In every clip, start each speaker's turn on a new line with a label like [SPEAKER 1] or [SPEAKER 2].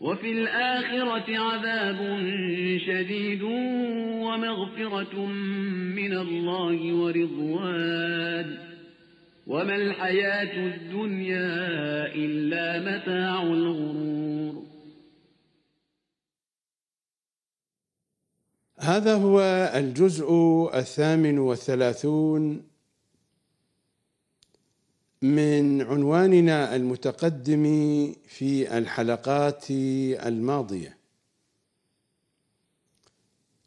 [SPEAKER 1] وفي الآخرة عذاب شديد ومغفرة من الله ورضوان وما الحياة الدنيا إلا متاع الغرور
[SPEAKER 2] هذا هو الجزء الثامن والثلاثون من عنواننا المتقدم في الحلقات الماضيه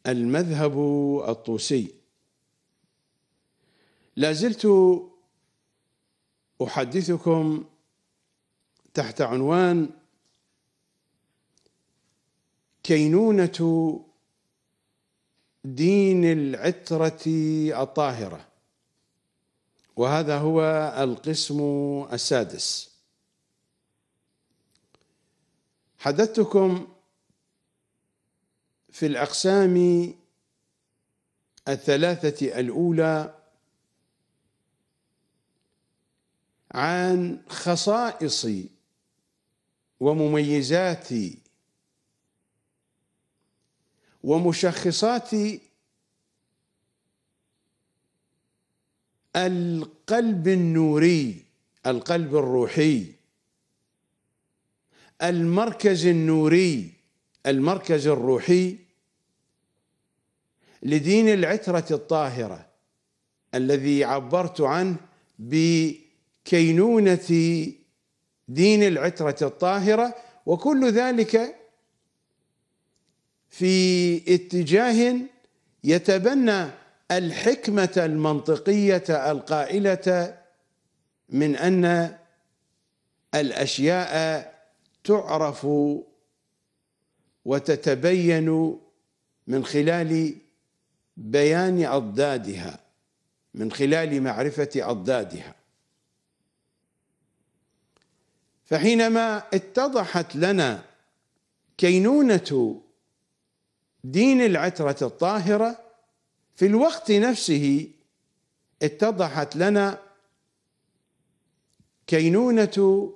[SPEAKER 2] المذهب الطوسي لا زلت احدثكم تحت عنوان كينونه دين العتره الطاهره وهذا هو القسم السادس حدثتكم في الأقسام الثلاثة الأولى عن خصائص ومميزات ومشخصات القلب النوري القلب الروحي المركز النوري المركز الروحي لدين العترة الطاهرة الذي عبرت عنه بكينونة دين العترة الطاهرة وكل ذلك في اتجاه يتبنى الحكمة المنطقية القائلة من أن الأشياء تعرف وتتبين من خلال بيان أضدادها من خلال معرفة أضدادها فحينما اتضحت لنا كينونة دين العترة الطاهرة في الوقت نفسه اتضحت لنا كينونة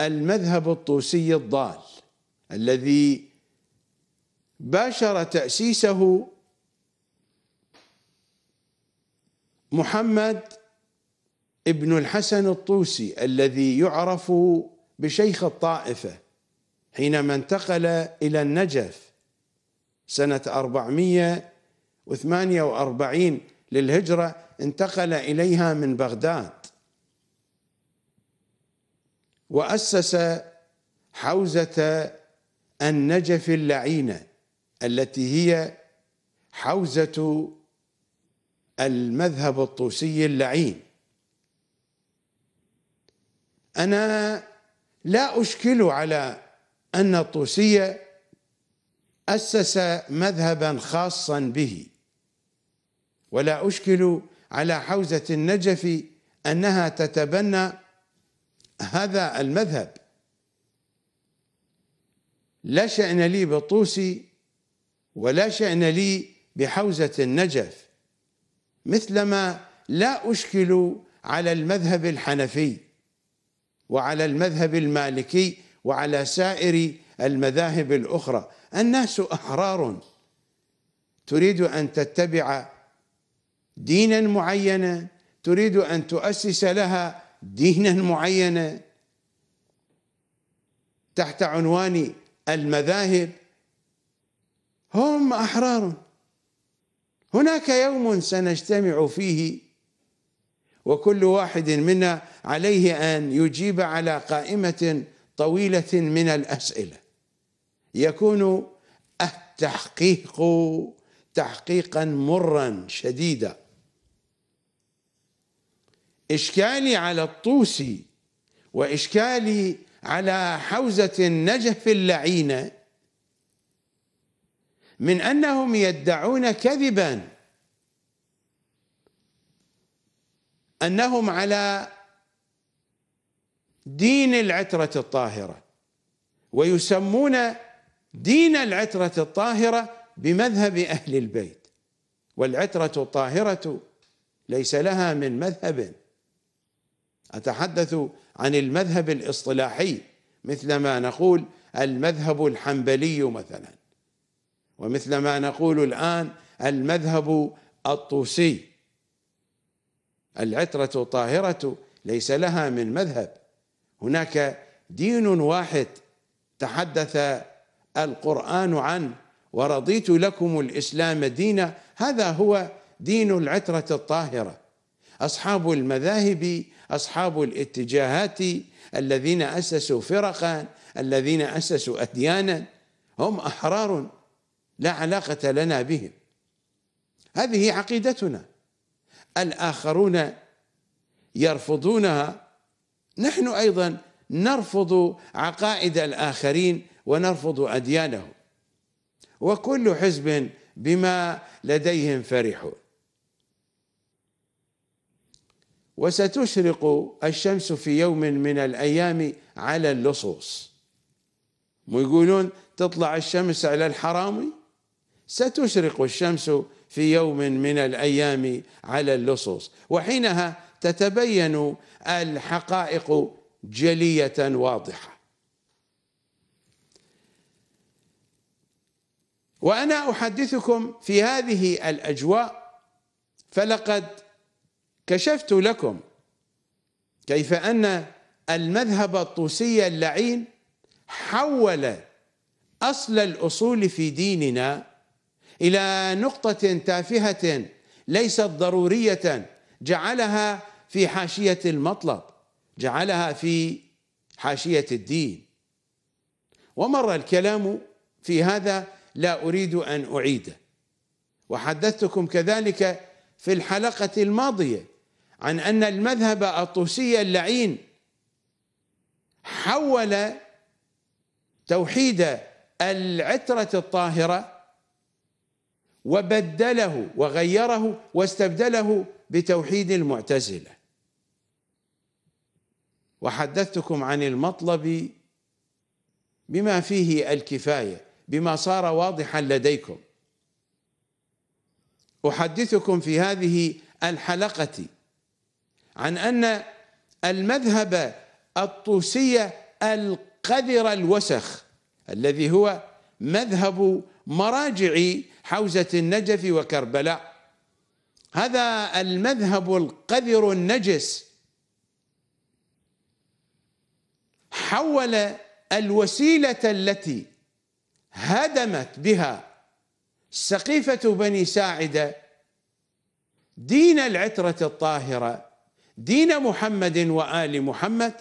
[SPEAKER 2] المذهب الطوسي الضال الذي باشر تأسيسه محمد ابن الحسن الطوسي الذي يعرف بشيخ الطائفة حينما انتقل إلى النجف سنة 400 و48 للهجرة انتقل إليها من بغداد وأسس حوزة النجف اللعينة التي هي حوزة المذهب الطوسي اللعين أنا لا أشكل على أن الطوسية أسس مذهبا خاصا به ولا أشكل على حوزة النجف أنها تتبنى هذا المذهب لا شأن لي بالطوسي ولا شأن لي بحوزة النجف مثلما لا أشكل على المذهب الحنفي وعلى المذهب المالكي وعلى سائر المذاهب الأخرى الناس أحرار تريد أن تتبع دينا معينا تريد ان تؤسس لها دينا معينا تحت عنوان المذاهب هم احرار هناك يوم سنجتمع فيه وكل واحد منا عليه ان يجيب على قائمه طويله من الاسئله يكون التحقيق تحقيقا مرا شديدا إشكالي على الطوسي وإشكالي على حوزة النجف اللعينة من أنهم يدعون كذبا أنهم على دين العترة الطاهرة ويسمون دين العترة الطاهرة بمذهب أهل البيت والعترة الطاهرة ليس لها من مذهب أتحدث عن المذهب الاصطلاحي مثلما نقول المذهب الحنبلي مثلا ومثل ما نقول الآن المذهب الطوسي العترة طاهرة ليس لها من مذهب هناك دين واحد تحدث القرآن عنه ورضيت لكم الإسلام دينا هذا هو دين العترة الطاهرة أصحاب المذاهب أصحاب الاتجاهات الذين أسسوا فرقا الذين أسسوا أديانا هم أحرار لا علاقة لنا بهم هذه عقيدتنا الآخرون يرفضونها نحن أيضا نرفض عقائد الآخرين ونرفض أديانهم وكل حزب بما لديهم فرحون وستشرق الشمس في يوم من الأيام على اللصوص ويقولون تطلع الشمس على الحرامي ستشرق الشمس في يوم من الأيام على اللصوص وحينها تتبين الحقائق جلية واضحة وأنا أحدثكم في هذه الأجواء فلقد كشفت لكم كيف أن المذهب الطوسي اللعين حول أصل الأصول في ديننا إلى نقطة تافهة ليست ضرورية جعلها في حاشية المطلب جعلها في حاشية الدين ومر الكلام في هذا لا أريد أن أعيده وحدثتكم كذلك في الحلقة الماضية عن أن المذهب الطوسي اللعين حول توحيد العترة الطاهرة وبدله وغيره واستبدله بتوحيد المعتزلة وحدثتكم عن المطلب بما فيه الكفاية بما صار واضحا لديكم أحدثكم في هذه الحلقة عن أن المذهب الطوسي القذر الوسخ الذي هو مذهب مراجع حوزة النجف وكربلاء هذا المذهب القذر النجس حول الوسيلة التي هدمت بها سقيفة بني ساعدة دين العترة الطاهرة دين محمد وآل محمد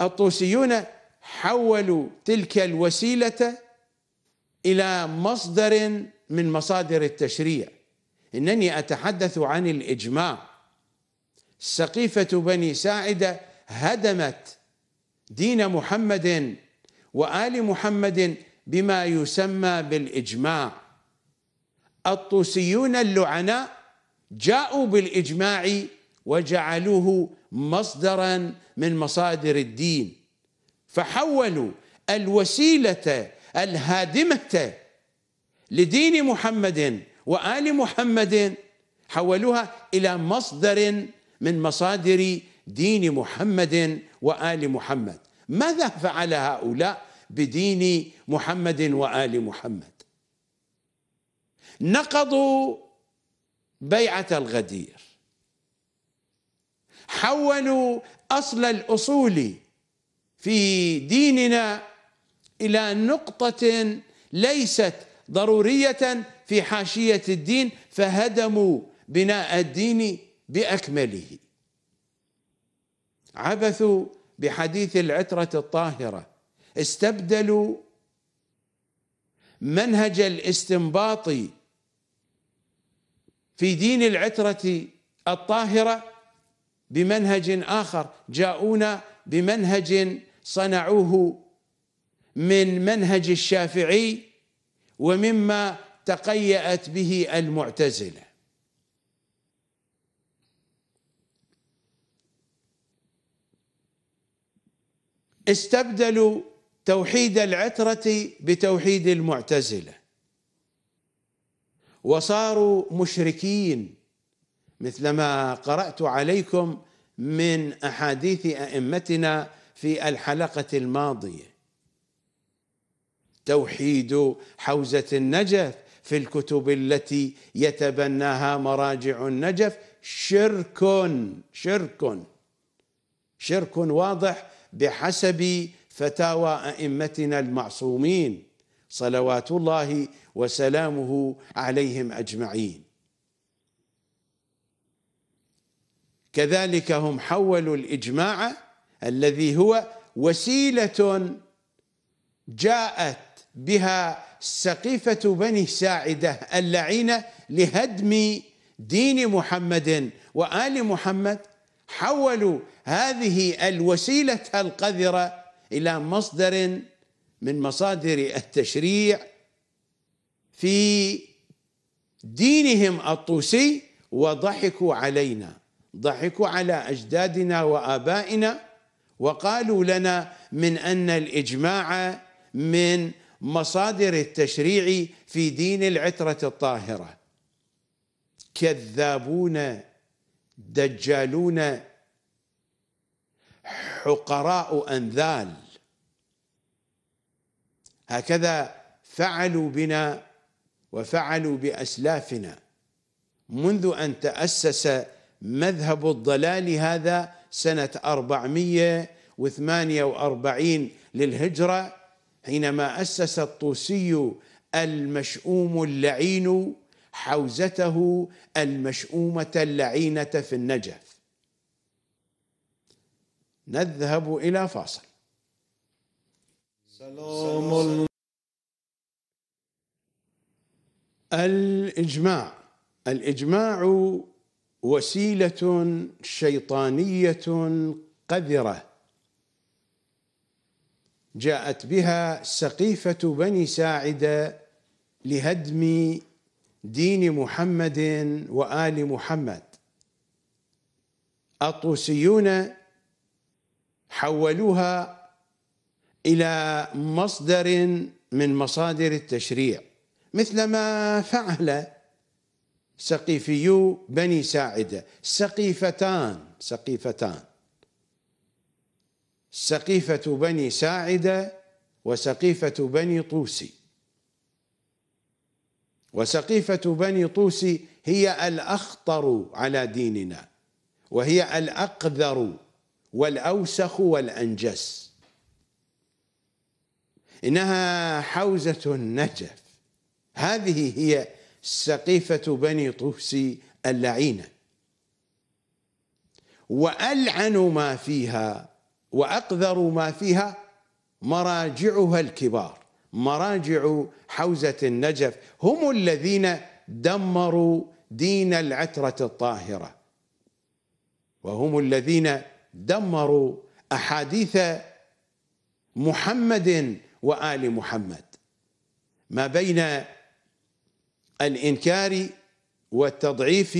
[SPEAKER 2] الطوسيون حولوا تلك الوسيلة إلى مصدر من مصادر التشريع إنني أتحدث عن الإجماع سقيفة بني ساعدة هدمت دين محمد وآل محمد بما يسمى بالإجماع الطوسيون اللعناء جاءوا بالاجماع وجعلوه مصدرا من مصادر الدين فحولوا الوسيله الهادمه لدين محمد وال محمد حولوها الى مصدر من مصادر دين محمد وال محمد ماذا فعل هؤلاء بدين محمد وال محمد نقضوا بيعة الغدير حولوا أصل الأصول في ديننا إلى نقطة ليست ضرورية في حاشية الدين فهدموا بناء الدين بأكمله عبثوا بحديث العترة الطاهرة استبدلوا منهج الاستنباط في دين العترة الطاهرة بمنهج آخر جاءونا بمنهج صنعوه من منهج الشافعي ومما تقيأت به المعتزلة استبدلوا توحيد العترة بتوحيد المعتزله وصاروا مشركين مثلما قرات عليكم من احاديث ائمتنا في الحلقه الماضيه توحيد حوزه النجف في الكتب التي يتبناها مراجع النجف شرك شرك شرك واضح بحسب فتاوى ائمتنا المعصومين صلوات الله وسلامه عليهم أجمعين كذلك هم حولوا الإجماع الذي هو وسيلة جاءت بها سقيفة بني ساعدة اللعينة لهدم دين محمد وآل محمد حولوا هذه الوسيلة القذرة إلى مصدر من مصادر التشريع في دينهم الطوسي وضحكوا علينا ضحكوا على اجدادنا وابائنا وقالوا لنا من ان الاجماع من مصادر التشريع في دين العتره الطاهره كذابون دجالون حقراء انذال هكذا فعلوا بنا وفعلوا باسلافنا منذ ان تاسس مذهب الضلال هذا سنه 448 للهجره حينما اسس الطوسي المشؤوم اللعين حوزته المشؤومه اللعينه في النجف نذهب الى فاصل سلام الإجماع الإجماع وسيلة شيطانية قذرة جاءت بها سقيفة بني ساعدة لهدم دين محمد وآل محمد الطوسيون حولوها الى مصدر من مصادر التشريع مثل ما فعل سقيفيو بني ساعده سقيفتان سقيفتان سقيفه بني ساعده وسقيفه بني طوسي وسقيفه بني طوسي هي الاخطر على ديننا وهي الاقذر والاوسخ والانجس إنها حوزة النجف هذه هي سقيفة بني طوسي اللعينة وألعن ما فيها وأقذر ما فيها مراجعها الكبار مراجع حوزة النجف هم الذين دمروا دين العترة الطاهرة وهم الذين دمروا أحاديث محمد وآل محمد ما بين الإنكار والتضعيف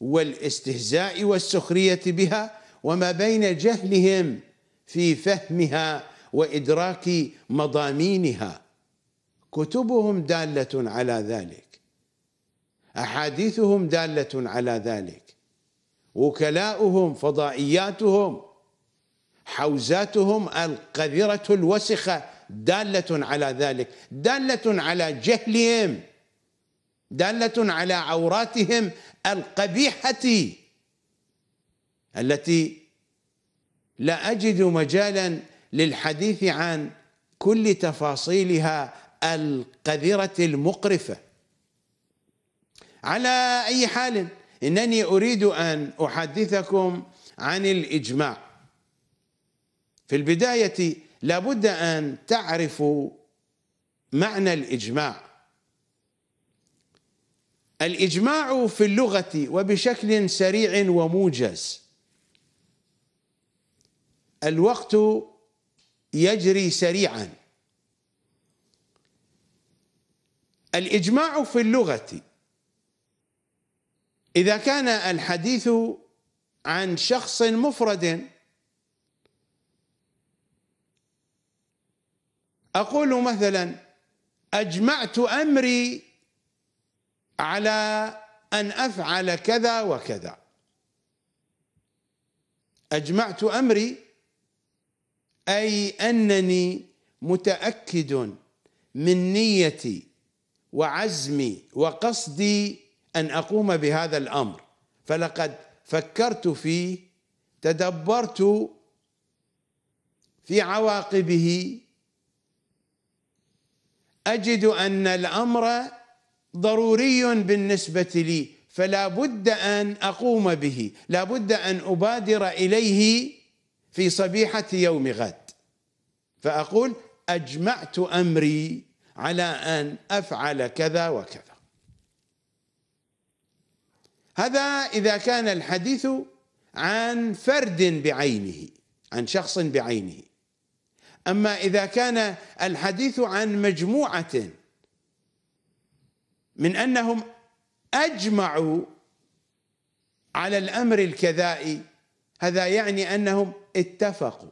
[SPEAKER 2] والاستهزاء والسخرية بها وما بين جهلهم في فهمها وإدراك مضامينها كتبهم دالة على ذلك أحاديثهم دالة على ذلك وكلاؤهم فضائياتهم حوزاتهم القذرة الوسخة دالة على ذلك دالة على جهلهم دالة على عوراتهم القبيحة التي لا أجد مجالا للحديث عن كل تفاصيلها القذرة المقرفة على أي حال إنني أريد أن أحدثكم عن الإجماع في البداية لابد ان تعرفوا معنى الاجماع الاجماع في اللغه وبشكل سريع وموجز الوقت يجري سريعا الاجماع في اللغه اذا كان الحديث عن شخص مفرد أقول مثلا أجمعت أمري على أن أفعل كذا وكذا أجمعت أمري أي أنني متأكد من نيتي وعزمي وقصدي أن أقوم بهذا الأمر فلقد فكرت فيه تدبرت في عواقبه اجد ان الامر ضروري بالنسبه لي فلا بد ان اقوم به لا بد ان ابادر اليه في صبيحه يوم غد فاقول اجمعت امري على ان افعل كذا وكذا هذا اذا كان الحديث عن فرد بعينه عن شخص بعينه اما اذا كان الحديث عن مجموعه من انهم اجمعوا على الامر الكذائي هذا يعني انهم اتفقوا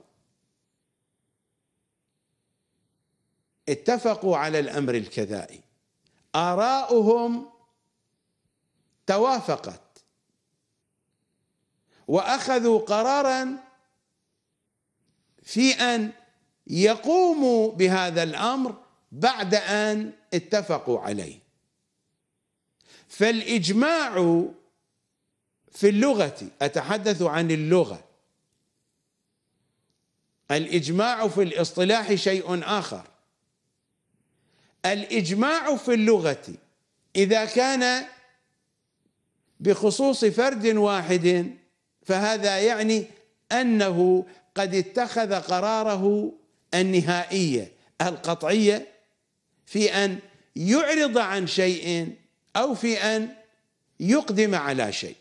[SPEAKER 2] اتفقوا على الامر الكذائي اراؤهم توافقت واخذوا قرارا في ان يقوموا بهذا الامر بعد ان اتفقوا عليه فالاجماع في اللغه اتحدث عن اللغه الاجماع في الاصطلاح شيء اخر الاجماع في اللغه اذا كان بخصوص فرد واحد فهذا يعني انه قد اتخذ قراره النهائيه القطعيه في ان يعرض عن شيء او في ان يقدم على شيء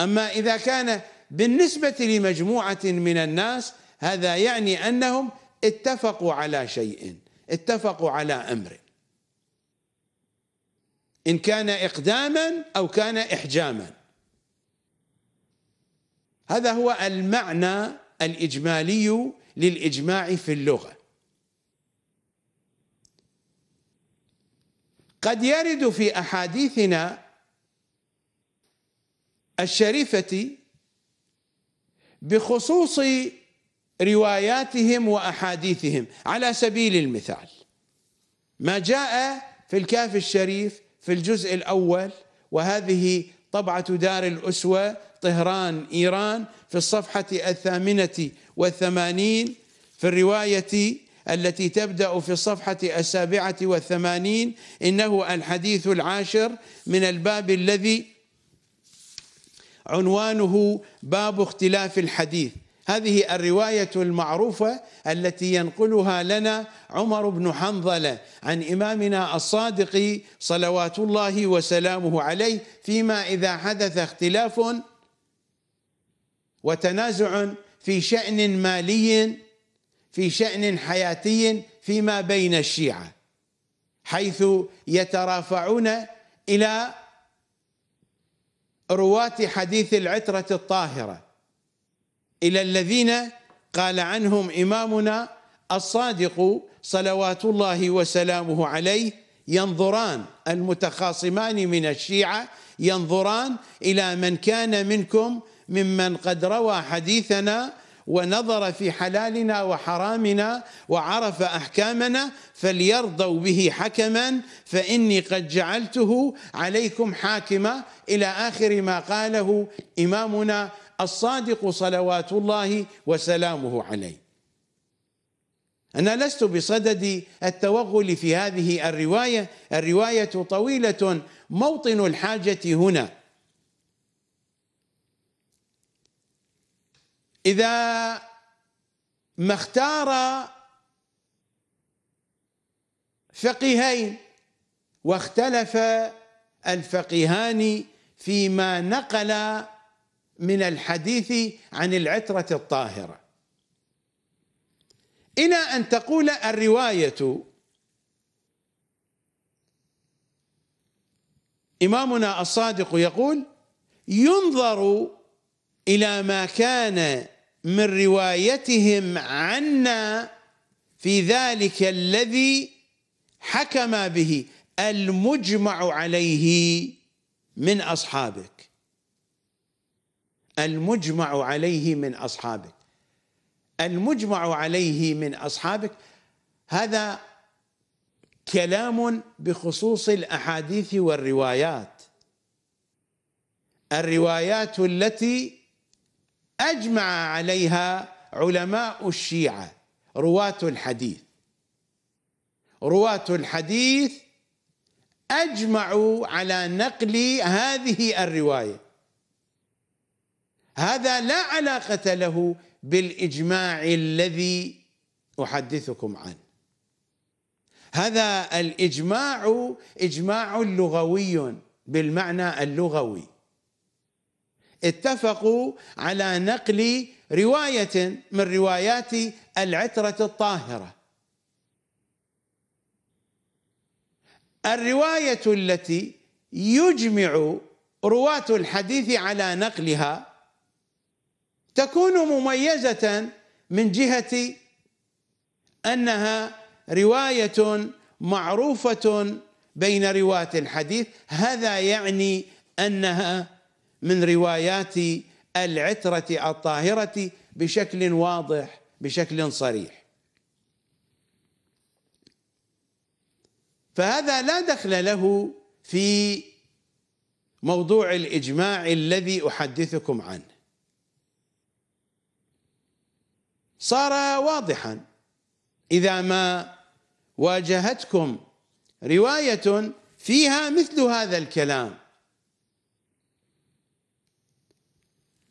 [SPEAKER 2] اما اذا كان بالنسبه لمجموعه من الناس هذا يعني انهم اتفقوا على شيء اتفقوا على امر ان كان اقداما او كان احجاما هذا هو المعنى الاجمالي للإجماع في اللغة قد يرد في أحاديثنا الشريفة بخصوص رواياتهم وأحاديثهم على سبيل المثال ما جاء في الكاف الشريف في الجزء الأول وهذه طبعة دار الأسوة طهران إيران في الصفحة الثامنة والثمانين في الرواية التي تبدأ في الصفحة السابعة والثمانين إنه الحديث العاشر من الباب الذي عنوانه باب اختلاف الحديث هذه الرواية المعروفة التي ينقلها لنا عمر بن حنظلة عن إمامنا الصادق صلوات الله وسلامه عليه فيما إذا حدث اختلاف وتنازع في شأن مالي في شأن حياتي فيما بين الشيعة حيث يترافعون إلى رواة حديث العترة الطاهرة إلى الذين قال عنهم إمامنا الصادق صلوات الله وسلامه عليه ينظران المتخاصمان من الشيعة ينظران إلى من كان منكم ممن قد روى حديثنا ونظر في حلالنا وحرامنا وعرف احكامنا فليرضوا به حكما فاني قد جعلته عليكم حاكما الى اخر ما قاله امامنا الصادق صلوات الله وسلامه عليه. انا لست بصدد التوغل في هذه الروايه، الروايه طويله موطن الحاجه هنا إذا ما اختار فقيهين واختلف الفقيهان فيما نقل من الحديث عن العترة الطاهرة إلى أن تقول الرواية إمامنا الصادق يقول ينظر إلى ما كان من روايتهم عنا في ذلك الذي حكم به المجمع عليه من أصحابك المجمع عليه من أصحابك المجمع عليه من أصحابك هذا كلام بخصوص الأحاديث والروايات الروايات التي أجمع عليها علماء الشيعة رواة الحديث رواة الحديث أجمعوا على نقل هذه الرواية هذا لا علاقة له بالإجماع الذي أحدثكم عنه هذا الإجماع إجماع لغوي بالمعنى اللغوي اتفقوا على نقل رواية من روايات العترة الطاهرة الرواية التي يجمع رواة الحديث على نقلها تكون مميزة من جهة أنها رواية معروفة بين رواة الحديث هذا يعني أنها من روايات العترة الطاهرة بشكل واضح بشكل صريح فهذا لا دخل له في موضوع الإجماع الذي أحدثكم عنه صار واضحا إذا ما واجهتكم رواية فيها مثل هذا الكلام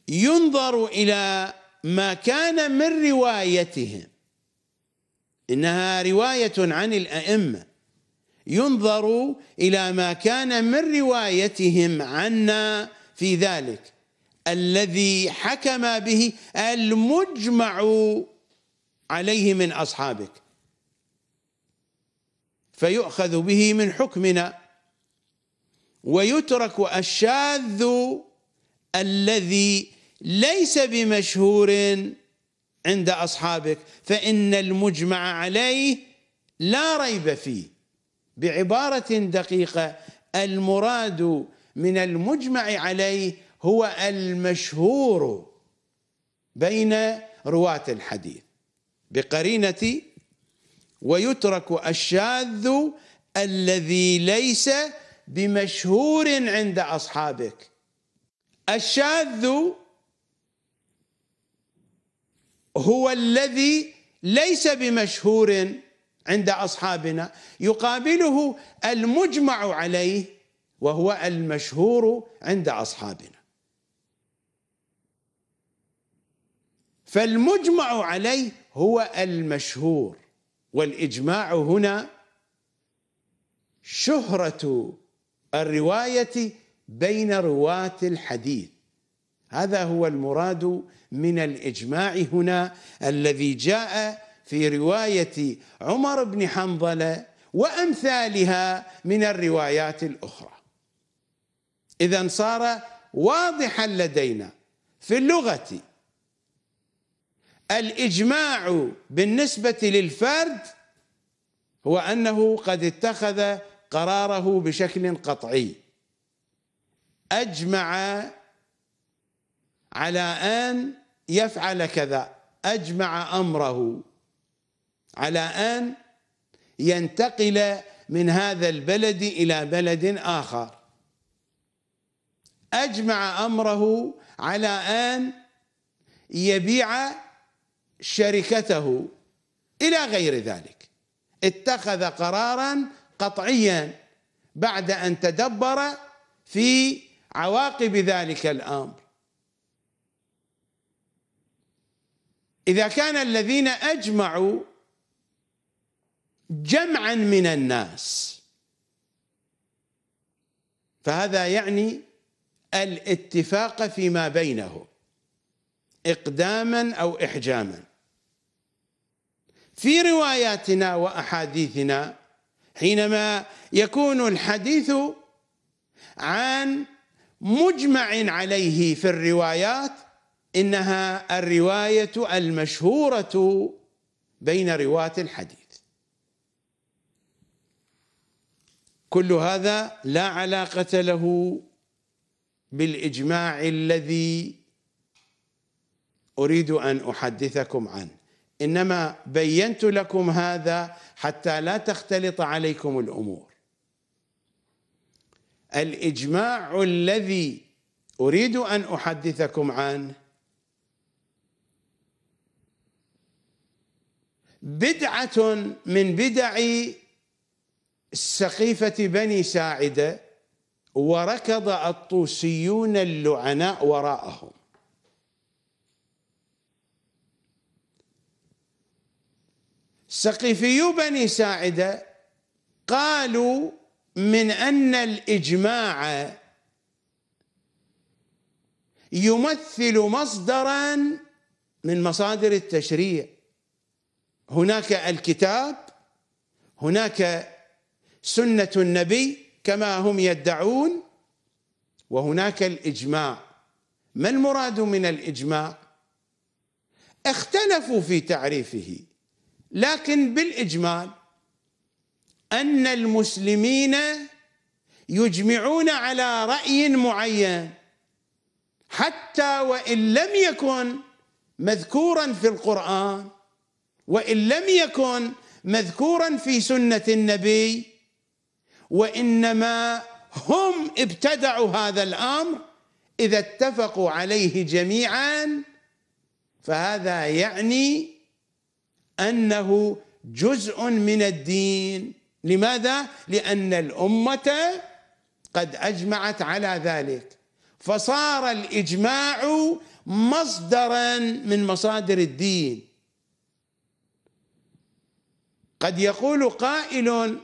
[SPEAKER 2] ينظر إلى ما كان من روايتهم إنها رواية عن الأئمة ينظر إلى ما كان من روايتهم عنا في ذلك الذي حكم به المجمع عليه من أصحابك فيؤخذ به من حكمنا ويترك الشاذ الذي ليس بمشهور عند أصحابك فإن المجمع عليه لا ريب فيه بعبارة دقيقة المراد من المجمع عليه هو المشهور بين رواة الحديث بقرينة ويترك الشاذ الذي ليس بمشهور عند أصحابك الشاذ هو الذي ليس بمشهور عند اصحابنا يقابله المجمع عليه وهو المشهور عند اصحابنا فالمجمع عليه هو المشهور والاجماع هنا شهره الروايه بين رواه الحديث هذا هو المراد من الإجماع هنا الذي جاء في رواية عمر بن حنظلة وأمثالها من الروايات الأخرى إذا صار واضحا لدينا في اللغة الإجماع بالنسبة للفرد هو أنه قد اتخذ قراره بشكل قطعي أجمع على أن يفعل كذا أجمع أمره على أن ينتقل من هذا البلد إلى بلد آخر أجمع أمره على أن يبيع شركته إلى غير ذلك اتخذ قرارا قطعيا بعد أن تدبر في عواقب ذلك الأمر إذا كان الذين أجمعوا جمعا من الناس فهذا يعني الاتفاق فيما بينهم إقداما أو إحجاما في رواياتنا وأحاديثنا حينما يكون الحديث عن مجمع عليه في الروايات إنها الرواية المشهورة بين رواة الحديث كل هذا لا علاقة له بالإجماع الذي أريد أن أحدثكم عنه إنما بينت لكم هذا حتى لا تختلط عليكم الأمور الإجماع الذي أريد أن أحدثكم عنه بدعة من بدع سقيفة بني ساعدة وركض الطوسيون اللعناء وراءهم سقيفي بني ساعدة قالوا من أن الإجماع يمثل مصدرا من مصادر التشريع هناك الكتاب هناك سنه النبي كما هم يدعون وهناك الاجماع ما المراد من الاجماع اختلفوا في تعريفه لكن بالاجمال ان المسلمين يجمعون على راي معين حتى وان لم يكن مذكورا في القران وان لم يكن مذكورا في سنه النبي وانما هم ابتدعوا هذا الامر اذا اتفقوا عليه جميعا فهذا يعني انه جزء من الدين لماذا لان الامه قد اجمعت على ذلك فصار الاجماع مصدرا من مصادر الدين قد يقول قائل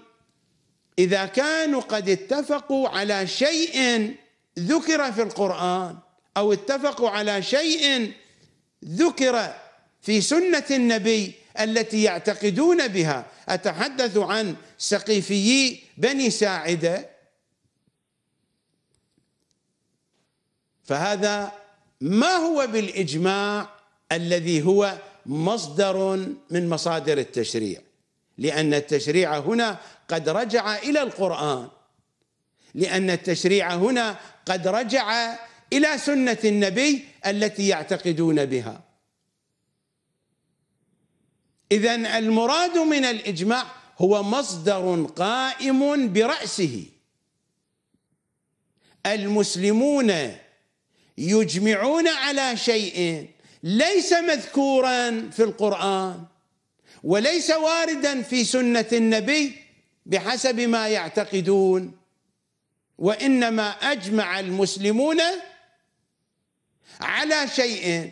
[SPEAKER 2] إذا كانوا قد اتفقوا على شيء ذكر في القرآن أو اتفقوا على شيء ذكر في سنة النبي التي يعتقدون بها أتحدث عن سقيفيي بني ساعدة فهذا ما هو بالإجماع الذي هو مصدر من مصادر التشريع لأن التشريع هنا قد رجع إلى القرآن لأن التشريع هنا قد رجع إلى سنة النبي التي يعتقدون بها إذا المراد من الإجماع هو مصدر قائم برأسه المسلمون يجمعون على شيء ليس مذكورا في القرآن وليس واردا في سنة النبي بحسب ما يعتقدون وإنما أجمع المسلمون على شيء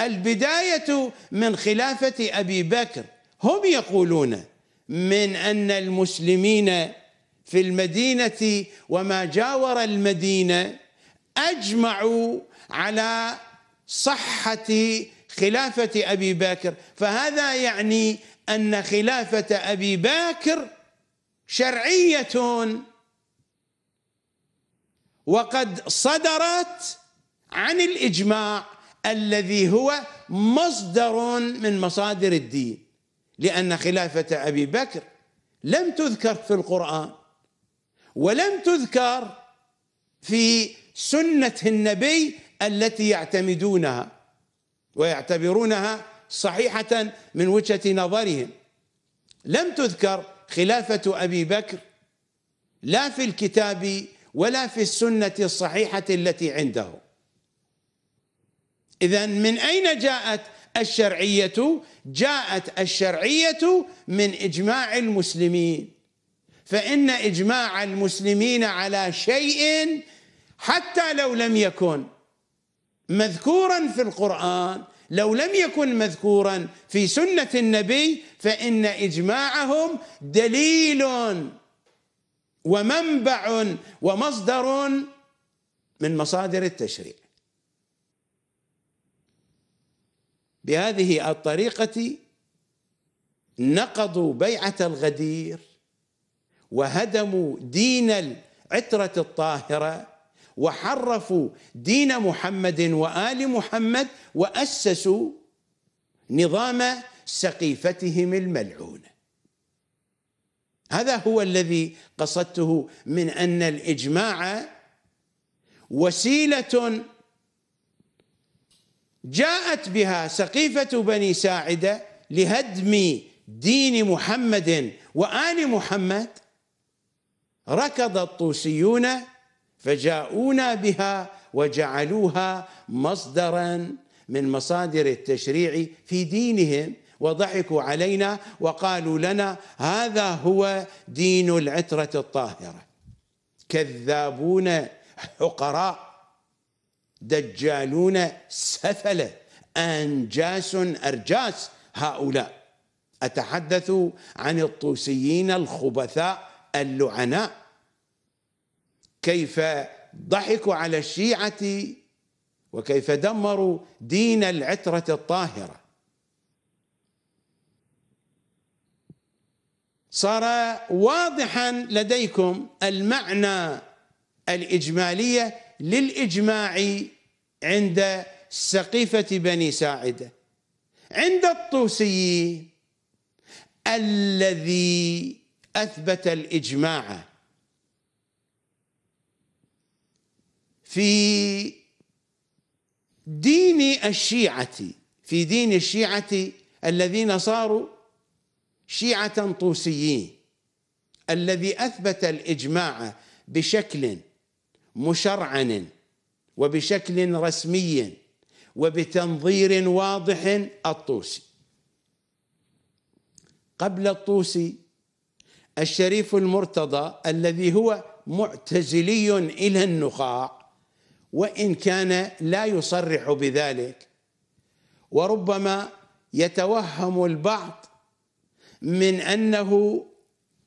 [SPEAKER 2] البداية من خلافة أبي بكر هم يقولون من أن المسلمين في المدينة وما جاور المدينة أجمعوا على صحة خلافة أبي بكر فهذا يعني أن خلافة أبي بكر شرعية وقد صدرت عن الإجماع الذي هو مصدر من مصادر الدين لأن خلافة أبي بكر لم تذكر في القرآن ولم تذكر في سنة النبي التي يعتمدونها ويعتبرونها صحيحة من وجهة نظرهم لم تذكر خلافة أبي بكر لا في الكتاب ولا في السنة الصحيحة التي عنده إذا من أين جاءت الشرعية؟ جاءت الشرعية من إجماع المسلمين فإن إجماع المسلمين على شيء حتى لو لم يكن مذكورا في القرآن لو لم يكن مذكورا في سنة النبي فإن إجماعهم دليل ومنبع ومصدر من مصادر التشريع بهذه الطريقة نقضوا بيعة الغدير وهدموا دين العترة الطاهرة وحرفوا دين محمد وال محمد واسسوا نظام سقيفتهم الملعونه هذا هو الذي قصدته من ان الاجماع وسيله جاءت بها سقيفه بني ساعده لهدم دين محمد وال محمد ركض الطوسيون فجاءونا بها وجعلوها مصدرا من مصادر التشريع في دينهم وضحكوا علينا وقالوا لنا هذا هو دين العترة الطاهرة كذابون حقراء دجالون سفلة أنجاس أرجاس هؤلاء أتحدث عن الطوسيين الخبثاء اللعناء كيف ضحكوا على الشيعة وكيف دمروا دين العترة الطاهرة صار واضحا لديكم المعنى الإجمالية للإجماع عند سقيفة بني ساعدة عند الطوسي الذي أثبت الإجماع في دين الشيعة في دين الشيعة الذين صاروا شيعة طوسيين الذي أثبت الإجماع بشكل مشرعن وبشكل رسمي وبتنظير واضح الطوسي قبل الطوسي الشريف المرتضى الذي هو معتزلي إلى النخاع وان كان لا يصرح بذلك وربما يتوهم البعض من انه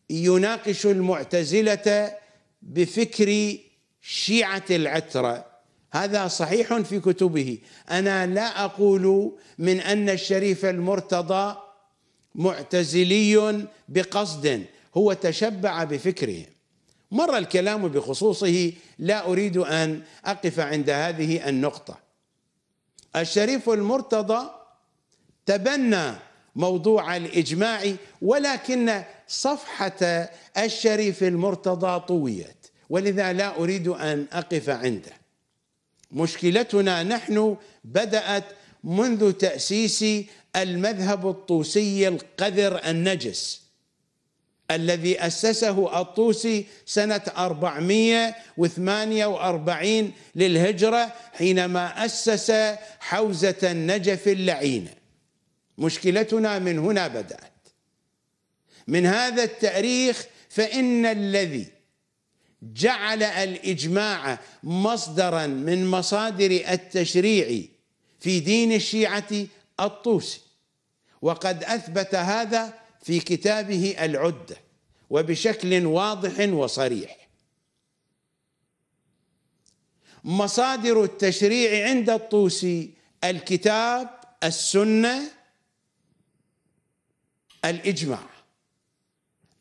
[SPEAKER 2] يناقش المعتزله بفكر شيعه العتره هذا صحيح في كتبه انا لا اقول من ان الشريف المرتضى معتزلي بقصد هو تشبع بفكرهم مر الكلام بخصوصه لا اريد ان اقف عند هذه النقطه الشريف المرتضى تبنى موضوع الاجماع ولكن صفحه الشريف المرتضى طويت ولذا لا اريد ان اقف عنده مشكلتنا نحن بدات منذ تاسيس المذهب الطوسي القذر النجس الذي أسسه الطوسي سنة 448 للهجرة حينما أسس حوزة النجف اللعينة مشكلتنا من هنا بدأت من هذا التاريخ فإن الذي جعل الإجماع مصدرا من مصادر التشريع في دين الشيعة الطوسي وقد أثبت هذا في كتابه العده وبشكل واضح وصريح مصادر التشريع عند الطوسي الكتاب السنه الاجماع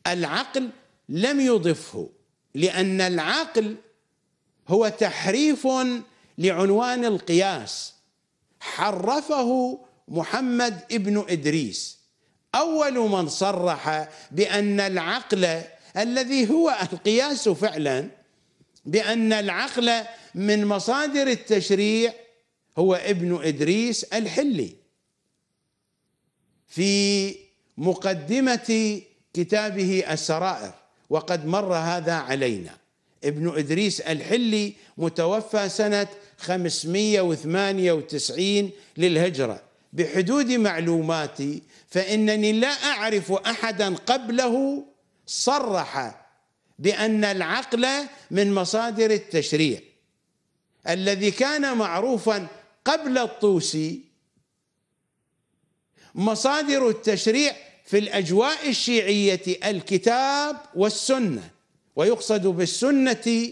[SPEAKER 2] العقل لم يضفه لان العقل هو تحريف لعنوان القياس حرفه محمد ابن ادريس اول من صرح بان العقل الذي هو القياس فعلا بان العقل من مصادر التشريع هو ابن ادريس الحلي في مقدمه كتابه السرائر وقد مر هذا علينا ابن ادريس الحلي متوفى سنه 598 للهجره بحدود معلوماتي فانني لا اعرف احدا قبله صرح بان العقل من مصادر التشريع الذي كان معروفا قبل الطوسي مصادر التشريع في الاجواء الشيعيه الكتاب والسنه ويقصد بالسنه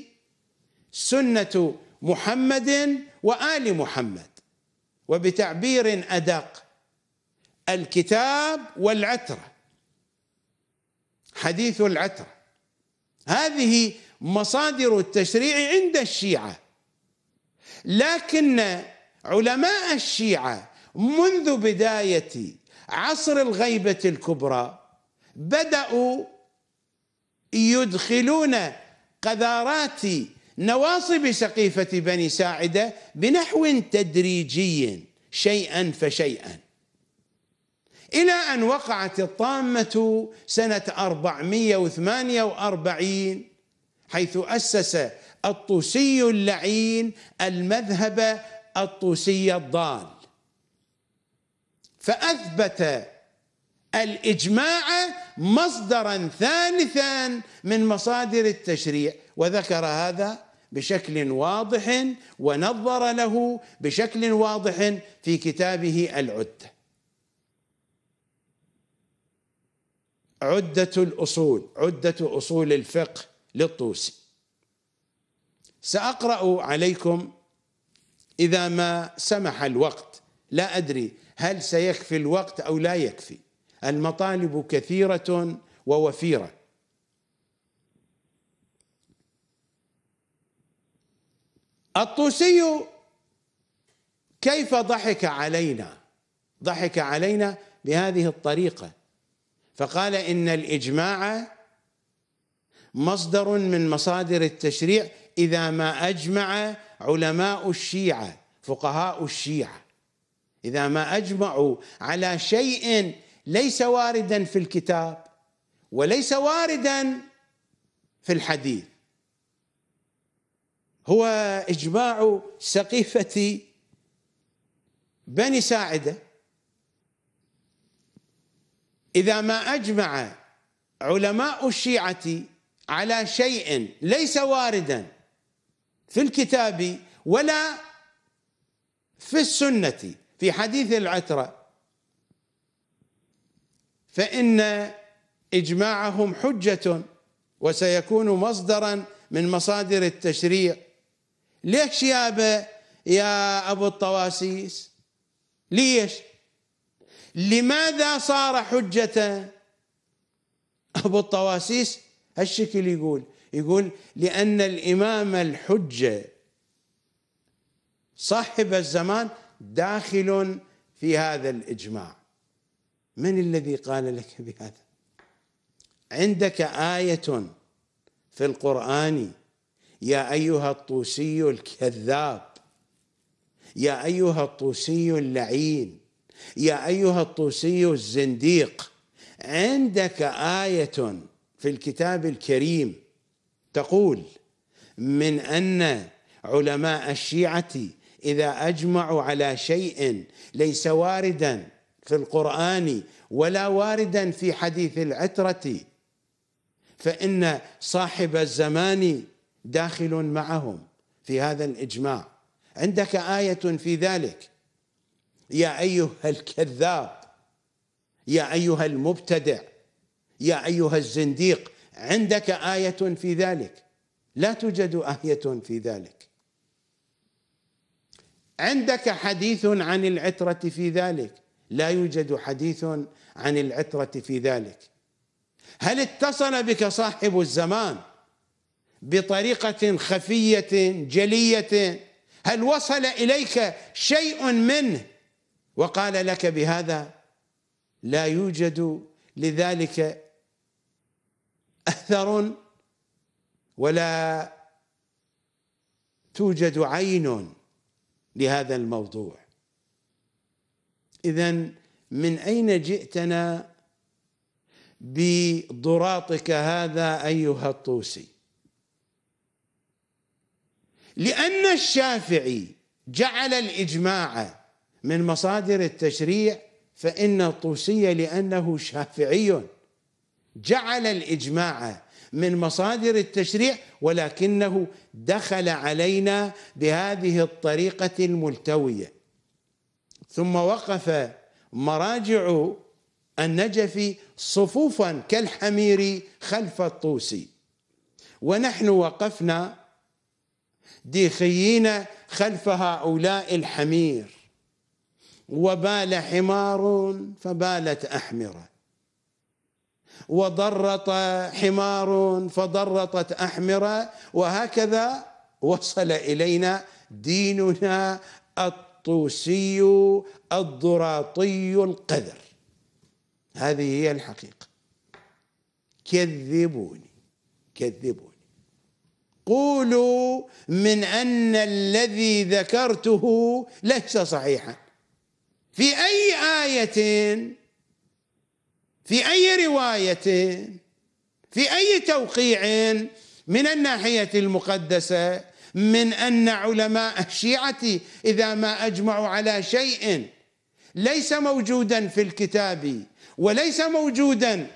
[SPEAKER 2] سنه محمد وال محمد وبتعبير ادق الكتاب والعتره حديث العتره هذه مصادر التشريع عند الشيعه لكن علماء الشيعه منذ بدايه عصر الغيبه الكبرى بداوا يدخلون قذارات نواصب سقيفة بني ساعدة بنحو تدريجي شيئا فشيئا إلى أن وقعت الطامة سنة 448 حيث أسس الطوسي اللعين المذهب الطوسي الضال فأثبت الإجماع مصدرا ثالثا من مصادر التشريع وذكر هذا بشكل واضح ونظر له بشكل واضح في كتابه العده عده الاصول عده اصول الفقه للطوسي ساقرا عليكم اذا ما سمح الوقت لا ادري هل سيكفي الوقت او لا يكفي المطالب كثيره ووفيره الطوسي كيف ضحك علينا ضحك علينا بهذه الطريقة فقال إن الإجماع مصدر من مصادر التشريع إذا ما أجمع علماء الشيعة فقهاء الشيعة إذا ما أجمعوا على شيء ليس واردا في الكتاب وليس واردا في الحديث هو إجماع سقيفة بني ساعدة إذا ما أجمع علماء الشيعة على شيء ليس واردا في الكتاب ولا في السنة في حديث العترة فإن إجماعهم حجة وسيكون مصدرا من مصادر التشريع ليش يابا يا أبو الطواسيس ليش لماذا صار حجة أبو الطواسيس هالشكل يقول يقول لأن الإمام الحجة صاحب الزمان داخل في هذا الإجماع من الذي قال لك بهذا عندك آية في القرآن يا ايها الطوسي الكذاب يا ايها الطوسي اللعين يا ايها الطوسي الزنديق عندك ايه في الكتاب الكريم تقول من ان علماء الشيعه اذا اجمعوا على شيء ليس واردا في القران ولا واردا في حديث العتره فان صاحب الزمان داخل معهم في هذا الاجماع عندك ايه في ذلك يا ايها الكذاب يا ايها المبتدع يا ايها الزنديق عندك ايه في ذلك لا توجد ايه في ذلك عندك حديث عن العتره في ذلك لا يوجد حديث عن العتره في ذلك هل اتصل بك صاحب الزمان بطريقة خفية جلية هل وصل إليك شيء منه وقال لك بهذا لا يوجد لذلك أثر ولا توجد عين لهذا الموضوع إذا من أين جئتنا بضراطك هذا أيها الطوسي لأن الشافعي جعل الإجماع من مصادر التشريع فإن الطوسي لأنه شافعي جعل الإجماع من مصادر التشريع ولكنه دخل علينا بهذه الطريقة الملتوية ثم وقف مراجع النجفي صفوفا كالحمير خلف الطوسي ونحن وقفنا ديخيين خلف هؤلاء الحمير وبال حمار فبالت أحمرة وضرط حمار فضرطت أحمرة وهكذا وصل إلينا ديننا الطوسي الضراطي القذر هذه هي الحقيقة كذبوني كذبوني قولوا من أن الذي ذكرته ليس صحيحا في أي آية في أي رواية في أي توقيع من الناحية المقدسة من أن علماء الشيعة إذا ما أجمعوا على شيء ليس موجودا في الكتاب وليس موجودا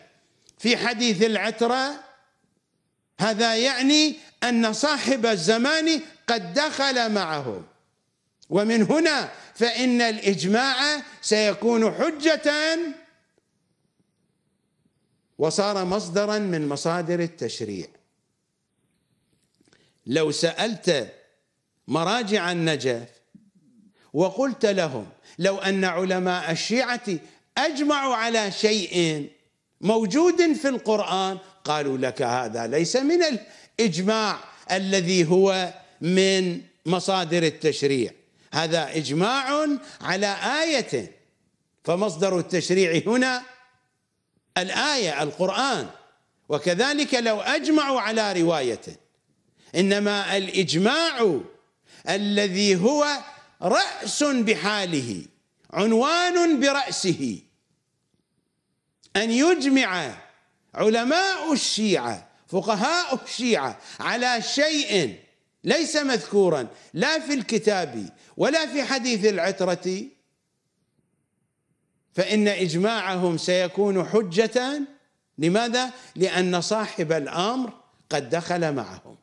[SPEAKER 2] في حديث العترة هذا يعني أن صاحب الزمان قد دخل معهم ومن هنا فإن الإجماع سيكون حجة وصار مصدرا من مصادر التشريع لو سألت مراجع النجف وقلت لهم لو أن علماء الشيعة أجمعوا على شيء موجود في القرآن قالوا لك هذا ليس من اجماع الذي هو من مصادر التشريع هذا اجماع على ايه فمصدر التشريع هنا الايه القران وكذلك لو اجمعوا على روايه انما الاجماع الذي هو راس بحاله عنوان براسه ان يجمع علماء الشيعه فقهاء الشيعة على شيء ليس مذكورا لا في الكتاب ولا في حديث العترة فإن إجماعهم سيكون حجة لماذا؟ لأن صاحب الأمر قد دخل معهم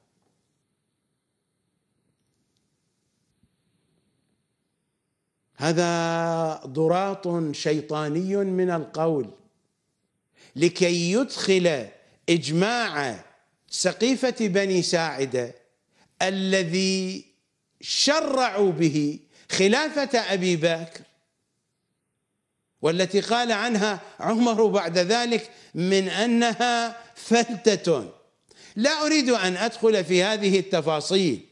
[SPEAKER 2] هذا ضراط شيطاني من القول لكي يدخل إجماع سقيفة بني ساعدة الذي شرعوا به خلافة أبي بكر والتي قال عنها عمر بعد ذلك من أنها فلتة لا أريد أن أدخل في هذه التفاصيل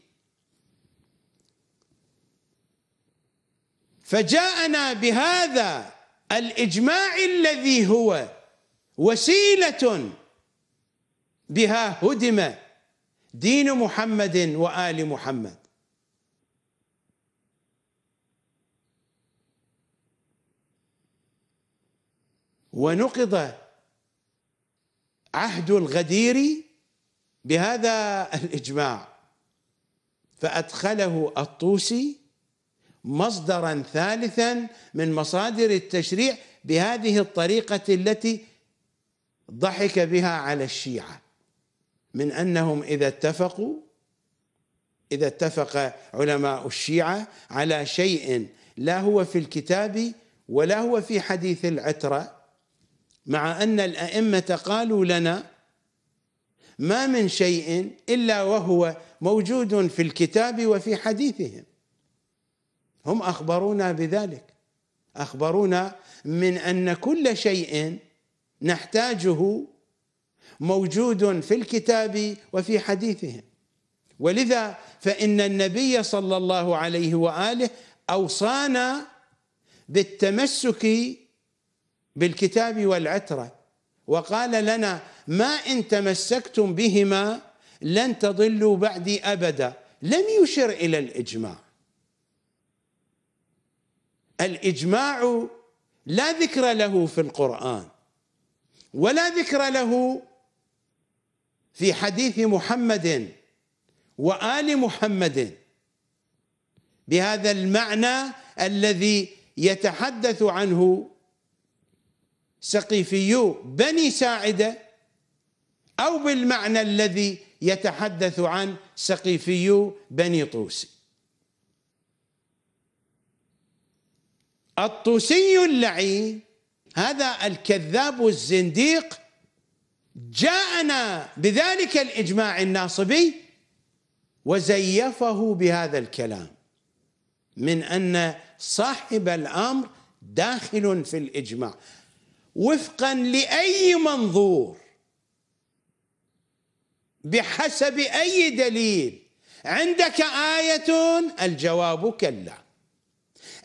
[SPEAKER 2] فجاءنا بهذا الإجماع الذي هو وسيلة بها هدم دين محمد وال محمد ونقض عهد الغدير بهذا الاجماع فادخله الطوسي مصدرا ثالثا من مصادر التشريع بهذه الطريقه التي ضحك بها على الشيعه من انهم اذا اتفقوا اذا اتفق علماء الشيعه على شيء لا هو في الكتاب ولا هو في حديث العتره مع ان الائمه قالوا لنا ما من شيء الا وهو موجود في الكتاب وفي حديثهم هم اخبرونا بذلك اخبرونا من ان كل شيء نحتاجه موجود في الكتاب وفي حديثهم ولذا فإن النبي صلى الله عليه وآله أوصانا بالتمسك بالكتاب والعترة وقال لنا ما إن تمسكتم بهما لن تضلوا بعدي أبدا لم يشر إلى الإجماع الإجماع لا ذكر له في القرآن ولا ذكر له في حديث محمد وآل محمد بهذا المعنى الذي يتحدث عنه سقيفي بني ساعدة أو بالمعنى الذي يتحدث عن سقيفي بني طوس الطوسي اللعين هذا الكذاب الزنديق جاءنا بذلك الإجماع الناصبي وزيفه بهذا الكلام من أن صاحب الأمر داخل في الإجماع وفقا لأي منظور بحسب أي دليل عندك آية الجواب كلا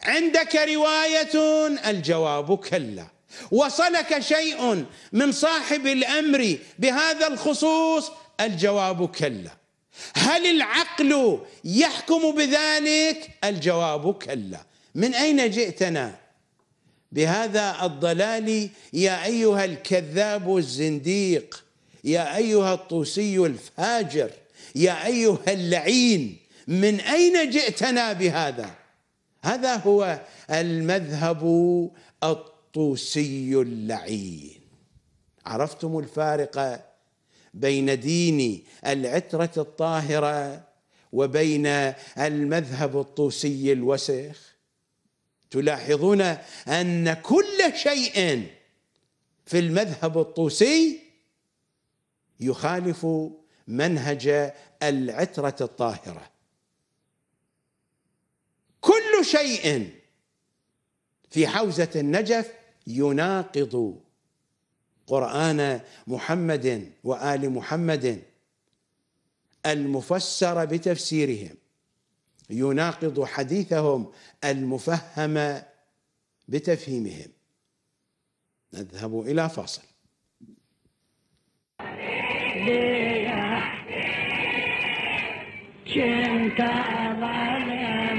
[SPEAKER 2] عندك رواية الجواب كلا وصلك شيء من صاحب الامر بهذا الخصوص الجواب كلا هل العقل يحكم بذلك الجواب كلا من اين جئتنا بهذا الضلال يا ايها الكذاب الزنديق يا ايها الطوسي الفاجر يا ايها اللعين من اين جئتنا بهذا هذا هو المذهب الطوسي الطوسي اللعين عرفتم الفارقه بين دين العتره الطاهره وبين المذهب الطوسي الوسخ تلاحظون ان كل شيء في المذهب الطوسي يخالف منهج العتره الطاهره كل شيء في حوزه النجف يناقض قرآن محمد وآل محمد المفسر بتفسيرهم يناقض حديثهم المفهم بتفهيمهم نذهب إلى فاصل
[SPEAKER 1] Yeah.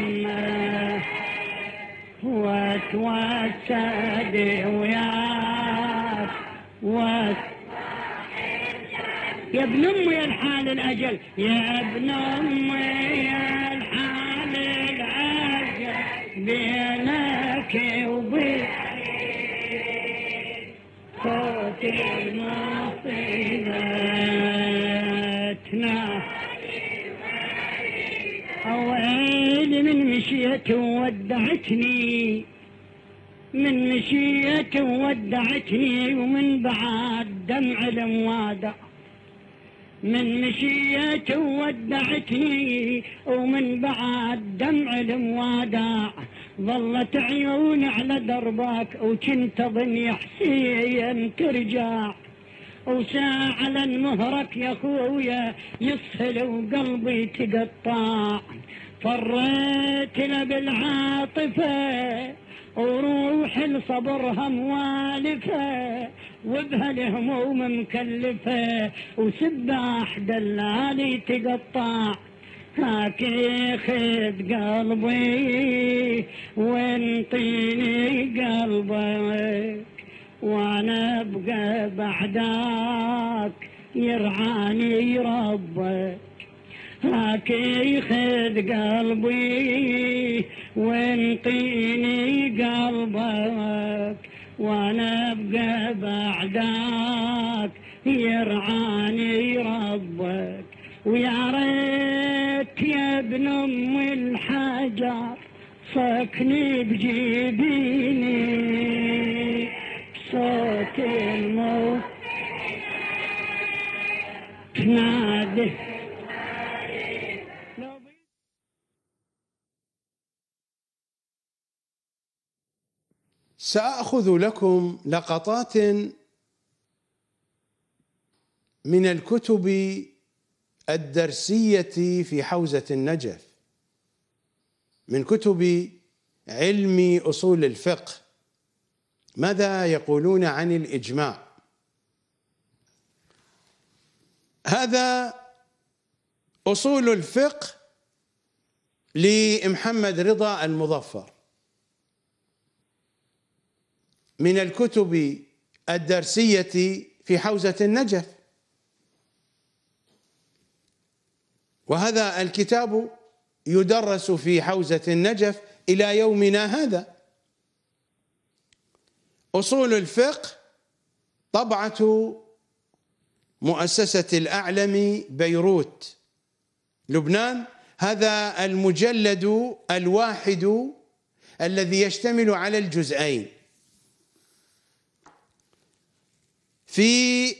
[SPEAKER 1] وتوكد وياك وت يا ابن امي الحال الاجل يا ابن امي الحال الاجل بينك وبين صوتي مصيبتنا ويلي من مشيت وودعتني من مشيت وودعتني ومن بعد دمع الأمواد من مشيت وودعتني ومن بعد دمع الاموادع ظلت عيوني على دربك وكنت اظن يا حسين ترجع وساعة مهرك يا خويا يسهل وقلبي تقطع فريتنا بالعاطفة وروح لصبرها موالفة وبهالهموم مكلفة وسباح دلالي تقطع حكيخت قلبي وانطيني قلبك وانا ابقى بعداك يرعاني ربك حكي خد قلبي وانطيني قلبك وانا ابقى بعدك يرعاني ربك ويا ريت يا ابن ام الحجر صكني بجيبيني صوت الموت تنادي
[SPEAKER 2] ساخذ لكم لقطات من الكتب الدرسيه في حوزه النجف من كتب علم اصول الفقه ماذا يقولون عن الاجماع هذا اصول الفقه لمحمد رضا المظفر من الكتب الدرسية في حوزة النجف وهذا الكتاب يدرس في حوزة النجف إلى يومنا هذا أصول الفقه طبعة مؤسسة الأعلم بيروت لبنان هذا المجلد الواحد الذي يشتمل على الجزئين في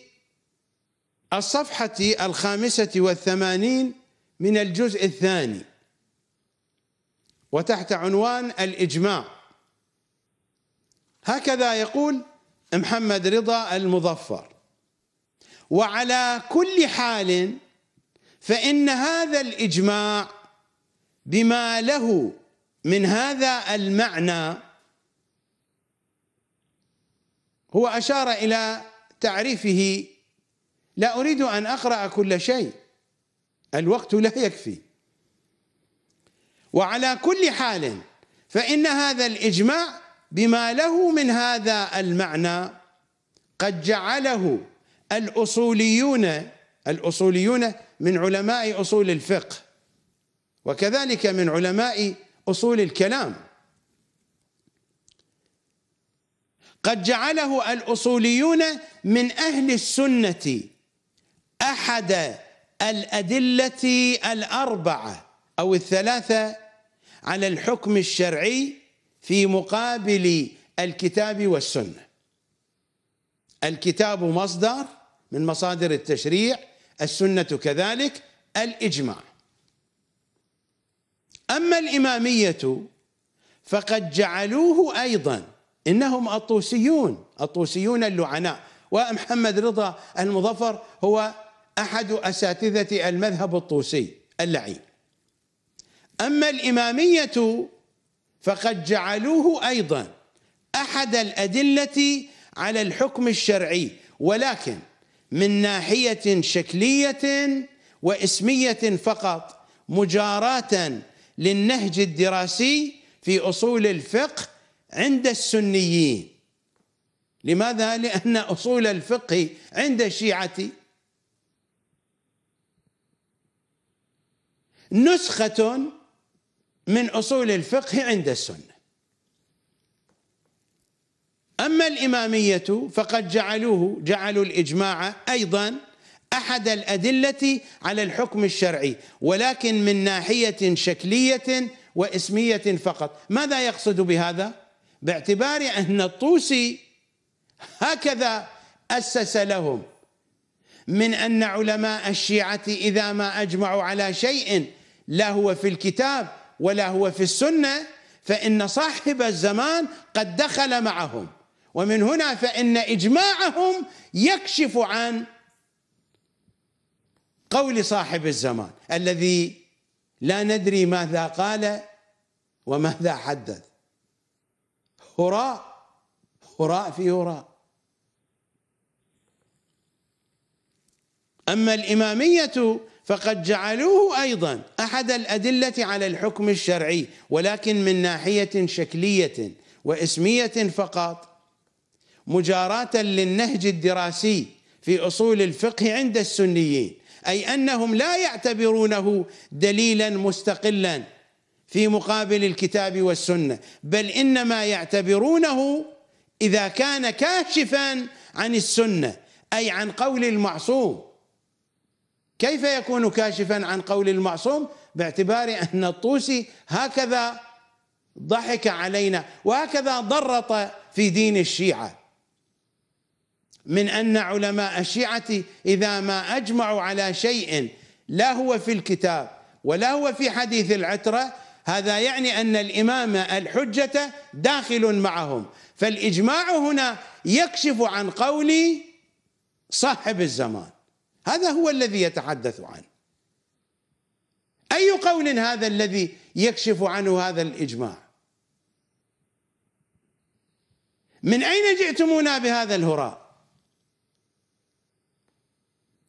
[SPEAKER 2] الصفحة الخامسة والثمانين من الجزء الثاني وتحت عنوان الإجماع هكذا يقول محمد رضا المظفر وعلى كل حال فإن هذا الإجماع بما له من هذا المعنى هو أشار إلى تعريفه لا أريد أن أقرأ كل شيء الوقت لا يكفي وعلى كل حال فإن هذا الإجماع بما له من هذا المعنى قد جعله الأصوليون الأصوليون من علماء أصول الفقه وكذلك من علماء أصول الكلام قد جعله الأصوليون من أهل السنة أحد الأدلة الأربعة أو الثلاثة على الحكم الشرعي في مقابل الكتاب والسنة الكتاب مصدر من مصادر التشريع السنة كذلك الإجماع أما الإمامية فقد جعلوه أيضاً إنهم الطوسيون الطوسيون اللعناء ومحمد رضا المظفر هو أحد أساتذة المذهب الطوسي اللعين أما الإمامية فقد جعلوه أيضا أحد الأدلة على الحكم الشرعي ولكن من ناحية شكلية واسمية فقط مجاراة للنهج الدراسي في أصول الفقه عند السنيين لماذا؟ لأن أصول الفقه عند الشيعة نسخة من أصول الفقه عند السنة أما الإمامية فقد جعلوه جعلوا الإجماع أيضا أحد الأدلة على الحكم الشرعي ولكن من ناحية شكلية واسمية فقط ماذا يقصد بهذا؟ باعتبار أن الطوسي هكذا أسس لهم من أن علماء الشيعة إذا ما أجمعوا على شيء لا هو في الكتاب ولا هو في السنة فإن صاحب الزمان قد دخل معهم ومن هنا فإن إجماعهم يكشف عن قول صاحب الزمان الذي لا ندري ماذا قال وماذا حدث هراء هراء في هراء أما الإمامية فقد جعلوه أيضا أحد الأدلة على الحكم الشرعي ولكن من ناحية شكلية واسمية فقط مجاراة للنهج الدراسي في أصول الفقه عند السنيين أي أنهم لا يعتبرونه دليلا مستقلا في مقابل الكتاب والسنه بل انما يعتبرونه اذا كان كاشفا عن السنه اي عن قول المعصوم كيف يكون كاشفا عن قول المعصوم باعتبار ان الطوسي هكذا ضحك علينا وهكذا ضرط في دين الشيعه من ان علماء الشيعه اذا ما اجمعوا على شيء لا هو في الكتاب ولا هو في حديث العتره هذا يعني أن الامام الحجة داخل معهم فالإجماع هنا يكشف عن قول صاحب الزمان هذا هو الذي يتحدث عنه أي قول هذا الذي يكشف عنه هذا الإجماع من أين جئتمونا بهذا الهراء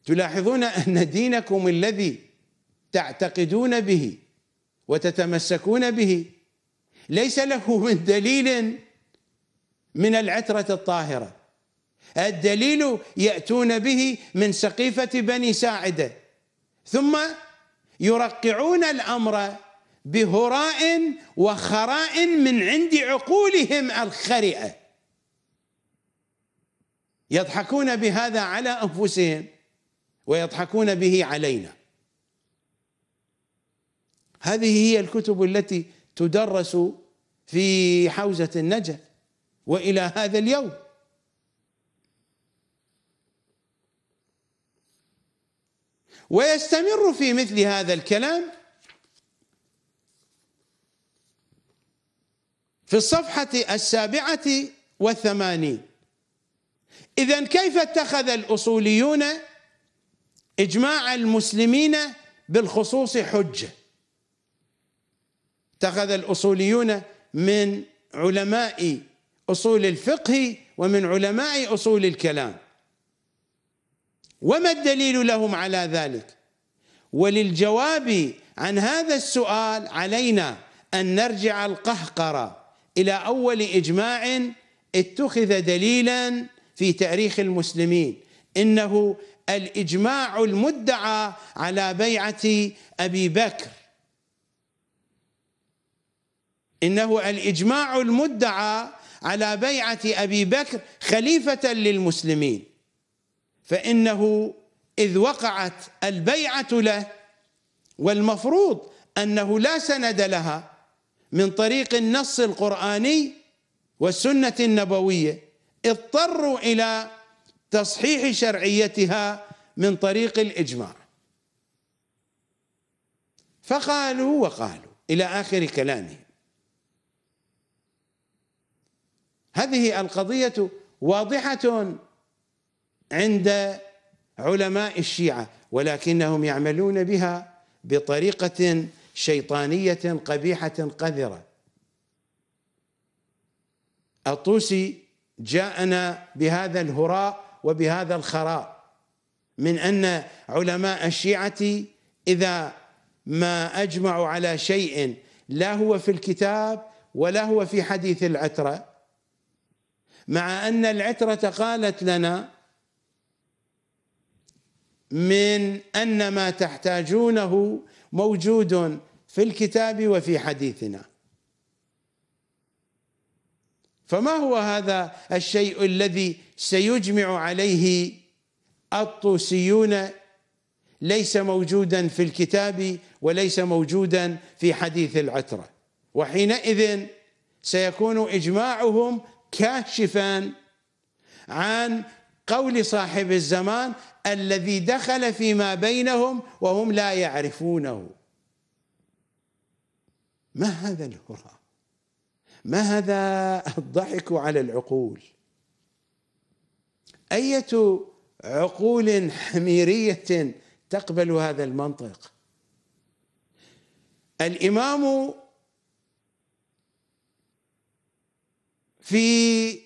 [SPEAKER 2] تلاحظون أن دينكم الذي تعتقدون به وتتمسكون به ليس له من دليل من العترة الطاهرة الدليل يأتون به من سقيفة بني ساعدة ثم يرقعون الأمر بهراء وخراء من عند عقولهم الخرئة يضحكون بهذا على أنفسهم ويضحكون به علينا هذه هي الكتب التي تدرس في حوزة النجف وإلى هذا اليوم ويستمر في مثل هذا الكلام في الصفحة السابعة والثمانين إذا كيف اتخذ الأصوليون إجماع المسلمين بالخصوص حجة اتخذ الاصوليون من علماء اصول الفقه ومن علماء اصول الكلام وما الدليل لهم على ذلك وللجواب عن هذا السؤال علينا ان نرجع القهقره الى اول اجماع اتخذ دليلا في تاريخ المسلمين انه الاجماع المدعى على بيعه ابي بكر إنه الإجماع المدعى على بيعة أبي بكر خليفة للمسلمين فإنه إذ وقعت البيعة له والمفروض أنه لا سند لها من طريق النص القرآني والسنة النبوية اضطروا إلى تصحيح شرعيتها من طريق الإجماع فقالوا وقالوا إلى آخر كلامهم هذه القضية واضحة عند علماء الشيعة ولكنهم يعملون بها بطريقة شيطانية قبيحة قذرة الطوسي جاءنا بهذا الهراء وبهذا الخراء من أن علماء الشيعة إذا ما أجمعوا على شيء لا هو في الكتاب ولا هو في حديث العترة مع أن العترة قالت لنا من أن ما تحتاجونه موجود في الكتاب وفي حديثنا فما هو هذا الشيء الذي سيجمع عليه الطوسيون ليس موجودا في الكتاب وليس موجودا في حديث العترة وحينئذ سيكون إجماعهم كاشفا عن قول صاحب الزمان الذي دخل فيما بينهم وهم لا يعرفونه ما هذا الهراء ما هذا الضحك على العقول أية عقول حميرية تقبل هذا المنطق الإمام في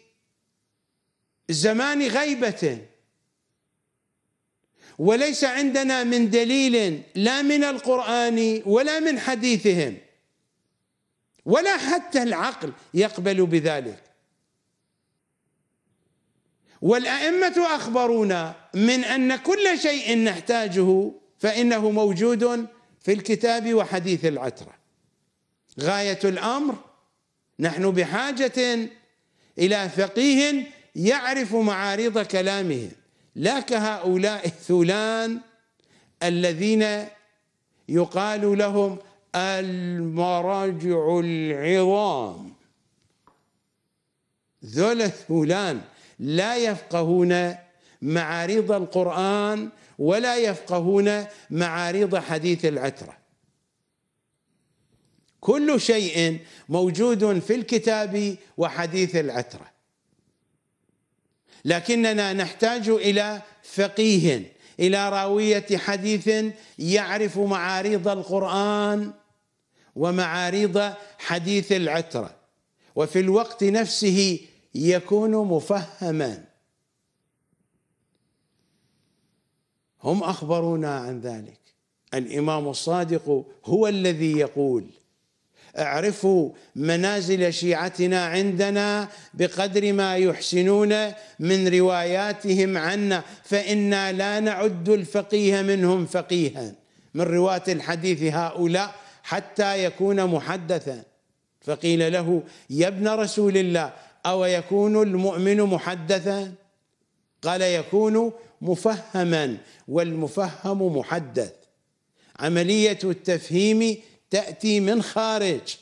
[SPEAKER 2] زمان غيبة وليس عندنا من دليل لا من القرآن ولا من حديثهم ولا حتى العقل يقبل بذلك والأئمة أخبرونا من أن كل شيء نحتاجه فإنه موجود في الكتاب وحديث العترة غاية الأمر نحن بحاجة إلى فقيه يعرف معارض كلامه لا كهؤلاء الثولان الذين يقال لهم المراجع العظام ذولا الثلان لا يفقهون معارض القرآن ولا يفقهون معارض حديث العترة كل شيء موجود في الكتاب وحديث العتره لكننا نحتاج الى فقيه الى راويه حديث يعرف معاريض القران ومعاريض حديث العتره وفي الوقت نفسه يكون مفهما هم اخبرونا عن ذلك الامام الصادق هو الذي يقول اعرفوا منازل شيعتنا عندنا بقدر ما يحسنون من رواياتهم عنا فإنا لا نعد الفقيه منهم فقيها من رواة الحديث هؤلاء حتى يكون محدثا فقيل له يا ابن رسول الله أو يكون المؤمن محدثا قال يكون مفهما والمفهم محدث عملية التفهيم تأتي من خارج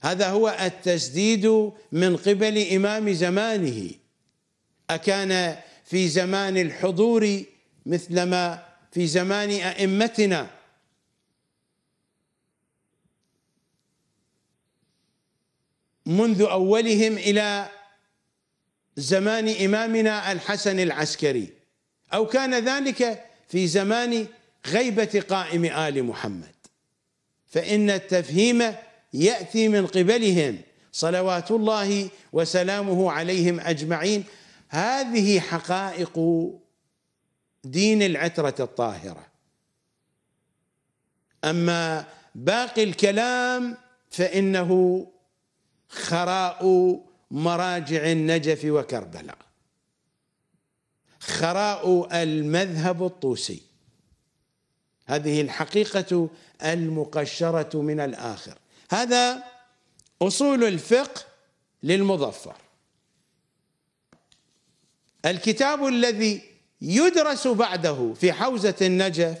[SPEAKER 2] هذا هو التسديد من قبل إمام زمانه أكان في زمان الحضور مثلما في زمان أئمتنا منذ أولهم إلى زمان إمامنا الحسن العسكري أو كان ذلك في زمان غيبة قائم آل محمد فإن التفهيم يأتي من قبلهم صلوات الله وسلامه عليهم أجمعين هذه حقائق دين العترة الطاهرة أما باقي الكلام فإنه خراء مراجع النجف وكربلاء خراء المذهب الطوسي هذه الحقيقة المقشرة من الآخر هذا أصول الفقه للمظفر الكتاب الذي يدرس بعده في حوزة النجف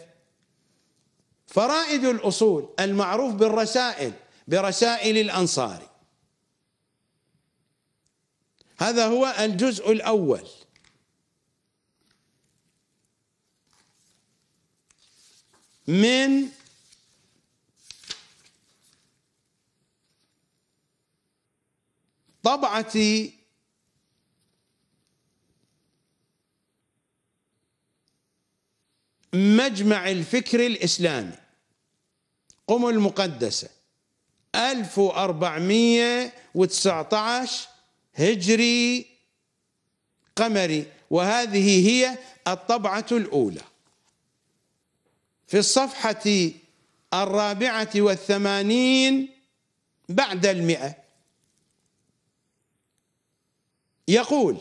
[SPEAKER 2] فرائد الأصول المعروف بالرسائل برسائل الأنصاري هذا هو الجزء الأول من طبعة مجمع الفكر الإسلامي قم المقدسة 1419 هجري قمري وهذه هي الطبعة الأولى في الصفحة الرابعة والثمانين بعد المئة يقول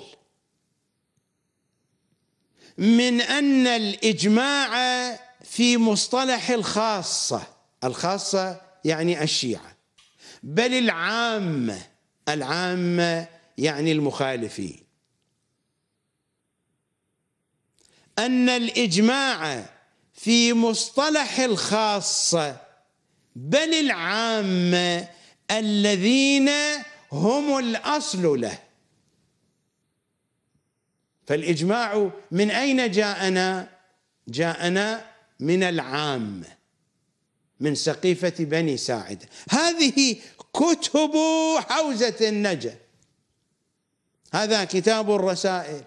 [SPEAKER 2] من أن الإجماع في مصطلح الخاصة الخاصة يعني الشيعة بل العامة العامة يعني المخالفين أن الإجماع في مصطلح الخاصه بل العامه الذين هم الاصل له فالاجماع من اين جاءنا جاءنا من العامه من سقيفه بني ساعده هذه كتب حوزه النجا هذا كتاب الرسائل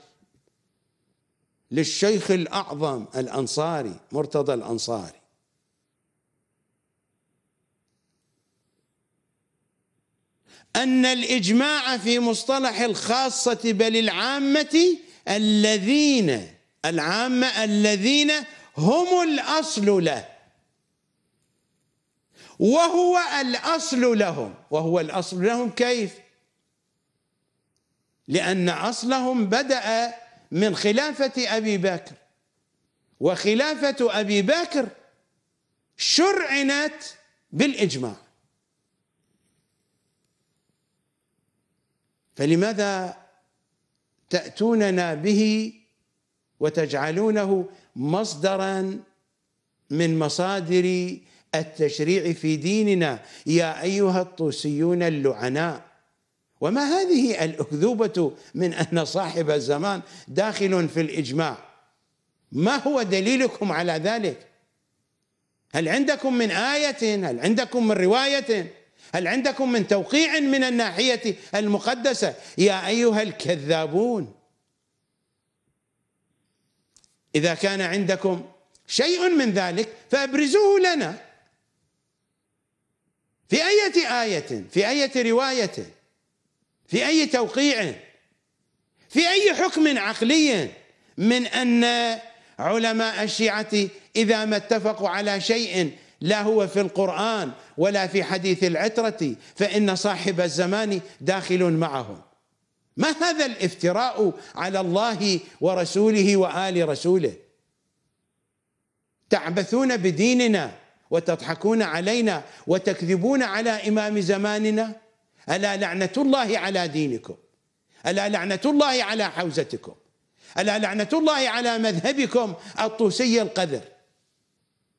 [SPEAKER 2] للشيخ الأعظم الأنصاري مرتضى الأنصاري أن الإجماع في مصطلح الخاصة بل العامة الذين العامة الذين هم الأصل له وهو الأصل لهم وهو الأصل لهم كيف؟ لأن أصلهم بدأ من خلافة أبي بكر وخلافة أبي بكر شرعنت بالإجماع فلماذا تأتوننا به وتجعلونه مصدرا من مصادر التشريع في ديننا يا أيها الطوسيون اللعناء وما هذه الأكذوبة من أن صاحب الزمان داخل في الإجماع ما هو دليلكم على ذلك هل عندكم من آية هل عندكم من رواية هل عندكم من توقيع من الناحية المقدسة يا أيها الكذابون إذا كان عندكم شيء من ذلك فأبرزوه لنا في أية آية في أية رواية في أي توقيع في أي حكم عقلي من أن علماء الشيعة إذا ما اتفقوا على شيء لا هو في القرآن ولا في حديث العترة فإن صاحب الزمان داخل معهم ما هذا الافتراء على الله ورسوله وآل رسوله تعبثون بديننا وتضحكون علينا وتكذبون على إمام زماننا ألا لعنة الله على دينكم ألا لعنة الله على حوزتكم ألا لعنة الله على مذهبكم الطوسي القذر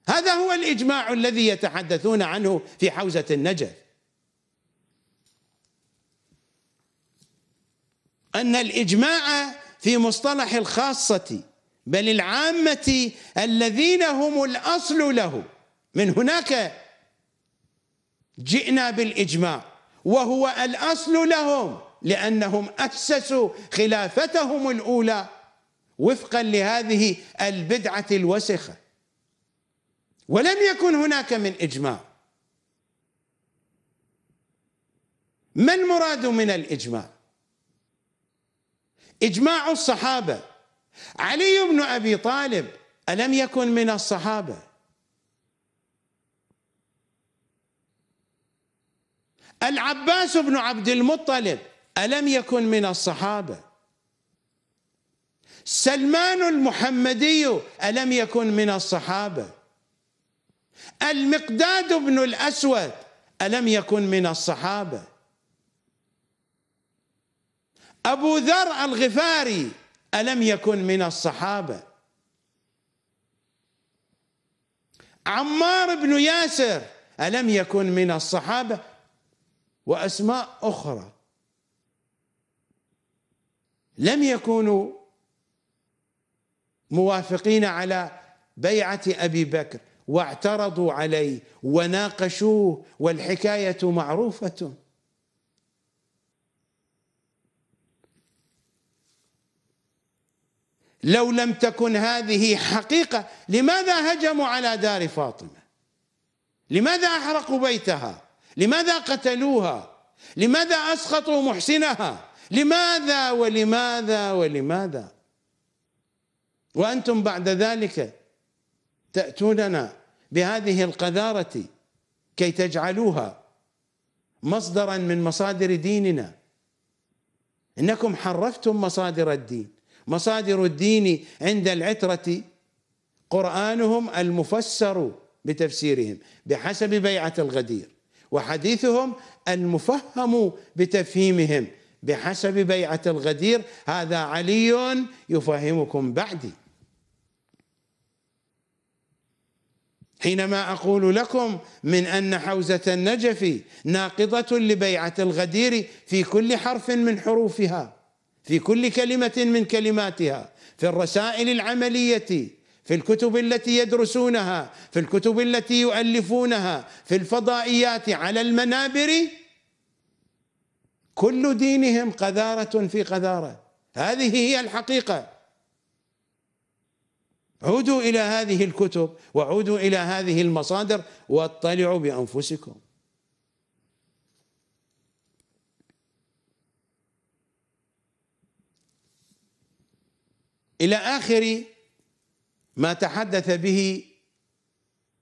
[SPEAKER 2] هذا هو الإجماع الذي يتحدثون عنه في حوزة النجف أن الإجماع في مصطلح الخاصة بل العامة الذين هم الأصل له من هناك جئنا بالإجماع وهو الاصل لهم لانهم اسسوا خلافتهم الاولى وفقا لهذه البدعه الوسخه ولم يكن هناك من اجماع ما المراد من الاجماع اجماع الصحابه علي بن ابي طالب الم يكن من الصحابه العباس بن عبد المطلب ألم يكن من الصحابة سلمان المحمدي ألم يكن من الصحابة المقداد بن الأسود ألم يكن من الصحابة أبو ذر الغفاري ألم يكن من الصحابة عمار بن ياسر ألم يكن من الصحابة واسماء اخرى لم يكونوا موافقين على بيعه ابي بكر واعترضوا عليه وناقشوه والحكايه معروفه لو لم تكن هذه حقيقه لماذا هجموا على دار فاطمه لماذا احرقوا بيتها لماذا قتلوها لماذا اسقطوا محسنها لماذا ولماذا ولماذا وانتم بعد ذلك تاتوننا بهذه القذاره كي تجعلوها مصدرا من مصادر ديننا انكم حرفتم مصادر الدين مصادر الدين عند العتره قرانهم المفسر بتفسيرهم بحسب بيعه الغدير وحديثهم المفهم بتفهيمهم بحسب بيعة الغدير هذا علي يفهمكم بعدي حينما أقول لكم من أن حوزة النجف ناقضة لبيعة الغدير في كل حرف من حروفها في كل كلمة من كلماتها في الرسائل العملية في الكتب التي يدرسونها في الكتب التي يؤلفونها في الفضائيات على المنابر كل دينهم قذاره في قذاره هذه هي الحقيقه عودوا الى هذه الكتب وعودوا الى هذه المصادر واطلعوا بانفسكم الى اخر ما تحدث به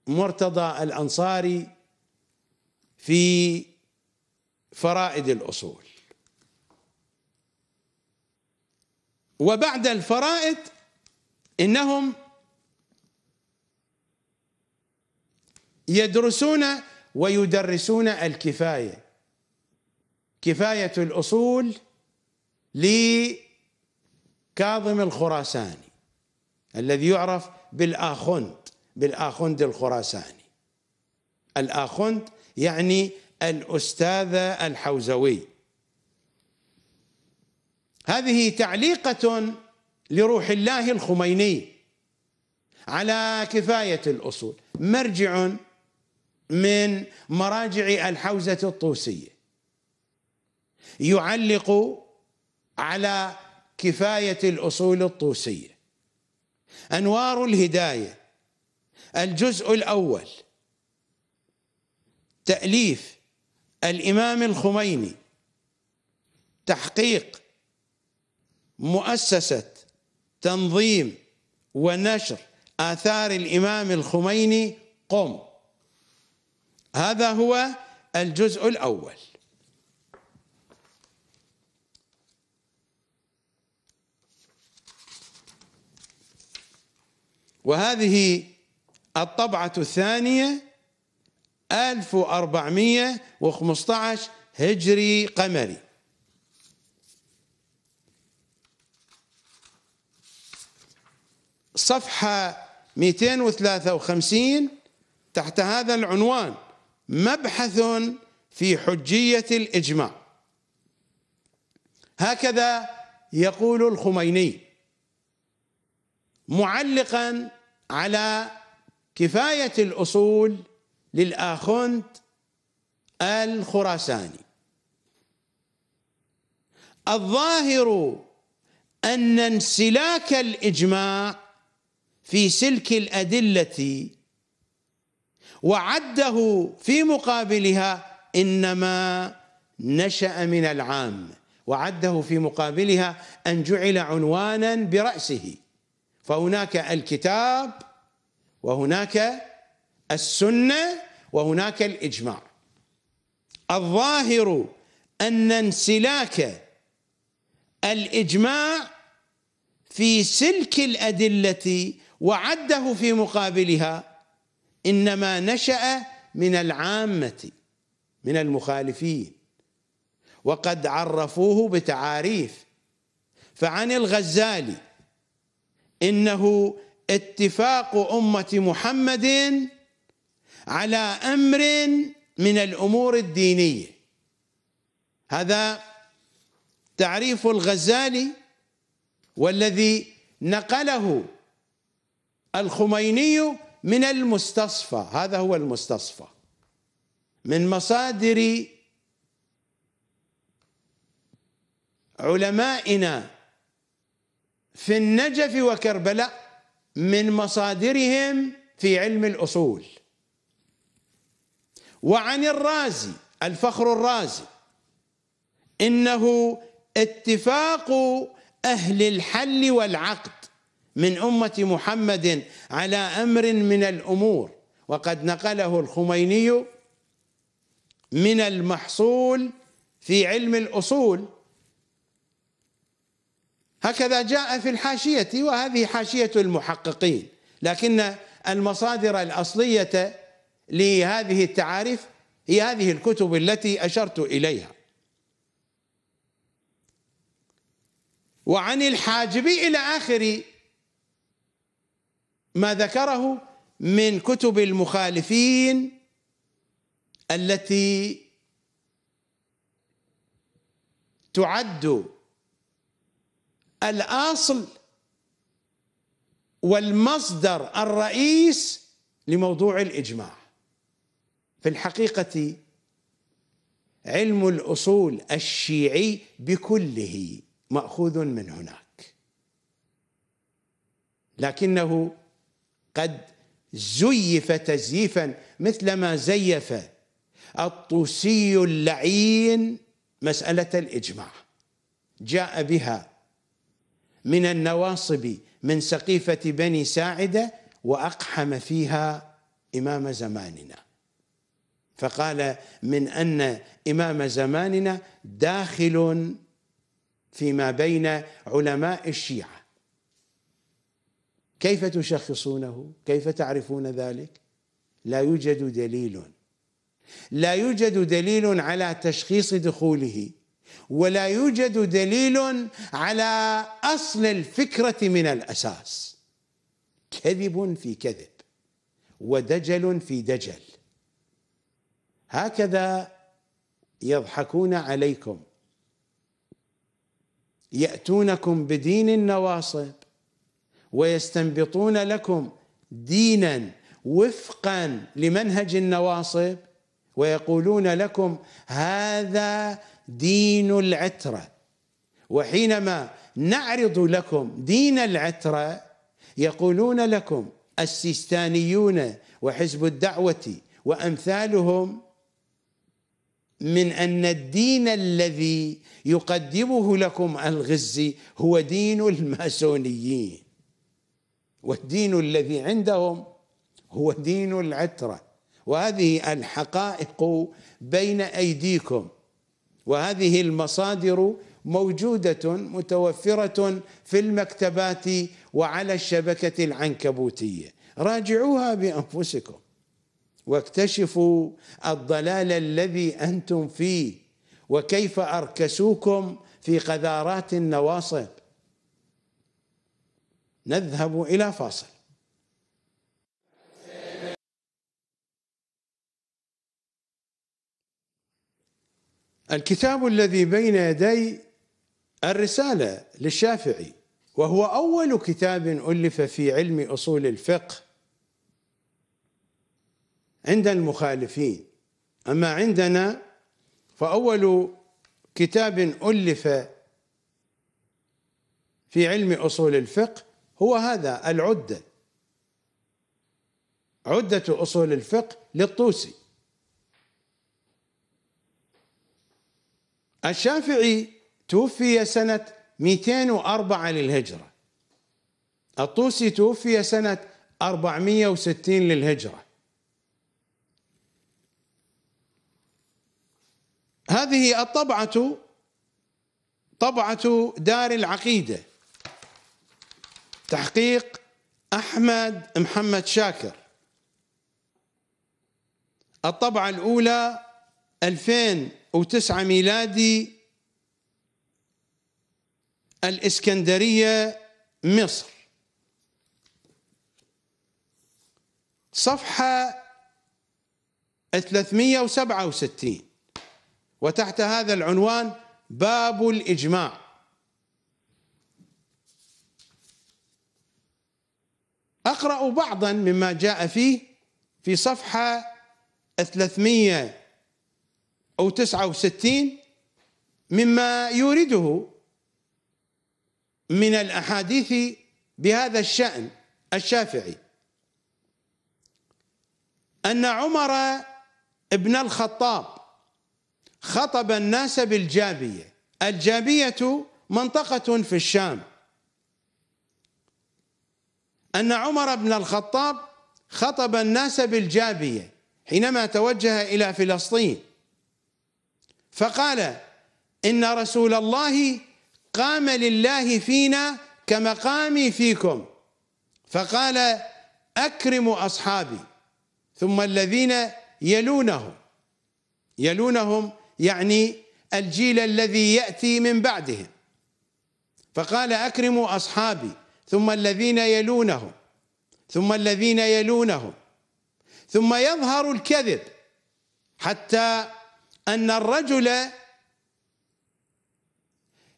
[SPEAKER 2] مرتضى الانصاري في فرائد الاصول وبعد الفرائد انهم يدرسون ويدرسون الكفايه كفايه الاصول لكاظم الخراسان الذي يعرف بالآخند بالآخند الخراساني الآخند يعني الأستاذ الحوزوي هذه تعليقة لروح الله الخميني على كفاية الأصول مرجع من مراجع الحوزة الطوسية يعلق على كفاية الأصول الطوسية انوار الهدايه الجزء الاول تاليف الامام الخميني تحقيق مؤسسه تنظيم ونشر اثار الامام الخميني قم هذا هو الجزء الاول وهذه الطبعة الثانية 1415 هجري قمري صفحة 253 تحت هذا العنوان مبحث في حجية الإجماع هكذا يقول الخميني معلقا على كفاية الأصول للآخوند الخراساني الظاهر أن انسلاك الإجماع في سلك الأدلة وعده في مقابلها إنما نشأ من العام وعده في مقابلها أن جعل عنوانا برأسه فهناك الكتاب وهناك السنه وهناك الاجماع الظاهر ان انسلاك الاجماع في سلك الادله وعده في مقابلها انما نشا من العامه من المخالفين وقد عرفوه بتعاريف فعن الغزالي انه اتفاق امه محمد على امر من الامور الدينيه هذا تعريف الغزالي والذي نقله الخميني من المستصفى هذا هو المستصفى من مصادر علمائنا في النجف وكربلاء من مصادرهم في علم الأصول وعن الرازي الفخر الرازي إنه اتفاق أهل الحل والعقد من أمة محمد على أمر من الأمور وقد نقله الخميني من المحصول في علم الأصول هكذا جاء في الحاشية وهذه حاشية المحققين لكن المصادر الأصلية لهذه التعارف هي هذه الكتب التي أشرت إليها وعن الحاجب إلى آخر ما ذكره من كتب المخالفين التي تعد الاصل والمصدر الرئيس لموضوع الاجماع في الحقيقه علم الاصول الشيعي بكله ماخوذ من هناك لكنه قد زيف تزييفا مثلما زيف الطوسي اللعين مساله الاجماع جاء بها من النواصب من سقيفة بني ساعدة وأقحم فيها إمام زماننا فقال من أن إمام زماننا داخل فيما بين علماء الشيعة كيف تشخصونه؟ كيف تعرفون ذلك؟ لا يوجد دليل لا يوجد دليل على تشخيص دخوله ولا يوجد دليل على اصل الفكره من الاساس كذب في كذب ودجل في دجل هكذا يضحكون عليكم ياتونكم بدين النواصب ويستنبطون لكم دينا وفقا لمنهج النواصب ويقولون لكم هذا دين العترة وحينما نعرض لكم دين العترة يقولون لكم السيستانيون وحزب الدعوة وأمثالهم من أن الدين الذي يقدمه لكم الغزي هو دين الماسونيين والدين الذي عندهم هو دين العترة وهذه الحقائق بين أيديكم وهذه المصادر موجودة متوفرة في المكتبات وعلى الشبكة العنكبوتية راجعوها بأنفسكم واكتشفوا الضلال الذي أنتم فيه وكيف أركسوكم في قذارات النواصب نذهب إلى فاصل الكتاب الذي بين يدي الرسالة للشافعي وهو أول كتاب ألف في علم أصول الفقه عند المخالفين أما عندنا فأول كتاب ألف في علم أصول الفقه هو هذا العدة عدة أصول الفقه للطوسي الشافعي توفي سنة 204 للهجرة الطوسي توفي سنة 460 للهجرة هذه الطبعة طبعة دار العقيدة تحقيق أحمد محمد شاكر الطبعة الأولى 2000 وتسعة ميلادي الإسكندرية مصر صفحة 367 وتحت هذا العنوان باب الإجماع أقرأ بعضا مما جاء فيه في صفحة 300 أو تسعة وستين مما يورده من الأحاديث بهذا الشأن الشافعي أن عمر بن الخطاب خطب الناس بالجابية الجابية منطقة في الشام أن عمر بن الخطاب خطب الناس بالجابية حينما توجه إلى فلسطين فقال إن رسول الله قام لله فينا كمقامي فيكم فقال أكرموا أصحابي ثم الذين يلونهم يلونهم يعني الجيل الذي يأتي من بعدهم فقال أكرموا أصحابي ثم الذين يلونهم ثم الذين يلونهم ثم يظهر الكذب حتى أن الرجل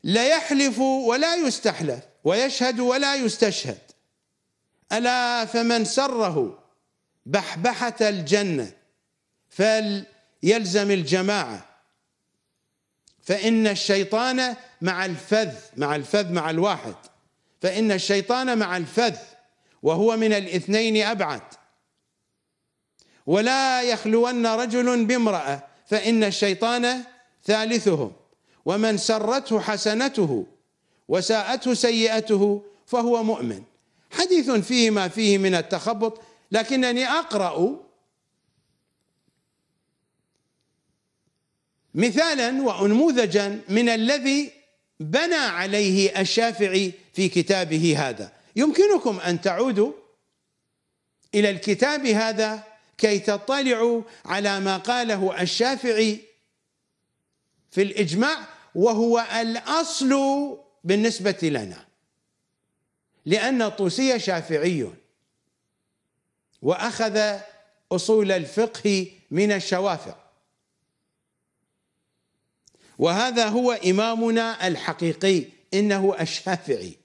[SPEAKER 2] ليحلف ولا يستحلف ويشهد ولا يستشهد ألا فمن سره بحبحة الجنة فليلزم الجماعة فإن الشيطان مع الفذ مع الفذ مع الواحد فإن الشيطان مع الفذ وهو من الاثنين أبعد ولا يخلون رجل بامرأة فإن الشيطان ثالثهم ومن سرته حسنته وساءته سيئته فهو مؤمن حديث فيه ما فيه من التخبط لكنني أقرأ مثالا وأنموذجا من الذي بنى عليه الشافعي في كتابه هذا يمكنكم أن تعودوا إلى الكتاب هذا كي تطلعوا على ما قاله الشافعي في الإجماع وهو الأصل بالنسبة لنا لأن الطوسي شافعي وأخذ أصول الفقه من الشوافع وهذا هو إمامنا الحقيقي إنه الشافعي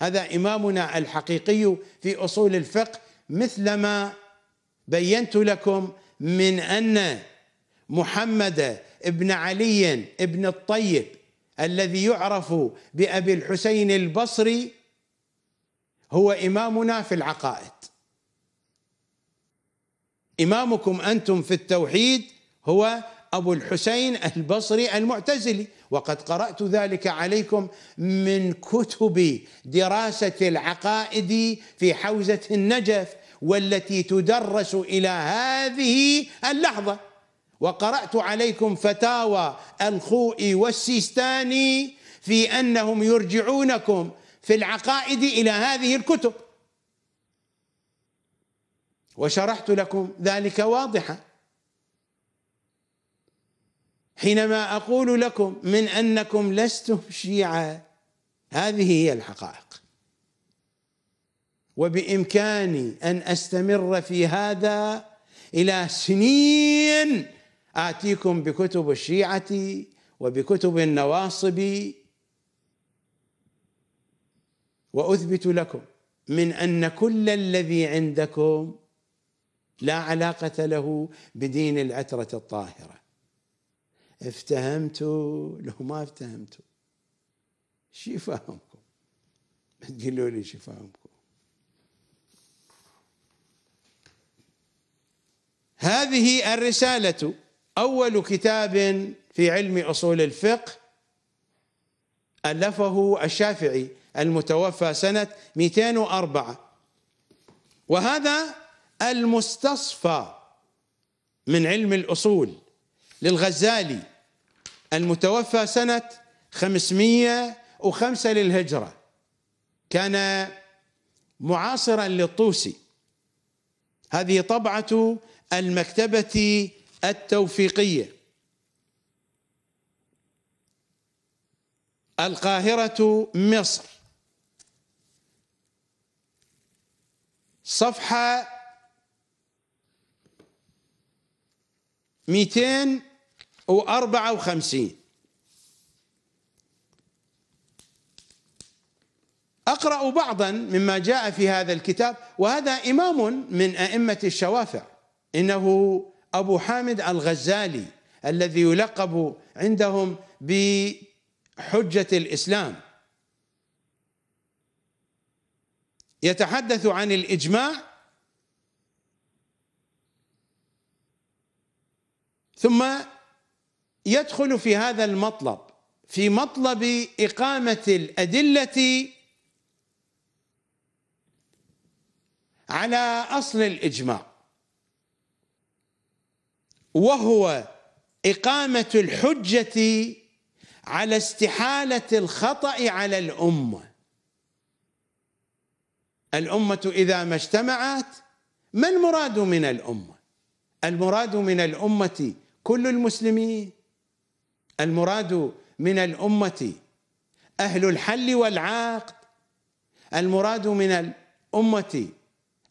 [SPEAKER 2] هذا إمامنا الحقيقي في أصول الفقه مثلما بينت لكم من أن محمد ابن علي ابن الطيب الذي يعرف بأبي الحسين البصري هو إمامنا في العقائد إمامكم أنتم في التوحيد هو أبو الحسين البصري المعتزلي وقد قرأت ذلك عليكم من كتب دراسة العقائد في حوزة النجف والتي تدرس الى هذه اللحظه وقرات عليكم فتاوى الخوئي والسيستاني في انهم يرجعونكم في العقائد الى هذه الكتب وشرحت لكم ذلك واضحا حينما اقول لكم من انكم لستم شيعه هذه هي الحقائق وبامكاني ان استمر في هذا الى سنين اتيكم بكتب الشيعه وبكتب النواصب واثبت لكم من ان كل الذي عندكم لا علاقه له بدين العتره الطاهره افتهمتوا لو ما افتهمتوا شي فاهمكم تقولوا لي شي فاهمكم هذه الرسالة أول كتاب في علم أصول الفقه ألفه الشافعي المتوفى سنة 204 وهذا المستصفى من علم الأصول للغزالي المتوفى سنة 505 للهجرة كان معاصرا للطوسي هذه طبعة المكتبة التوفيقية القاهرة مصر صفحة 254 أقرأ بعضا مما جاء في هذا الكتاب وهذا إمام من أئمة الشوافع انه ابو حامد الغزالي الذي يلقب عندهم بحجه الاسلام يتحدث عن الاجماع ثم يدخل في هذا المطلب في مطلب اقامه الادله على اصل الاجماع وهو إقامة الحجة على استحالة الخطأ على الأمة الأمة إذا ما اجتمعت ما المراد من الأمة المراد من الأمة كل المسلمين المراد من الأمة أهل الحل والعقد المراد من الأمة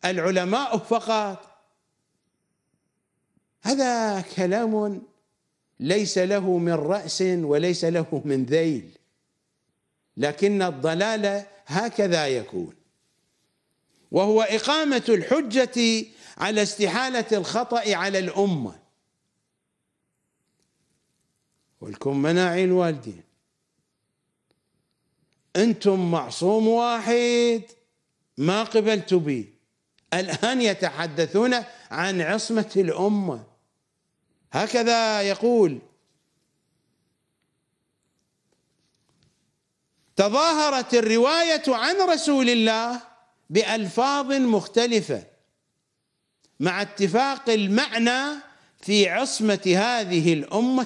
[SPEAKER 2] العلماء فقط هذا كلام ليس له من راس وليس له من ذيل لكن الضلال هكذا يكون وهو اقامه الحجه على استحاله الخطا على الامه ولكم مناعي الوالدين انتم معصوم واحد ما قبلت به الان يتحدثون عن عصمه الامه هكذا يقول تظاهرت الرواية عن رسول الله بألفاظ مختلفة مع اتفاق المعنى في عصمة هذه الأمة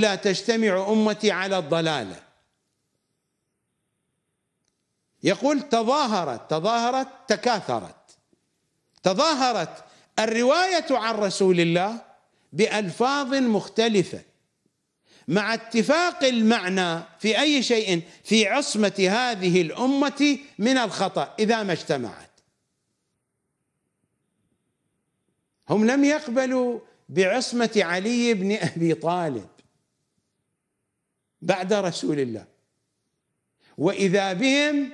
[SPEAKER 2] لا تجتمع أمتي على الضلاله يقول تظاهرت تظاهرت تكاثرت تظاهرت الرواية عن رسول الله بألفاظ مختلفة مع اتفاق المعنى في أي شيء في عصمة هذه الأمة من الخطأ إذا ما اجتمعت هم لم يقبلوا بعصمة علي بن أبي طالب بعد رسول الله وإذا بهم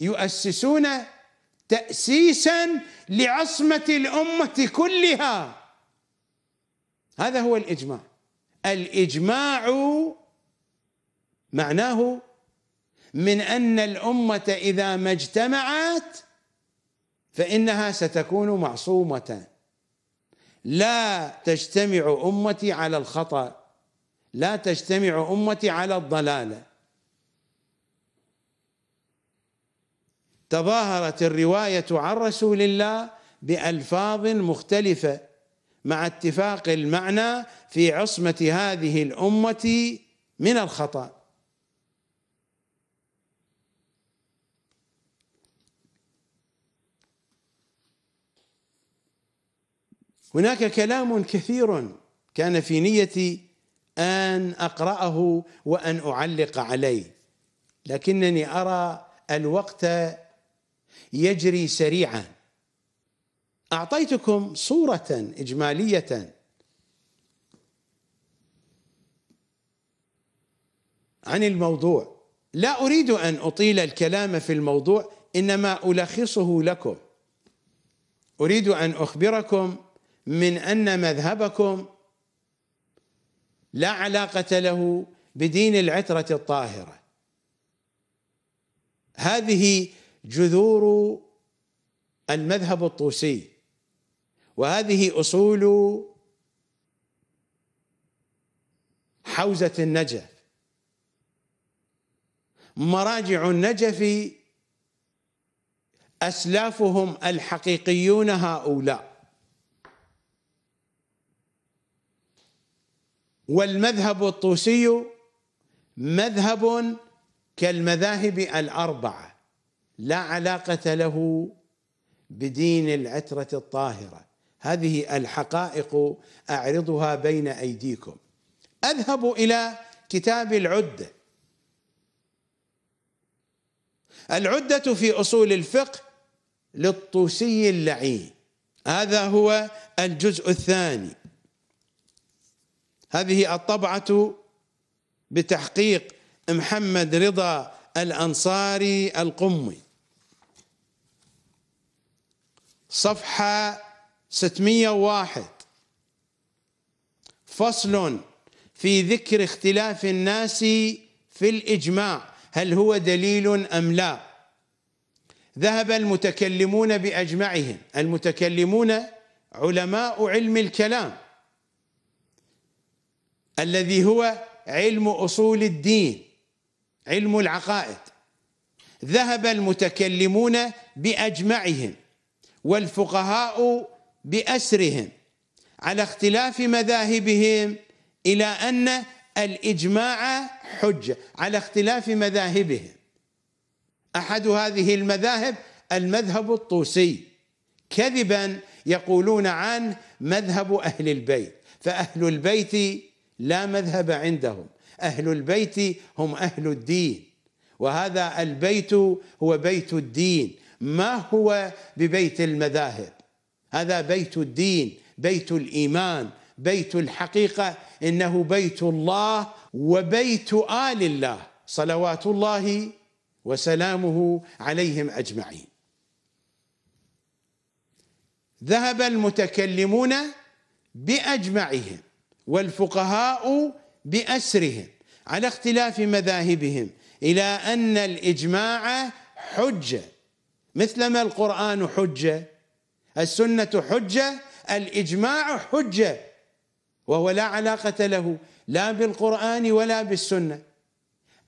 [SPEAKER 2] يؤسسون تأسيسا لعصمة الأمة كلها هذا هو الإجماع الإجماع معناه من أن الأمة إذا ما اجتمعت فإنها ستكون معصومة لا تجتمع أمتي على الخطأ لا تجتمع أمتي على الضلالة تظاهرت الرواية عن رسول الله بألفاظ مختلفة مع اتفاق المعنى في عصمة هذه الأمة من الخطأ هناك كلام كثير كان في نيتي أن أقرأه وأن أعلق عليه لكنني أرى الوقت يجري سريعا اعطيتكم صوره اجماليه عن الموضوع لا اريد ان اطيل الكلام في الموضوع انما الخصه لكم اريد ان اخبركم من ان مذهبكم لا علاقه له بدين العتره الطاهره هذه جذور المذهب الطوسي وهذه اصول حوزه النجف مراجع النجف اسلافهم الحقيقيون هؤلاء والمذهب الطوسي مذهب كالمذاهب الاربعه لا علاقة له بدين العترة الطاهرة هذه الحقائق أعرضها بين أيديكم أذهب إلى كتاب العدة العدة في أصول الفقه للطوسي اللعين هذا هو الجزء الثاني هذه الطبعة بتحقيق محمد رضا الأنصاري القمي صفحة 601 فصل في ذكر اختلاف الناس في الإجماع هل هو دليل أم لا ذهب المتكلمون بأجمعهم المتكلمون علماء علم الكلام الذي هو علم أصول الدين علم العقائد ذهب المتكلمون بأجمعهم والفقهاء بأسرهم على اختلاف مذاهبهم إلى أن الإجماع حجة على اختلاف مذاهبهم أحد هذه المذاهب المذهب الطوسي كذبا يقولون عن مذهب أهل البيت فأهل البيت لا مذهب عندهم أهل البيت هم أهل الدين وهذا البيت هو بيت الدين ما هو ببيت المذاهب هذا بيت الدين بيت الايمان بيت الحقيقه انه بيت الله وبيت ال الله صلوات الله وسلامه عليهم اجمعين ذهب المتكلمون باجمعهم والفقهاء باسرهم على اختلاف مذاهبهم الى ان الاجماع حجه مثلما القرآن حجة السنة حجة الإجماع حجة وهو لا علاقة له لا بالقرآن ولا بالسنة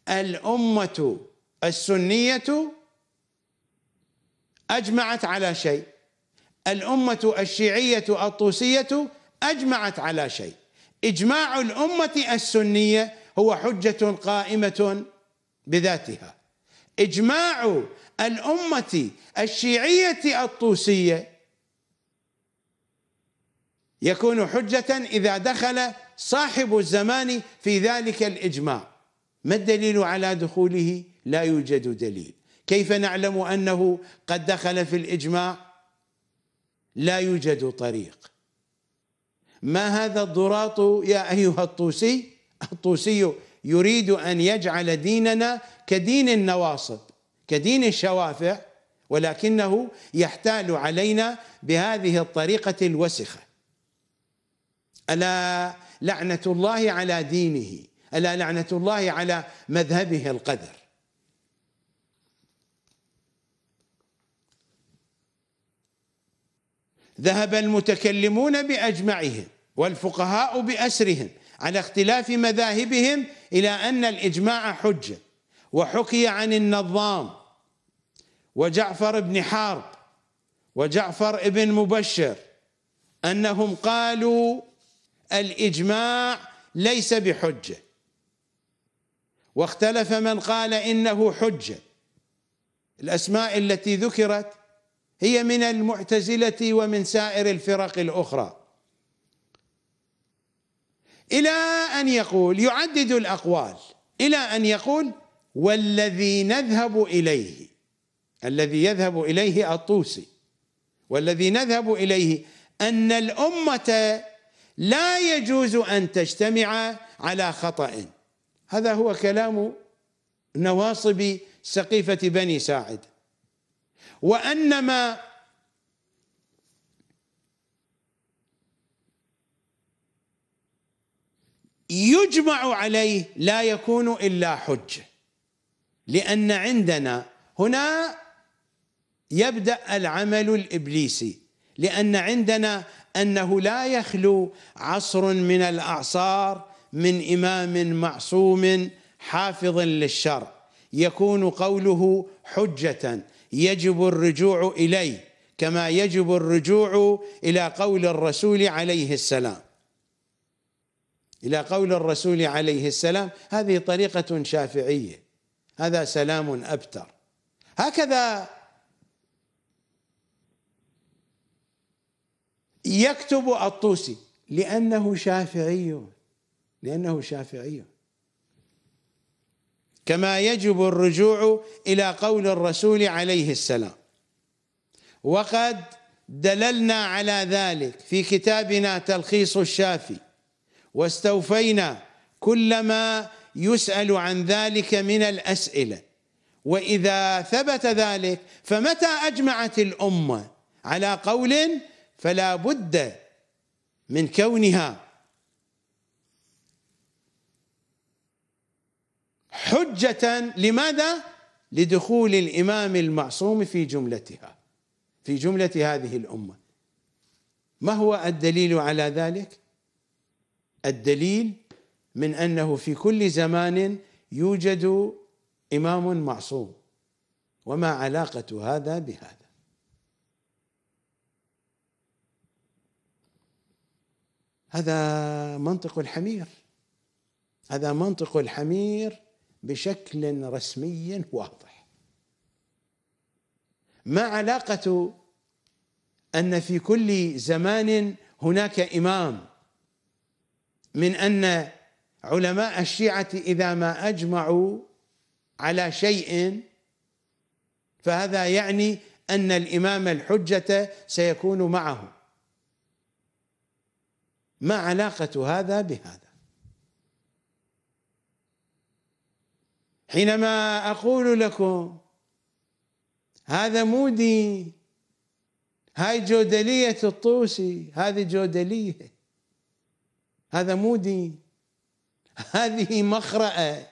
[SPEAKER 2] الأمة السنية أجمعت على شيء الأمة الشيعية الطوسية أجمعت على شيء إجماع الأمة السنية هو حجة قائمة بذاتها إجماع الأمة الشيعية الطوسية يكون حجة إذا دخل صاحب الزمان في ذلك الإجماع ما الدليل على دخوله لا يوجد دليل كيف نعلم أنه قد دخل في الإجماع لا يوجد طريق ما هذا الضراط يا أيها الطوسي الطوسي يريد أن يجعل ديننا كدين النواصب كدين الشوافع ولكنه يحتال علينا بهذه الطريقة الوسخة ألا لعنة الله على دينه ألا لعنة الله على مذهبه القدر ذهب المتكلمون بأجمعهم والفقهاء بأسرهم على اختلاف مذاهبهم إلى أن الإجماع حجة وحكي عن النظام وجعفر بن حارب وجعفر بن مبشر انهم قالوا الاجماع ليس بحجه واختلف من قال انه حجه الاسماء التي ذكرت هي من المعتزله ومن سائر الفرق الاخرى الى ان يقول يعدد الاقوال الى ان يقول والذي نذهب اليه الذي يذهب اليه الطوسي والذي نذهب اليه ان الامه لا يجوز ان تجتمع على خطأ هذا هو كلام نواصب سقيفة بني ساعد وانما يجمع عليه لا يكون إلا حجة لأن عندنا هنا يبدأ العمل الإبليسي لأن عندنا أنه لا يخلو عصر من الأعصار من إمام معصوم حافظ للشرع يكون قوله حجة يجب الرجوع إليه كما يجب الرجوع إلى قول الرسول عليه السلام إلى قول الرسول عليه السلام هذه طريقة شافعية هذا سلام أبتر هكذا يكتب الطوسي لأنه شافعي لأنه شافعي كما يجب الرجوع إلى قول الرسول عليه السلام وقد دللنا على ذلك في كتابنا تلخيص الشافي واستوفينا كل ما يسأل عن ذلك من الأسئلة وإذا ثبت ذلك فمتى أجمعت الأمة على قول فلا بد من كونها حجة لماذا؟ لدخول الإمام المعصوم في جملتها في جملة هذه الأمة ما هو الدليل على ذلك؟ الدليل من أنه في كل زمان يوجد إمام معصوم وما علاقة هذا بهذا هذا منطق الحمير هذا منطق الحمير بشكل رسمي واضح ما علاقه ان في كل زمان هناك امام من ان علماء الشيعه اذا ما اجمعوا على شيء فهذا يعني ان الامام الحجه سيكون معه ما علاقة هذا بهذا حينما أقول لكم هذا مودي هاي جودلية الطوسي هذه جودلية هذا مودي هذه مخرأة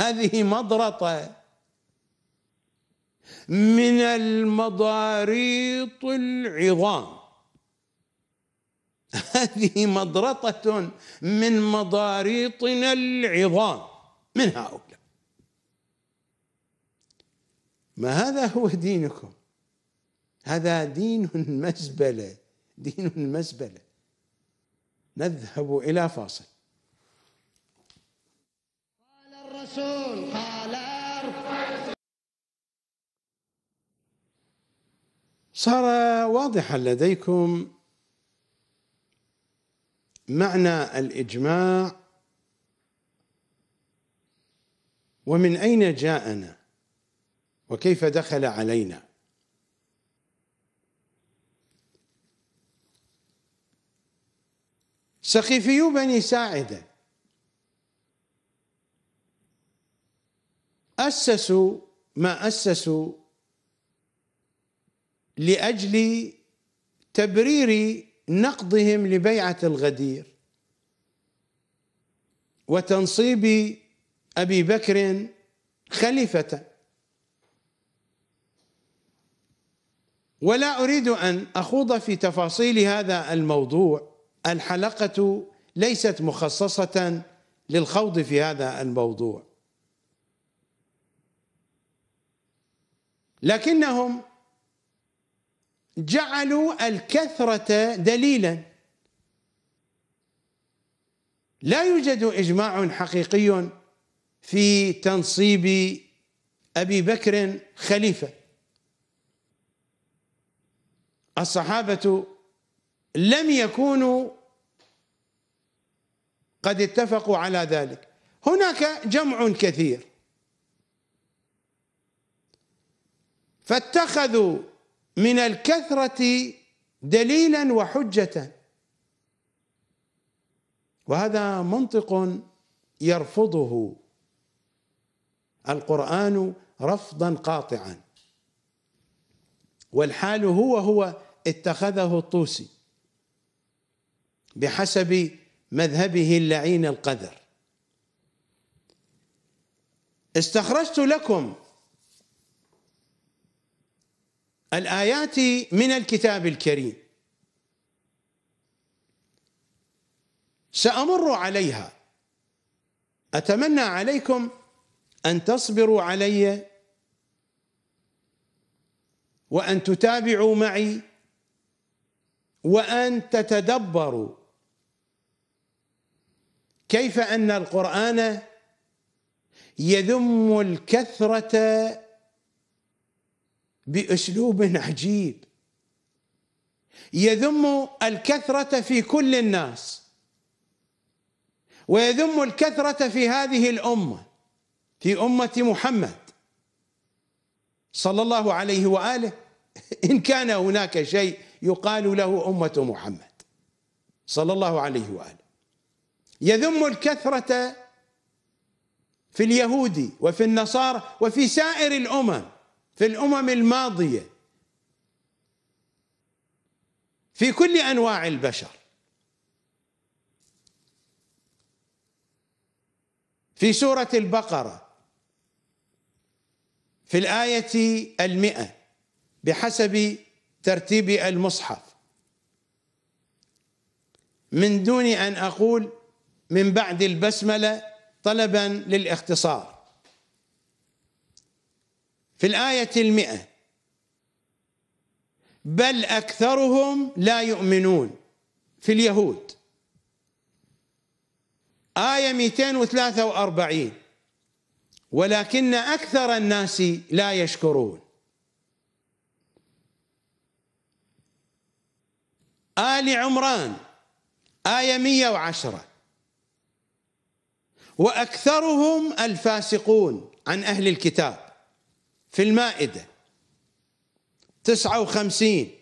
[SPEAKER 2] هذه مضرطة من المضاريط العظام هذه مضرطة من مضاريطنا العظام من هؤلاء ما هذا هو دينكم هذا دين مزبلة دين مزبلة نذهب إلى فاصل
[SPEAKER 1] قال الرسول قال
[SPEAKER 2] صار واضحا لديكم معنى الإجماع ومن أين جاءنا وكيف دخل علينا سخيفي بني ساعدة أسسوا ما أسسوا لأجل تبرير نقضهم لبيعه الغدير وتنصيب ابي بكر خليفه ولا اريد ان اخوض في تفاصيل هذا الموضوع الحلقه ليست مخصصه للخوض في هذا الموضوع لكنهم جعلوا الكثرة دليلا لا يوجد إجماع حقيقي في تنصيب أبي بكر خليفة الصحابة لم يكونوا قد اتفقوا على ذلك هناك جمع كثير فاتخذوا من الكثرة دليلا وحجة وهذا منطق يرفضه القرآن رفضا قاطعا والحال هو هو اتخذه الطوسي بحسب مذهبه اللعين القذر استخرجت لكم الآيات من الكتاب الكريم سأمر عليها أتمنى عليكم أن تصبروا علي وأن تتابعوا معي وأن تتدبروا كيف أن القرآن يذم الكثرة باسلوب عجيب يذم الكثره في كل الناس ويذم الكثره في هذه الامه في امه محمد صلى الله عليه واله ان كان هناك شيء يقال له امه محمد صلى الله عليه واله يذم الكثره في اليهود وفي النصارى وفي سائر الامم في الامم الماضيه في كل انواع البشر في سوره البقره في الايه المئه بحسب ترتيب المصحف من دون ان اقول من بعد البسمله طلبا للاختصار في الآية المئة بل أكثرهم لا يؤمنون في اليهود آية 243 ولكن أكثر الناس لا يشكرون آل عمران آية 110 وأكثرهم الفاسقون عن أهل الكتاب في المائدة تسعة وخمسين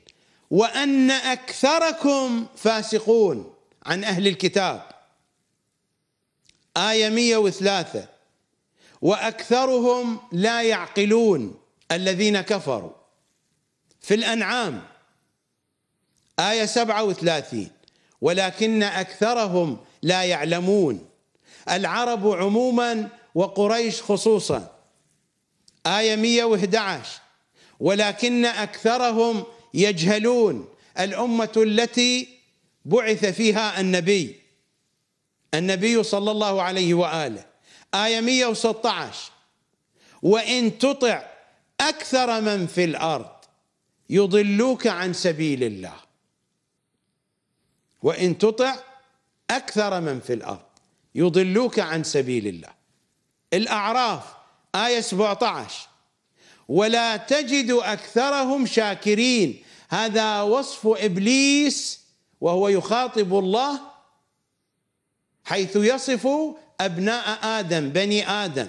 [SPEAKER 2] وأن أكثركم فاسقون عن أهل الكتاب آية 103 وأكثرهم لا يعقلون الذين كفروا في الأنعام آية 37 ولكن أكثرهم لا يعلمون العرب عموما وقريش خصوصا آية 111 ولكن أكثرهم يجهلون الأمة التي بعث فيها النبي النبي صلى الله عليه وآله آية 116 وإن تطع أكثر من في الأرض يضلوك عن سبيل الله وإن تطع أكثر من في الأرض يضلوك عن سبيل الله الأعراف آية 17 ولا تجد أكثرهم شاكرين هذا وصف إبليس وهو يخاطب الله حيث يصف أبناء آدم بني آدم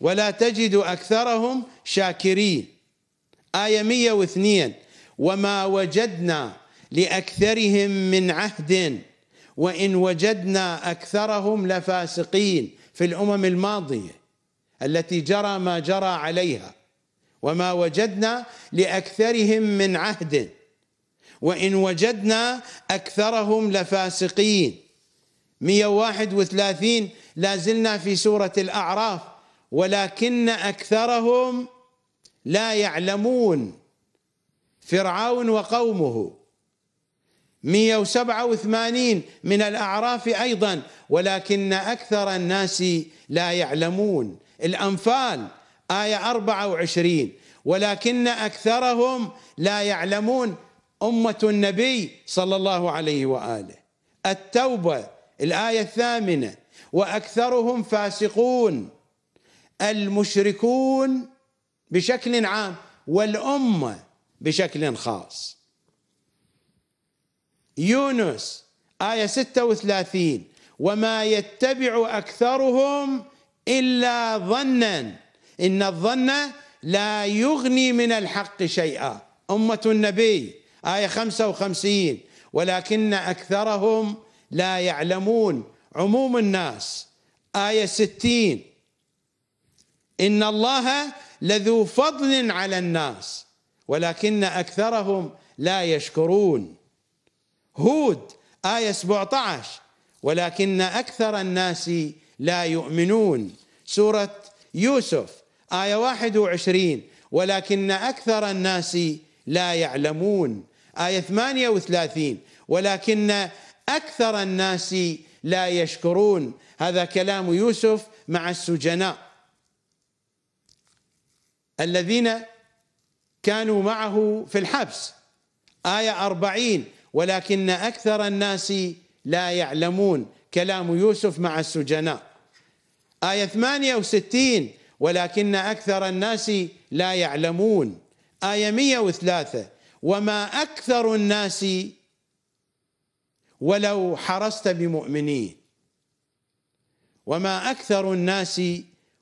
[SPEAKER 2] ولا تجد أكثرهم شاكرين آية 102 وما وجدنا لأكثرهم من عهد وإن وجدنا أكثرهم لفاسقين في الأمم الماضية التي جرى ما جرى عليها وما وجدنا لاكثرهم من عهد وان وجدنا اكثرهم لفاسقين 131 لا زلنا في سوره الاعراف ولكن اكثرهم لا يعلمون فرعون وقومه 187 من الاعراف ايضا ولكن اكثر الناس لا يعلمون الأنفال آية 24 ولكن أكثرهم لا يعلمون أمة النبي صلى الله عليه وآله التوبة الآية الثامنة وأكثرهم فاسقون المشركون بشكل عام والأمة بشكل خاص يونس آية 36 وما يتبع أكثرهم إلا ظنا إن الظن لا يغني من الحق شيئا أمة النبي آية 55 ولكن أكثرهم لا يعلمون عموم الناس آية 60 إن الله لذو فضل على الناس ولكن أكثرهم لا يشكرون هود آية 17 ولكن أكثر الناس لا يؤمنون سورة يوسف آية 21 ولكن أكثر الناس لا يعلمون آية 38 ولكن أكثر الناس لا يشكرون هذا كلام يوسف مع السجناء الذين كانوا معه في الحبس آية أربعين ولكن أكثر الناس لا يعلمون كلام يوسف مع السجناء آية 68 ولكن أكثر الناس لا يعلمون آية 103 وما أكثر الناس ولو حرصت بمؤمنين وما أكثر الناس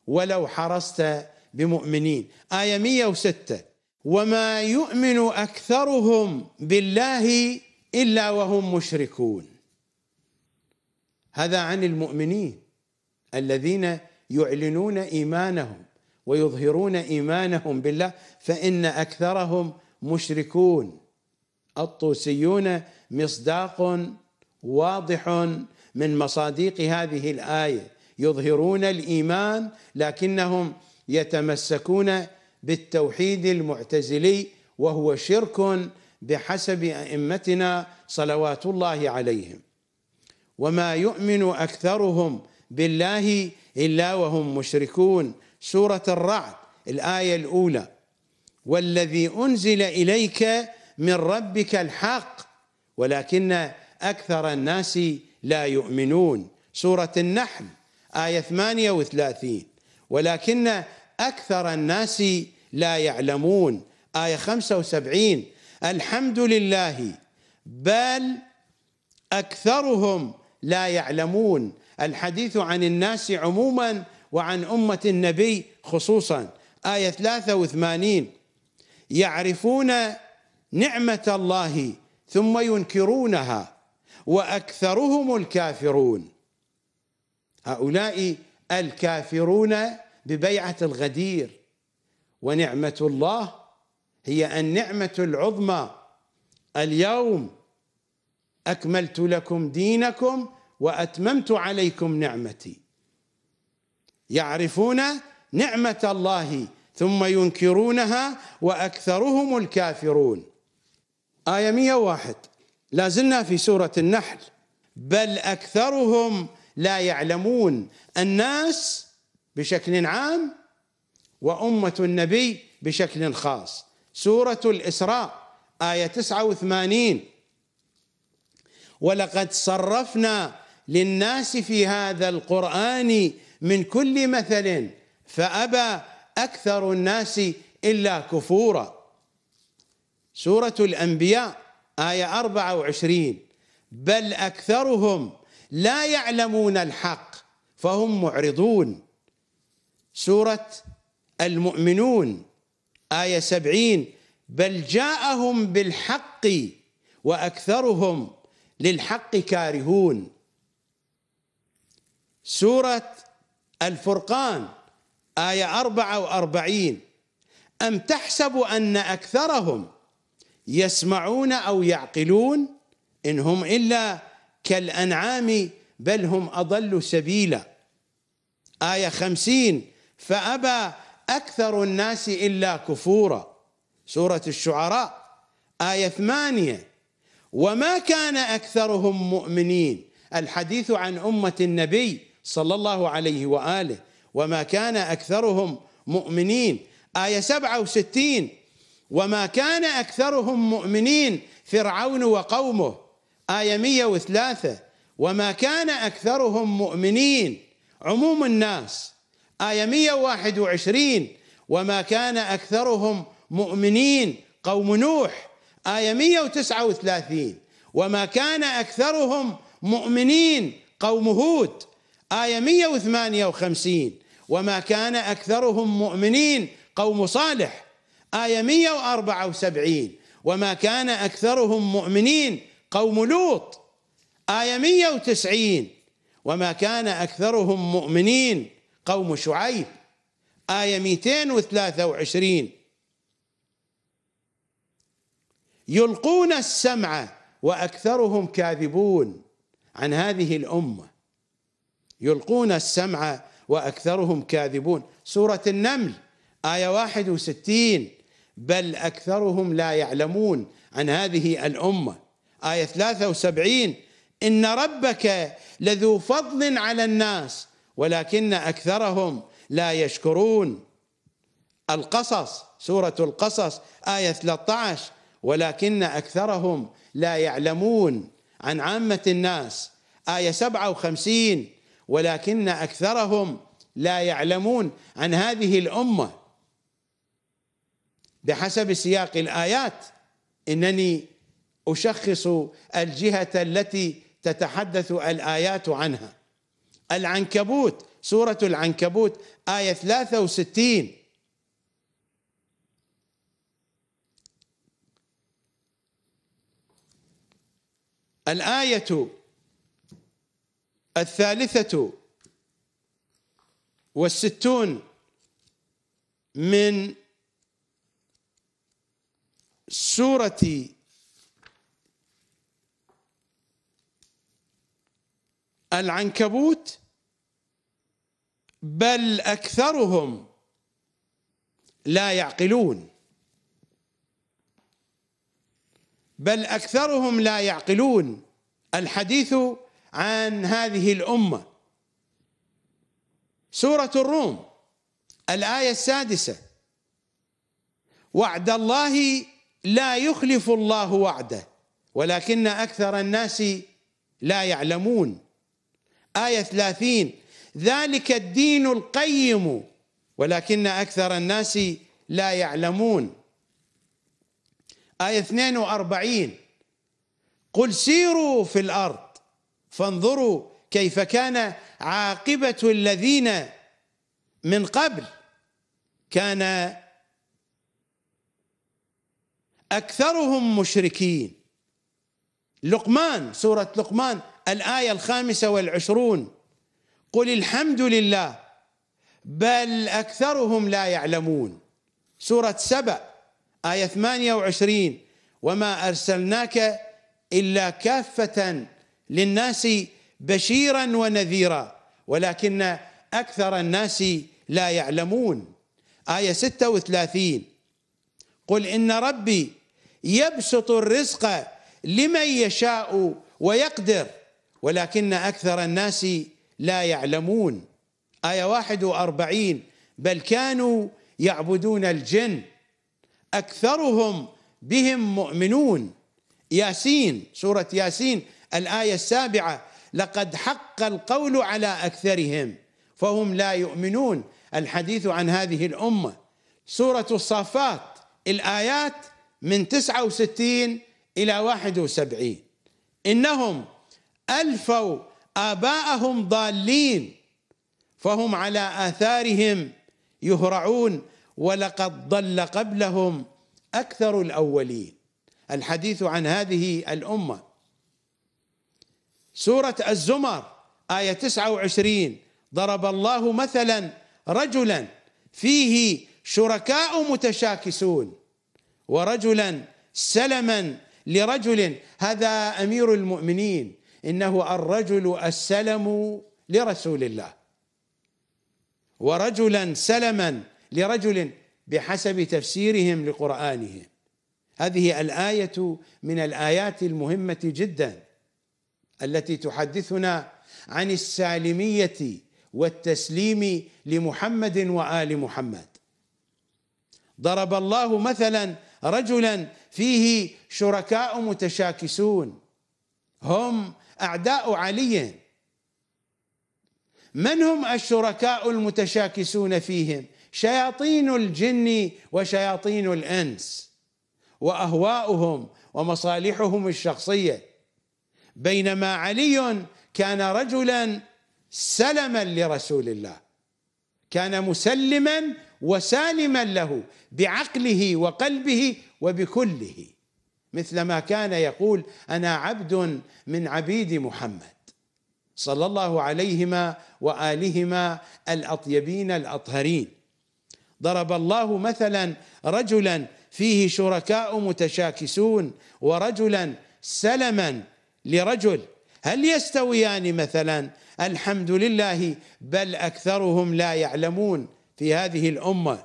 [SPEAKER 2] ولو حرصت بمؤمنين آية 106 وما يؤمن أكثرهم بالله إلا وهم مشركون هذا عن المؤمنين الذين يعلنون ايمانهم ويظهرون ايمانهم بالله فان اكثرهم مشركون الطوسيون مصداق واضح من مصاديق هذه الايه يظهرون الايمان لكنهم يتمسكون بالتوحيد المعتزلي وهو شرك بحسب ائمتنا صلوات الله عليهم وما يؤمن اكثرهم بالله إلا وهم مشركون سورة الرعد الآية الأولى والذي أنزل إليك من ربك الحق ولكن أكثر الناس لا يؤمنون سورة النحل آية 38 ولكن أكثر الناس لا يعلمون آية 75 الحمد لله بل أكثرهم لا يعلمون الحديث عن الناس عموما وعن أمة النبي خصوصا آية 83 يعرفون نعمة الله ثم ينكرونها وأكثرهم الكافرون هؤلاء الكافرون ببيعة الغدير ونعمة الله هي النعمة العظمى اليوم أكملت لكم دينكم واتممت عليكم نعمتي يعرفون نعمه الله ثم ينكرونها واكثرهم الكافرون ايه 101 لا زلنا في سوره النحل بل اكثرهم لا يعلمون الناس بشكل عام وامه النبي بشكل خاص سوره الاسراء ايه 89 ولقد صرفنا للناس في هذا القرآن من كل مثل فأبى أكثر الناس إلا كفورا سورة الأنبياء آية 24 بل أكثرهم لا يعلمون الحق فهم معرضون سورة المؤمنون آية 70 بل جاءهم بالحق وأكثرهم للحق كارهون سورة الفرقان آية 44 أم تحسب أن أكثرهم يسمعون أو يعقلون إن هم إلا كالأنعام بل هم أضل سبيلا آية 50 فأبى أكثر الناس إلا كفورا سورة الشعراء آية 8 وما كان أكثرهم مؤمنين الحديث عن أمة النبي صلى الله عليه وآله وما كان أكثرهم مؤمنين آية 67 وما كان أكثرهم مؤمنين فرعون وقومه آية 103 وما كان أكثرهم مؤمنين عموم الناس آية 121 وما كان أكثرهم مؤمنين قوم نوح آية 139 وما كان أكثرهم مؤمنين قوم هود آية 158 وما كان أكثرهم مؤمنين قوم صالح آية 174 وما كان أكثرهم مؤمنين قوم لوط آية 190 وما كان أكثرهم مؤمنين قوم شعيب آية 223 يلقون السمع وأكثرهم كاذبون عن هذه الأمة يلقون السمع واكثرهم كاذبون سوره النمل ايه 61 بل اكثرهم لا يعلمون عن هذه الامه ايه 73 ان ربك لذو فضل على الناس ولكن اكثرهم لا يشكرون القصص سوره القصص ايه 13 ولكن اكثرهم لا يعلمون عن عامه الناس ايه 57 ولكن اكثرهم لا يعلمون عن هذه الامه بحسب سياق الايات انني اشخص الجهه التي تتحدث الايات عنها العنكبوت سوره العنكبوت ايه 63 الايه الثالثة والستون من سورة العنكبوت بل أكثرهم لا يعقلون بل أكثرهم لا يعقلون الحديث عن هذه الامه سوره الروم الايه السادسه وعد الله لا يخلف الله وعده ولكن اكثر الناس لا يعلمون ايه 30 ذلك الدين القيم ولكن اكثر الناس لا يعلمون آية 42 قل سيروا في الأرض فانظروا كيف كان عاقبة الذين من قبل كان أكثرهم مشركين لقمان سورة لقمان الآية الخامسة والعشرون قل الحمد لله بل أكثرهم لا يعلمون سورة سبأ آية 28 وما أرسلناك إلا كافة للناس بشيرا ونذيرا ولكن أكثر الناس لا يعلمون آية 36 قل إن ربي يبسط الرزق لمن يشاء ويقدر ولكن أكثر الناس لا يعلمون آية 41 بل كانوا يعبدون الجن أكثرهم بهم مؤمنون ياسين سورة ياسين الآية السابعة لقد حق القول على أكثرهم فهم لا يؤمنون الحديث عن هذه الأمة سورة الصافات الآيات من 69 إلى 71 إنهم ألفوا آباءهم ضالين فهم على آثارهم يهرعون ولقد ضل قبلهم أكثر الأولين الحديث عن هذه الأمة سورة الزمر آية 29 ضرب الله مثلا رجلا فيه شركاء متشاكسون ورجلا سلما لرجل هذا أمير المؤمنين إنه الرجل السلم لرسول الله ورجلا سلما لرجل بحسب تفسيرهم لقرآنهم هذه الآية من الآيات المهمة جدا التي تحدثنا عن السالميه والتسليم لمحمد وال محمد ضرب الله مثلا رجلا فيه شركاء متشاكسون هم اعداء علي من هم الشركاء المتشاكسون فيهم شياطين الجن وشياطين الانس واهواؤهم ومصالحهم الشخصيه بينما علي كان رجلا سلما لرسول الله كان مسلما وسالما له بعقله وقلبه وبكله مثل ما كان يقول انا عبد من عبيد محمد صلى الله عليهما والهما الاطيبين الاطهرين ضرب الله مثلا رجلا فيه شركاء متشاكسون ورجلا سلما لرجل هل يستويان مثلا الحمد لله بل أكثرهم لا يعلمون في هذه الأمة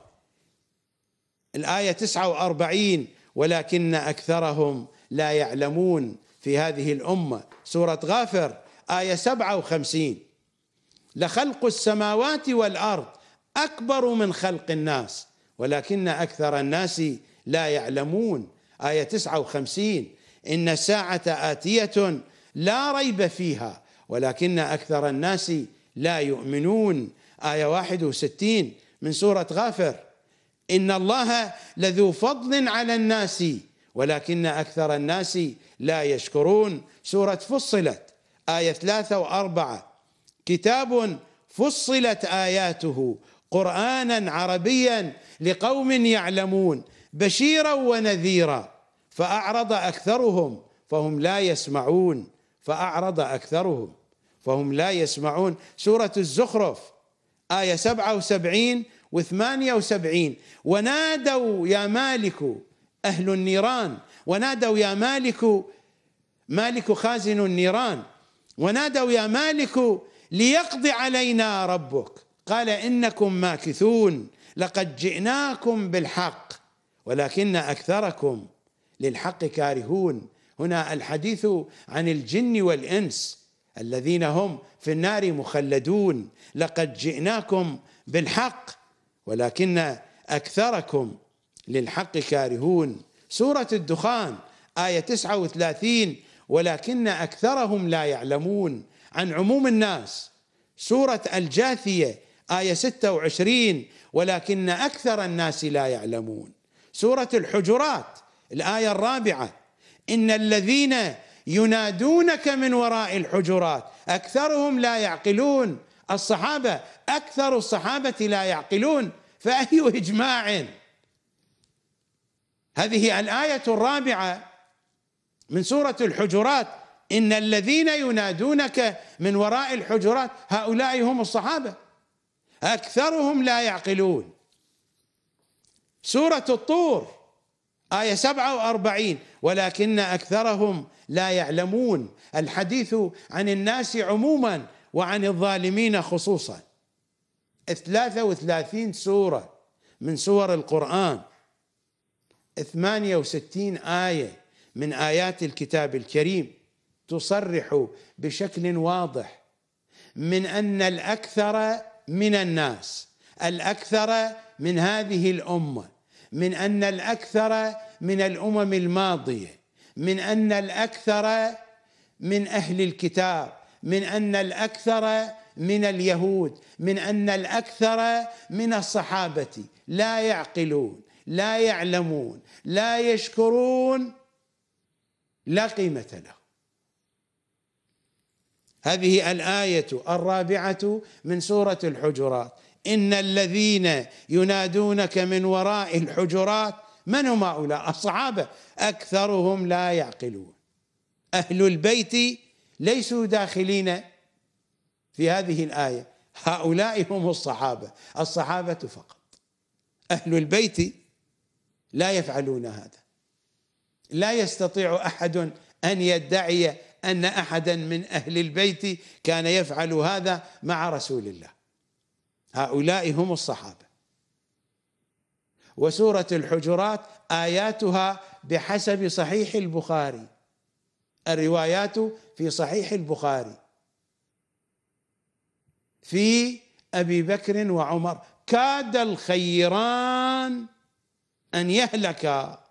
[SPEAKER 2] الآية 49 ولكن أكثرهم لا يعلمون في هذه الأمة سورة غافر آية 57 لخلق السماوات والأرض أكبر من خلق الناس ولكن أكثر الناس لا يعلمون آية 59 إن الساعة آتية لا ريب فيها ولكن أكثر الناس لا يؤمنون آية 61 من سورة غافر إن الله لذو فضل على الناس ولكن أكثر الناس لا يشكرون سورة فصلت آية ثلاثة وأربعة كتاب فصلت آياته قرآنا عربيا لقوم يعلمون بشيرا ونذيرا فأعرض أكثرهم فهم لا يسمعون فأعرض أكثرهم فهم لا يسمعون سورة الزخرف آية 77 و78 ونادوا يا مالك أهل النيران ونادوا يا مالك مالك خازن النيران ونادوا يا مالك ليقض علينا ربك قال إنكم ماكثون لقد جئناكم بالحق ولكن أكثركم للحق كارهون هنا الحديث عن الجن والانس الذين هم في النار مخلدون لقد جئناكم بالحق ولكن اكثركم للحق كارهون سوره الدخان ايه 39 ولكن اكثرهم لا يعلمون عن عموم الناس سوره الجاثيه ايه 26 ولكن اكثر الناس لا يعلمون سوره الحجرات الآية الرابعة إن الذين ينادونك من وراء الحجرات أكثرهم لا يعقلون الصحابة أكثر الصحابة لا يعقلون فأي إجماع هذه الآية الرابعة من سورة الحجرات إن الذين ينادونك من وراء الحجرات هؤلاء هم الصحابة أكثرهم لا يعقلون سورة الطور آية 47 ولكن أكثرهم لا يعلمون الحديث عن الناس عموما وعن الظالمين خصوصا 33 سورة من سور القرآن 68 آية من آيات الكتاب الكريم تصرح بشكل واضح من أن الأكثر من الناس الأكثر من هذه الأمة من ان الاكثر من الامم الماضيه من ان الاكثر من اهل الكتاب من ان الاكثر من اليهود من ان الاكثر من الصحابه لا يعقلون لا يعلمون لا يشكرون لا قيمه لهم هذه الايه الرابعه من سوره الحجرات إن الذين ينادونك من وراء الحجرات من هم هؤلاء الصحابة أكثرهم لا يعقلون أهل البيت ليسوا داخلين في هذه الآية هؤلاء هم الصحابة الصحابة فقط أهل البيت لا يفعلون هذا لا يستطيع أحد أن يدعي أن أحدا من أهل البيت كان يفعل هذا مع رسول الله هؤلاء هم الصحابه وسوره الحجرات اياتها بحسب صحيح البخاري الروايات في صحيح البخاري في ابي بكر وعمر كاد الخيران ان يهلكا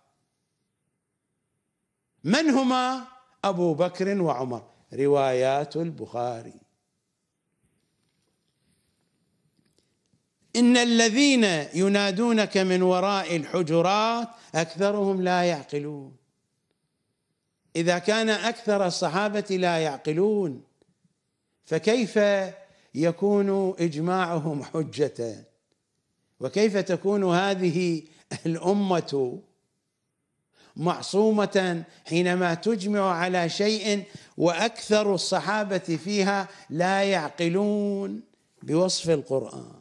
[SPEAKER 2] من هما ابو بكر وعمر روايات البخاري إن الذين ينادونك من وراء الحجرات أكثرهم لا يعقلون إذا كان أكثر الصحابة لا يعقلون فكيف يكون إجماعهم حجة وكيف تكون هذه الأمة معصومة حينما تجمع على شيء وأكثر الصحابة فيها لا يعقلون بوصف القرآن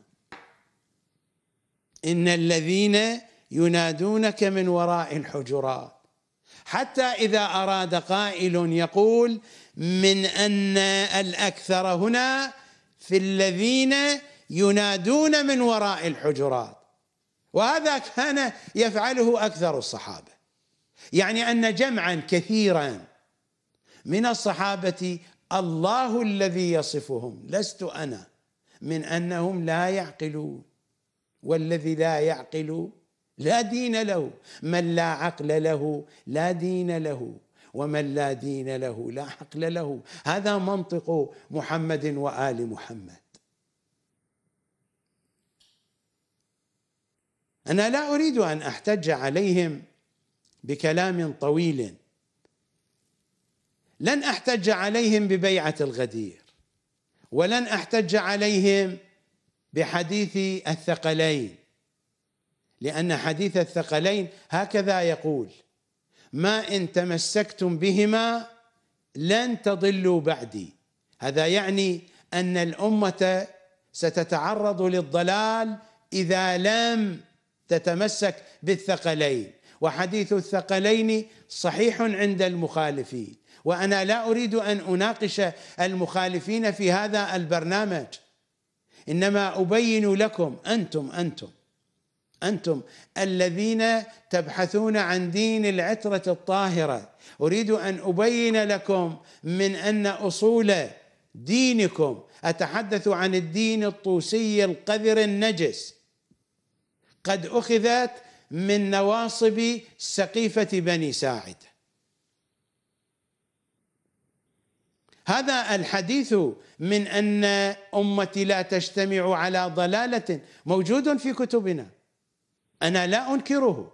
[SPEAKER 2] إن الذين ينادونك من وراء الحجرات حتى إذا أراد قائل يقول من أن الأكثر هنا في الذين ينادون من وراء الحجرات وهذا كان يفعله أكثر الصحابة يعني أن جمعا كثيرا من الصحابة الله الذي يصفهم لست أنا من أنهم لا يعقلون والذي لا يعقل لا دين له من لا عقل له لا دين له ومن لا دين له لا عقل له هذا منطق محمد وآل محمد أنا لا أريد أن أحتج عليهم بكلام طويل لن أحتج عليهم ببيعة الغدير ولن أحتج عليهم بحديث الثقلين لأن حديث الثقلين هكذا يقول ما إن تمسكتم بهما لن تضلوا بعدي هذا يعني أن الأمة ستتعرض للضلال إذا لم تتمسك بالثقلين وحديث الثقلين صحيح عند المخالفين وأنا لا أريد أن أناقش المخالفين في هذا البرنامج انما ابين لكم انتم انتم انتم الذين تبحثون عن دين العتره الطاهره اريد ان ابين لكم من ان اصول دينكم اتحدث عن الدين الطوسي القذر النجس قد اخذت من نواصب سقيفه بني ساعد هذا الحديث من ان امتي لا تجتمع على ضلاله موجود في كتبنا انا لا انكره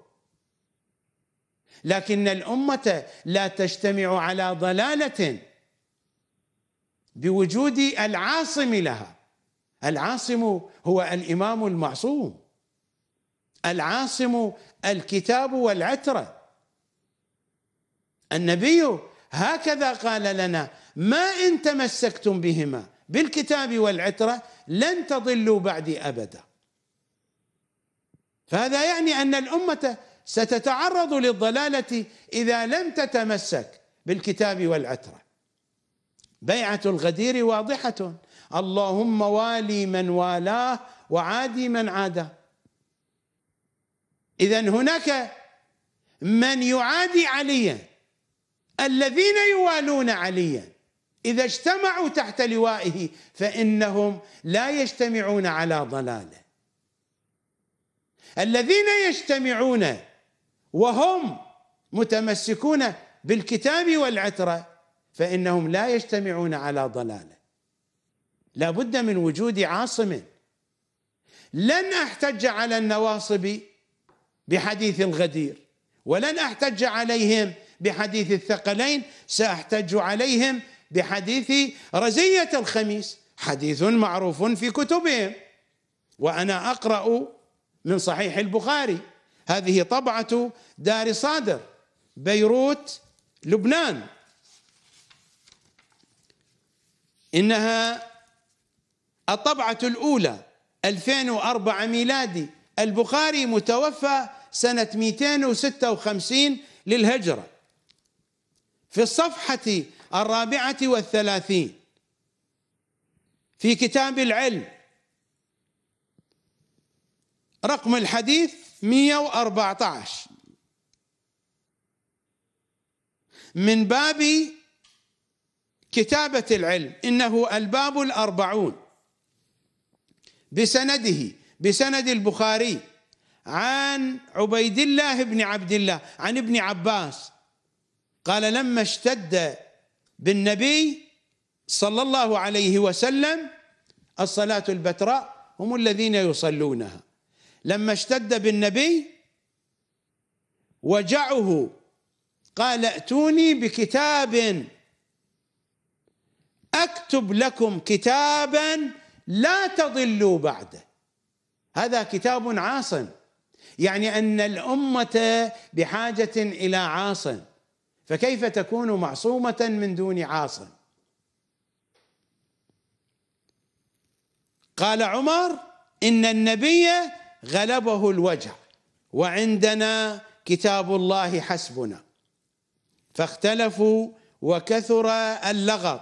[SPEAKER 2] لكن الامه لا تجتمع على ضلاله بوجود العاصم لها العاصم هو الامام المعصوم العاصم الكتاب والعتره النبي هكذا قال لنا ما إن تمسكتم بهما بالكتاب والعترة لن تضلوا بعدي أبدا فهذا يعني أن الأمة ستتعرض للضلالة إذا لم تتمسك بالكتاب والعترة بيعة الغدير واضحة اللهم والي من والاه وعادي من عاداه إذا هناك من يعادي عليا الذين يوالون عليا إذا اجتمعوا تحت لوائه فإنهم لا يجتمعون على ضلاله الذين يجتمعون وهم متمسكون بالكتاب والعترة فإنهم لا يجتمعون على ضلاله لا بد من وجود عاصم لن أحتج على النواصب بحديث الغدير ولن أحتج عليهم بحديث الثقلين سأحتج عليهم بحديث رزية الخميس حديث معروف في كتبهم وأنا أقرأ من صحيح البخاري هذه طبعة دار صادر بيروت لبنان إنها الطبعة الأولى 2004 ميلادي البخاري متوفى سنة 256 للهجرة في الصفحة الرابعة والثلاثين في كتاب العلم رقم الحديث 114 من باب كتابة العلم إنه الباب الأربعون بسنده بسند البخاري عن عبيد الله بن عبد الله عن ابن عباس قال لما اشتد بالنبي صلى الله عليه وسلم الصلاة البتراء هم الذين يصلونها لما اشتد بالنبي وجعه قال ائتوني بكتاب اكتب لكم كتابا لا تضلوا بعده هذا كتاب عاصم يعني ان الامه بحاجه الى عاصم فكيف تكون معصومة من دون عاص قال عمر إن النبي غلبه الوجع وعندنا كتاب الله حسبنا فاختلفوا وكثر اللغط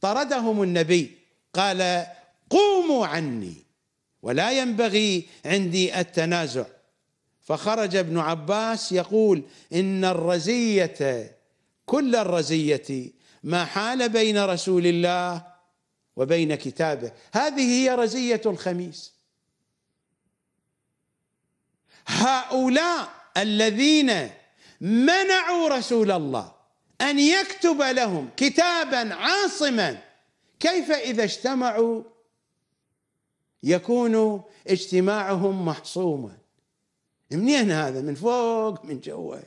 [SPEAKER 2] طردهم النبي قال قوموا عني ولا ينبغي عندي التنازع فخرج ابن عباس يقول ان الرزيه كل الرزية ما حال بين رسول الله وبين كتابه هذه هي رزية الخميس هؤلاء الذين منعوا رسول الله أن يكتب لهم كتابا عاصما كيف إذا اجتمعوا يكون اجتماعهم محصوما منين هذا من فوق من جوه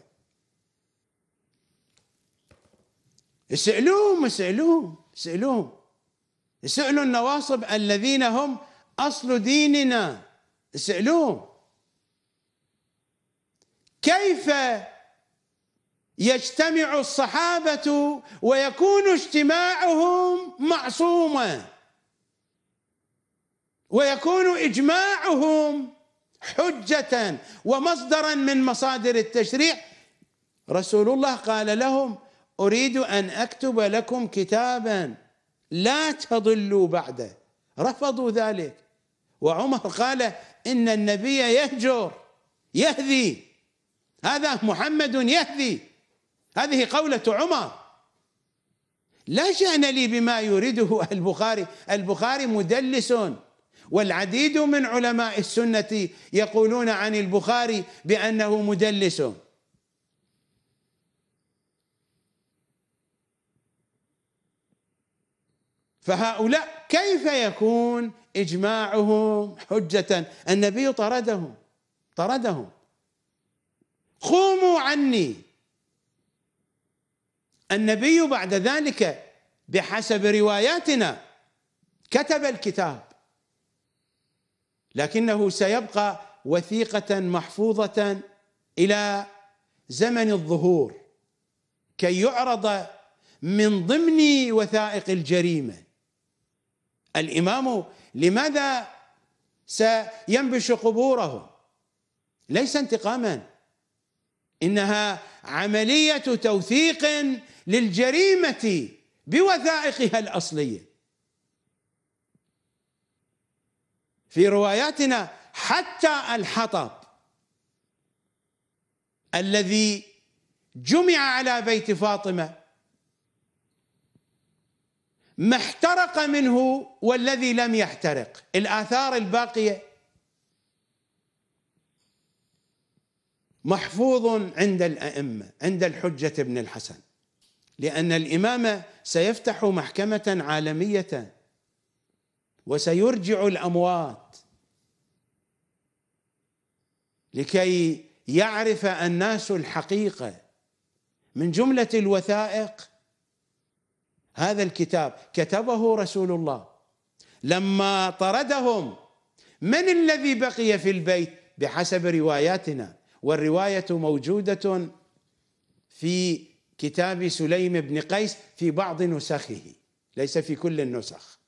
[SPEAKER 2] اسألوهم اسألوهم اسألوهم اسألوا النواصب الذين هم أصل ديننا اسألوهم كيف يجتمع الصحابة ويكون اجتماعهم معصوما ويكون إجماعهم حجة ومصدرا من مصادر التشريع رسول الله قال لهم اريد ان اكتب لكم كتابا لا تضلوا بعده رفضوا ذلك وعمر قال ان النبي يهجر يهذي هذا محمد يهذي هذه قولة عمر لا شأن لي بما يريده البخاري البخاري مدلس والعديد من علماء السنة يقولون عن البخاري بأنه مدلس فهؤلاء كيف يكون اجماعهم حجه النبي طردهم طردهم قوموا عني النبي بعد ذلك بحسب رواياتنا كتب الكتاب لكنه سيبقى وثيقه محفوظه الى زمن الظهور كي يعرض من ضمن وثائق الجريمه الإمام لماذا سينبش قبورهم ليس انتقاما إنها عملية توثيق للجريمة بوثائقها الأصلية في رواياتنا حتى الحطب الذي جمع على بيت فاطمه ما احترق منه والذي لم يحترق الآثار الباقية محفوظ عند الأئمة عند الحجة ابن الحسن لأن الإمام سيفتح محكمة عالمية وسيرجع الأموات لكي يعرف الناس الحقيقة من جملة الوثائق هذا الكتاب كتبه رسول الله لما طردهم من الذي بقي في البيت بحسب رواياتنا والروايه موجوده في كتاب سليم بن قيس في بعض نسخه ليس في كل النسخ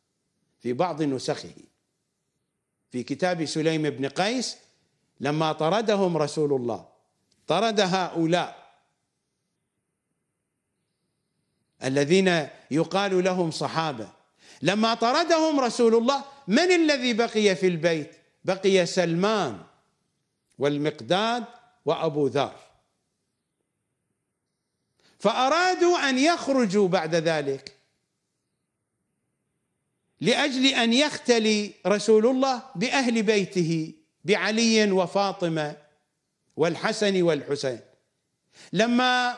[SPEAKER 2] في بعض نسخه في كتاب سليم بن قيس لما طردهم رسول الله طرد هؤلاء الذين يقال لهم صحابه لما طردهم رسول الله من الذي بقي في البيت بقي سلمان والمقداد وابو ذر فارادوا ان يخرجوا بعد ذلك لاجل ان يختلي رسول الله باهل بيته بعلي وفاطمه والحسن والحسين لما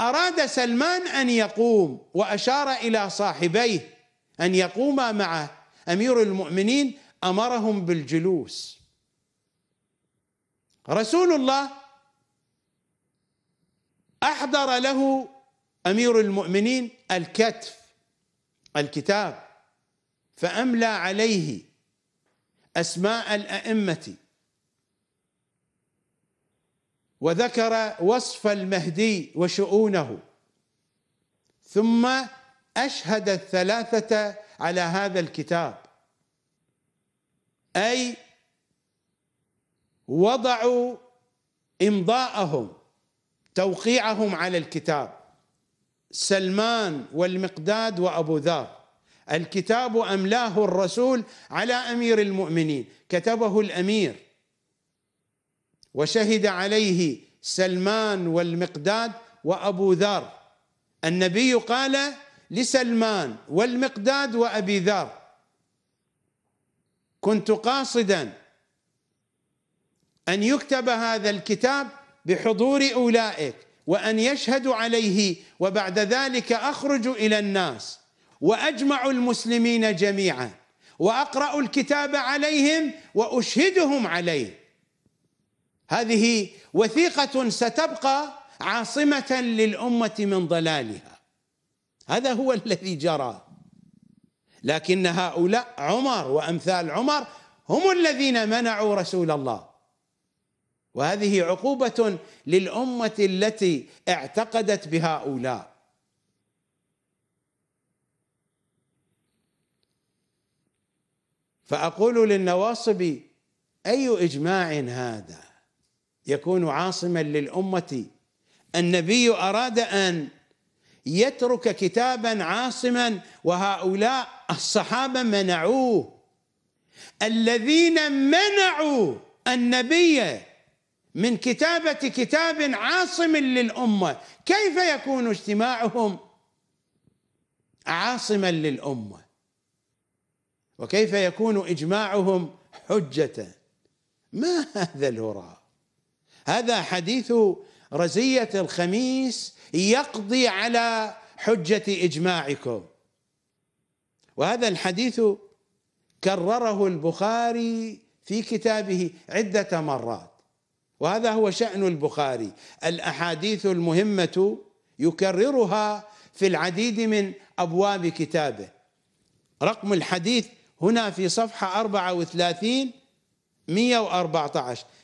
[SPEAKER 2] أراد سلمان أن يقوم وأشار إلى صاحبيه أن يقوما معه أمير المؤمنين أمرهم بالجلوس رسول الله أحضر له أمير المؤمنين الكتف الكتاب فأملى عليه أسماء الأئمة وذكر وصف المهدي وشؤونه ثم أشهد الثلاثة على هذا الكتاب أي وضعوا إمضاءهم توقيعهم على الكتاب سلمان والمقداد وأبو ذر الكتاب أملاه الرسول على أمير المؤمنين كتبه الأمير وشهد عليه سلمان والمقداد وابو ذر النبي قال لسلمان والمقداد وابي ذر كنت قاصدا ان يكتب هذا الكتاب بحضور اولئك وان يشهدوا عليه وبعد ذلك اخرج الى الناس واجمع المسلمين جميعا واقرا الكتاب عليهم واشهدهم عليه هذه وثيقة ستبقى عاصمة للأمة من ضلالها هذا هو الذي جرى لكن هؤلاء عمر وأمثال عمر هم الذين منعوا رسول الله وهذه عقوبة للأمة التي اعتقدت بهؤلاء فأقول للنواصب أي إجماع هذا يكون عاصما للأمة النبي أراد أن يترك كتابا عاصما وهؤلاء الصحابة منعوه الذين منعوا النبي من كتابة كتاب عاصم للأمة كيف يكون اجتماعهم عاصما للأمة وكيف يكون إجماعهم حجة ما هذا الهراء هذا حديث رزية الخميس يقضي على حجة إجماعكم وهذا الحديث كرره البخاري في كتابه عدة مرات وهذا هو شأن البخاري الأحاديث المهمة يكررها في العديد من أبواب كتابه رقم الحديث هنا في صفحة 34 114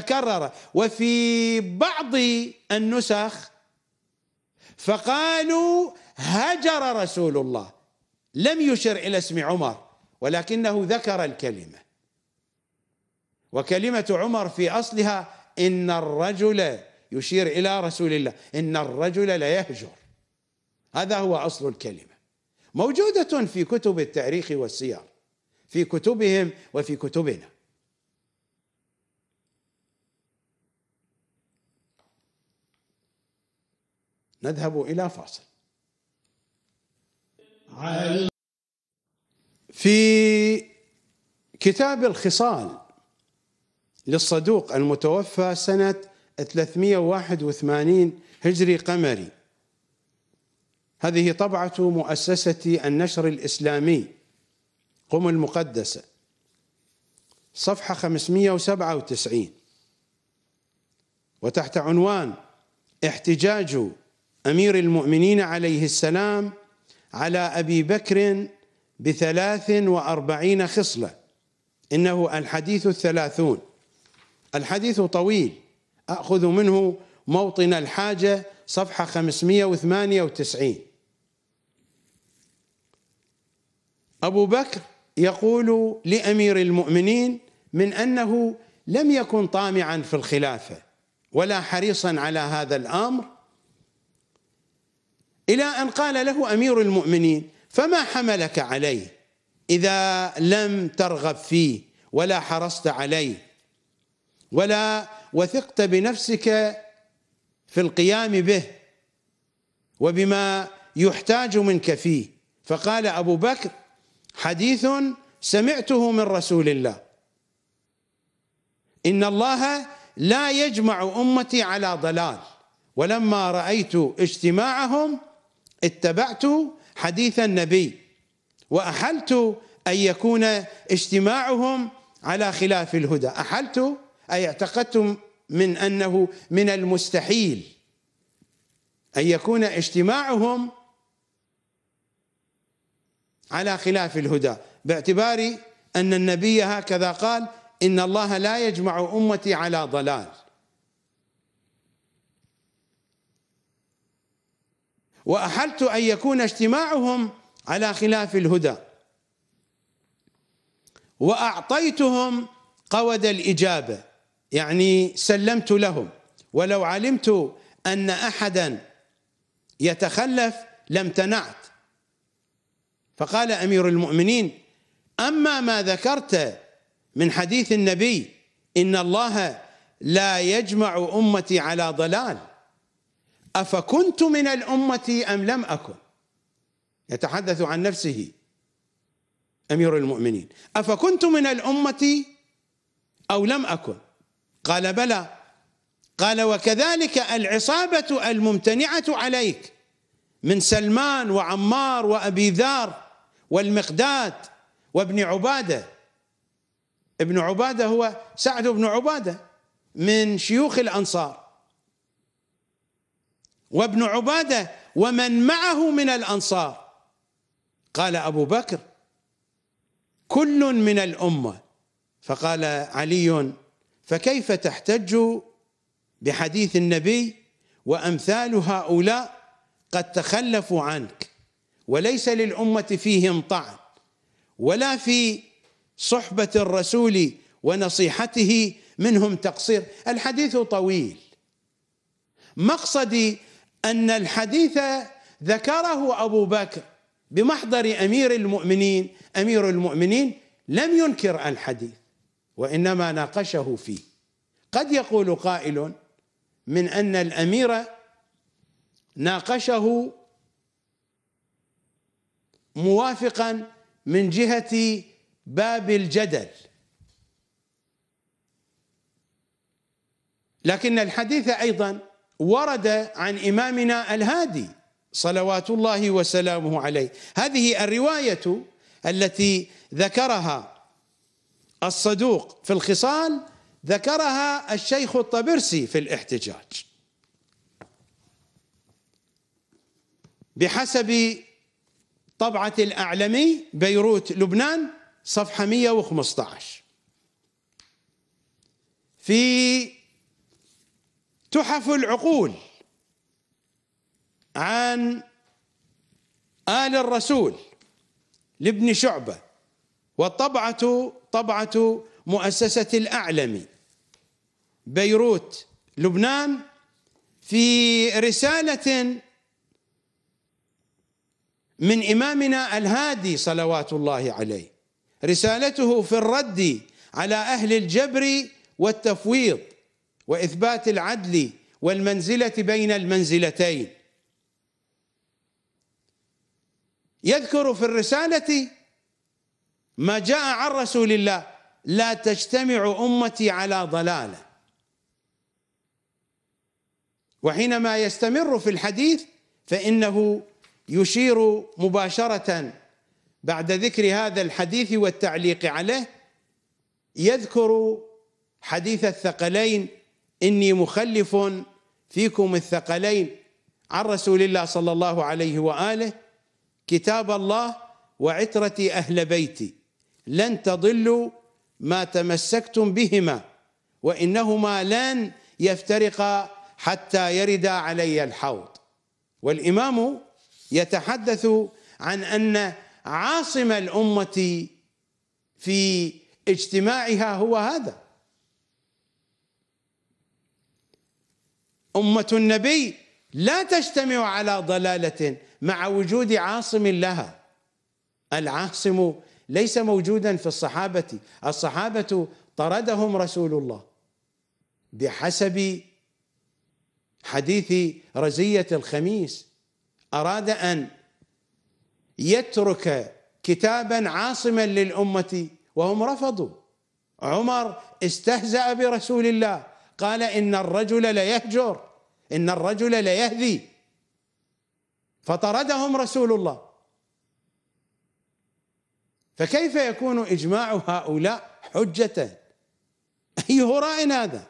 [SPEAKER 2] تكرر وفي بعض النسخ فقالوا هجر رسول الله لم يشر إلى اسم عمر ولكنه ذكر الكلمة وكلمة عمر في أصلها إن الرجل يشير إلى رسول الله إن الرجل ليهجر هذا هو أصل الكلمة موجودة في كتب التاريخ والسير في كتبهم وفي كتبنا نذهب إلى فاصل في كتاب الخصال للصدوق المتوفى سنة 381 هجري قمري هذه طبعة مؤسسة النشر الإسلامي قم المقدسة صفحة 597 وتحت عنوان احتجاج امير المؤمنين عليه السلام على ابي بكر بثلاث واربعين خصله انه الحديث الثلاثون الحديث طويل اخذ منه موطن الحاجه صفحه 598 ابو بكر يقول لامير المؤمنين من انه لم يكن طامعا في الخلافه ولا حريصا على هذا الامر إلى أن قال له أمير المؤمنين فما حملك عليه إذا لم ترغب فيه ولا حرصت عليه ولا وثقت بنفسك في القيام به وبما يحتاج منك فيه فقال أبو بكر حديث سمعته من رسول الله إن الله لا يجمع أمتي على ضلال ولما رأيت اجتماعهم اتبعت حديث النبي وأحلت أن يكون اجتماعهم على خلاف الهدى أحلت أي اعتقدت من أنه من المستحيل أن يكون اجتماعهم على خلاف الهدى باعتبار أن النبي هكذا قال إن الله لا يجمع أمتي على ضلال وأحلت أن يكون اجتماعهم على خلاف الهدى وأعطيتهم قود الإجابة يعني سلمت لهم ولو علمت أن أحدا يتخلف لم تنعت فقال أمير المؤمنين أما ما ذكرت من حديث النبي إن الله لا يجمع أمتي على ضلال أفكنت من الأمة أم لم أكن يتحدث عن نفسه أمير المؤمنين أفكنت من الأمة أو لم أكن قال بلى قال وكذلك العصابة الممتنعة عليك من سلمان وعمار وأبي ذار والمقداد وابن عبادة ابن عبادة هو سعد بن عبادة من شيوخ الأنصار وابن عباده ومن معه من الانصار قال ابو بكر كل من الامه فقال علي فكيف تحتج بحديث النبي وامثال هؤلاء قد تخلفوا عنك وليس للامه فيهم طعن ولا في صحبه الرسول ونصيحته منهم تقصير الحديث طويل مقصدي أن الحديث ذكره أبو بكر بمحضر أمير المؤمنين أمير المؤمنين لم ينكر الحديث وإنما ناقشه فيه قد يقول قائل من أن الأمير ناقشه موافقا من جهة باب الجدل لكن الحديث أيضا ورد عن إمامنا الهادي صلوات الله وسلامه عليه هذه الرواية التي ذكرها الصدوق في الخصال ذكرها الشيخ الطبرسي في الاحتجاج بحسب طبعة الأعلمي بيروت لبنان صفحة 115 في تحف العقول عن آل الرسول لابن شعبة والطبعة طبعة مؤسسة الأعلم بيروت لبنان في رسالة من إمامنا الهادي صلوات الله عليه رسالته في الرد على أهل الجبر والتفويض واثبات العدل والمنزله بين المنزلتين يذكر في الرساله ما جاء عن رسول الله لا تجتمع امتي على ضلاله وحينما يستمر في الحديث فانه يشير مباشره بعد ذكر هذا الحديث والتعليق عليه يذكر حديث الثقلين إني مخلف فيكم الثقلين عن رسول الله صلى الله عليه وآله كتاب الله وعترتي أهل بيتي لن تضلوا ما تمسكتم بهما وإنهما لن يفترقا حتى يردا علي الحوض والإمام يتحدث عن أن عاصم الأمة في اجتماعها هو هذا أمة النبي لا تجتمع على ضلالة مع وجود عاصم لها العاصم ليس موجودا في الصحابة الصحابة طردهم رسول الله بحسب حديث رزية الخميس أراد أن يترك كتابا عاصما للأمة وهم رفضوا عمر استهزأ برسول الله قال إن الرجل ليهجر إن الرجل ليهذي فطردهم رسول الله فكيف يكون إجماع هؤلاء حجة أي هراء هذا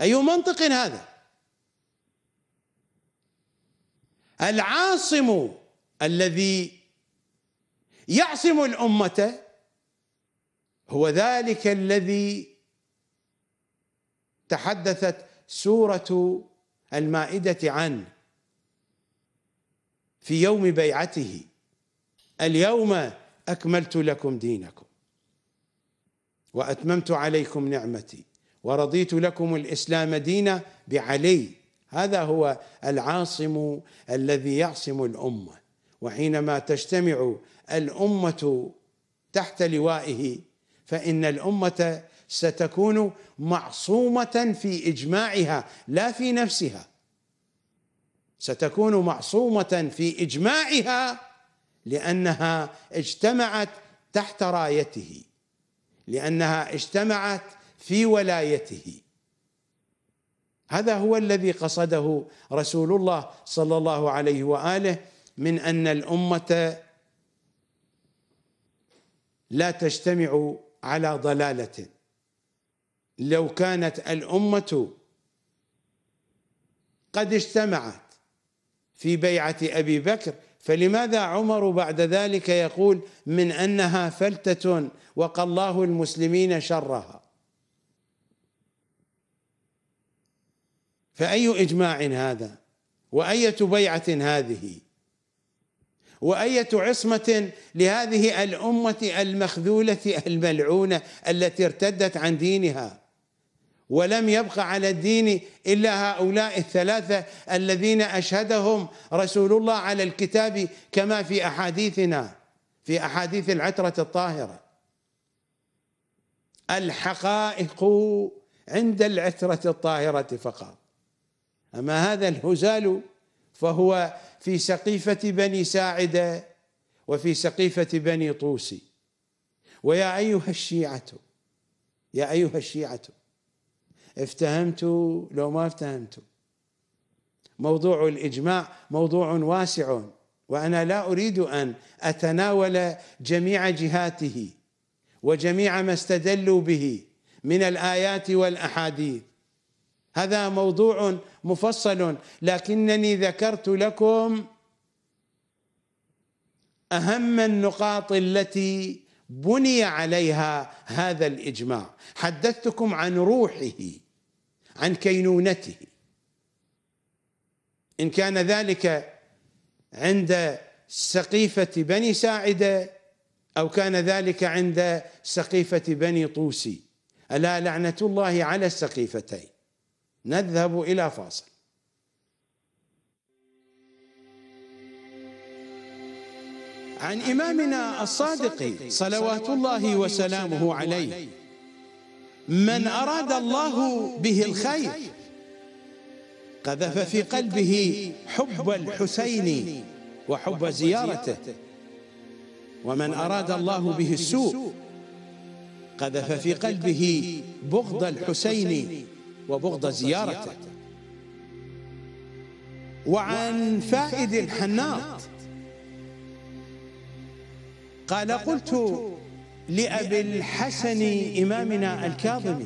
[SPEAKER 2] أي منطق هذا العاصم الذي يعصم الأمة هو ذلك الذي تحدثت سوره المائده عنه في يوم بيعته اليوم اكملت لكم دينكم واتممت عليكم نعمتي ورضيت لكم الاسلام دينا بعلي هذا هو العاصم الذي يعصم الامه وحينما تجتمع الامه تحت لوائه فان الامه ستكون معصومة في إجماعها لا في نفسها ستكون معصومة في إجماعها لأنها اجتمعت تحت رايته لأنها اجتمعت في ولايته هذا هو الذي قصده رسول الله صلى الله عليه واله من ان الامه لا تجتمع على ضلاله لو كانت الأمة قد اجتمعت في بيعة أبي بكر فلماذا عمر بعد ذلك يقول من أنها فلتة وقى الله المسلمين شرها فأي إجماع هذا وأية بيعة هذه وأية عصمة لهذه الأمة المخذولة الملعونة التي ارتدت عن دينها ولم يبق على الدين إلا هؤلاء الثلاثة الذين أشهدهم رسول الله على الكتاب كما في أحاديثنا في أحاديث العترة الطاهرة الحقائق عند العترة الطاهرة فقط أما هذا الهزال فهو في سقيفة بني ساعدة وفي سقيفة بني طوسي ويا أيها الشيعة يا أيها الشيعة افتهمتوا لو ما افتهمتوا موضوع الاجماع موضوع واسع وانا لا اريد ان اتناول جميع جهاته وجميع ما استدلوا به من الايات والاحاديث هذا موضوع مفصل لكنني ذكرت لكم اهم النقاط التي بني عليها هذا الاجماع حدثتكم عن روحه عن كينونته إن كان ذلك عند سقيفة بني ساعدة أو كان ذلك عند سقيفة بني طوسي ألا لعنة الله على السقيفتين نذهب إلى فاصل عن إمامنا الصادق صلوات الله وسلامه عليه من أراد الله به الخير قذف في قلبه حب الحسين وحب زيارته ومن أراد الله به السوء قذف في قلبه بغض الحسين وبغض زيارته وعن فائد الحناط قال قلت لأبي الحسن إمامنا الكاظمي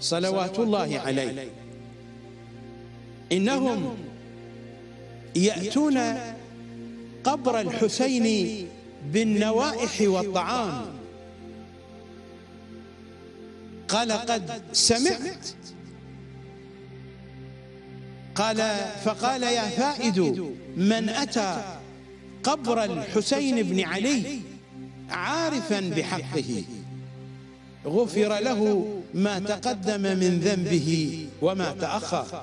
[SPEAKER 2] صلوات الله عليه إنهم يأتون قبر الحسين بالنوائح والطعام قال قد سمعت قال فقال يا فائد من أتى قبر الحسين بن علي عارفا بحقه غفر له ما تقدم من ذنبه وما تأخر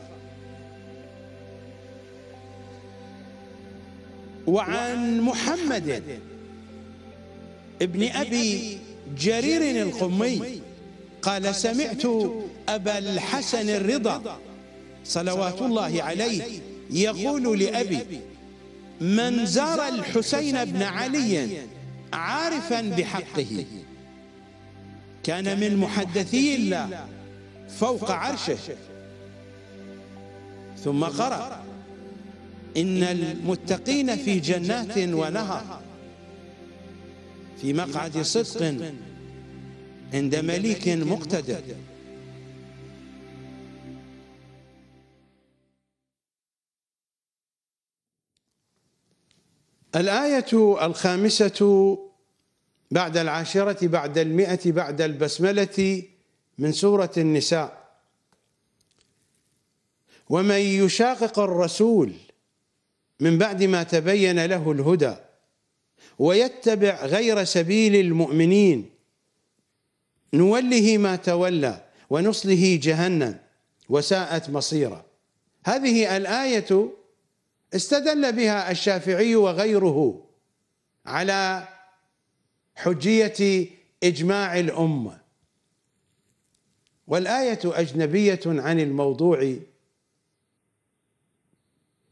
[SPEAKER 2] وعن محمد ابن أبي جرير القمي قال سمعت أبا الحسن الرضا صلوات الله عليه يقول لأبي من زار الحسين بن علي عارفا بحقه كان من محدثي الله فوق عرشه ثم قرأ إن المتقين في جنات ونهر في مقعد صدق عند مليك مقتدر الآية الخامسة بعد العاشرة بعد المئة بعد البسملة من سورة النساء ومن يشاقق الرسول من بعد ما تبين له الهدى ويتبع غير سبيل المؤمنين نوله ما تولى ونصله جهنم وساءت مصيرا هذه الآية استدل بها الشافعي وغيره على حجيه اجماع الامه والايه اجنبيه عن الموضوع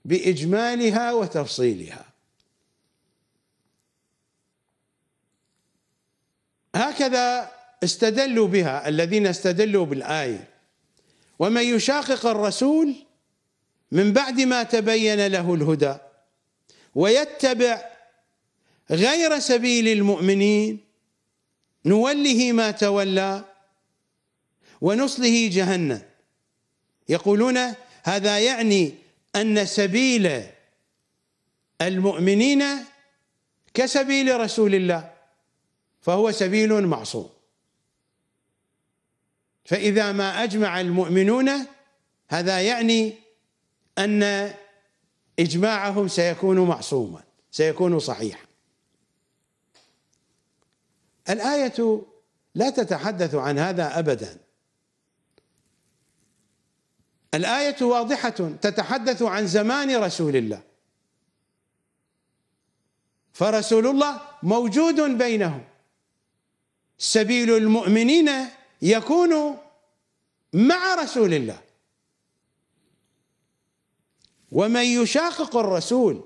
[SPEAKER 2] باجمالها وتفصيلها هكذا استدلوا بها الذين استدلوا بالايه ومن يشاقق الرسول من بعد ما تبين له الهدى ويتبع غير سبيل المؤمنين نوله ما تولى ونصله جهنم يقولون هذا يعني أن سبيل المؤمنين كسبيل رسول الله فهو سبيل معصوم فإذا ما أجمع المؤمنون هذا يعني أن إجماعهم سيكون معصوما سيكون صحيحا الآية لا تتحدث عن هذا أبدا الآية واضحة تتحدث عن زمان رسول الله فرسول الله موجود بينهم سبيل المؤمنين يكون مع رسول الله ومن يشاقق الرسول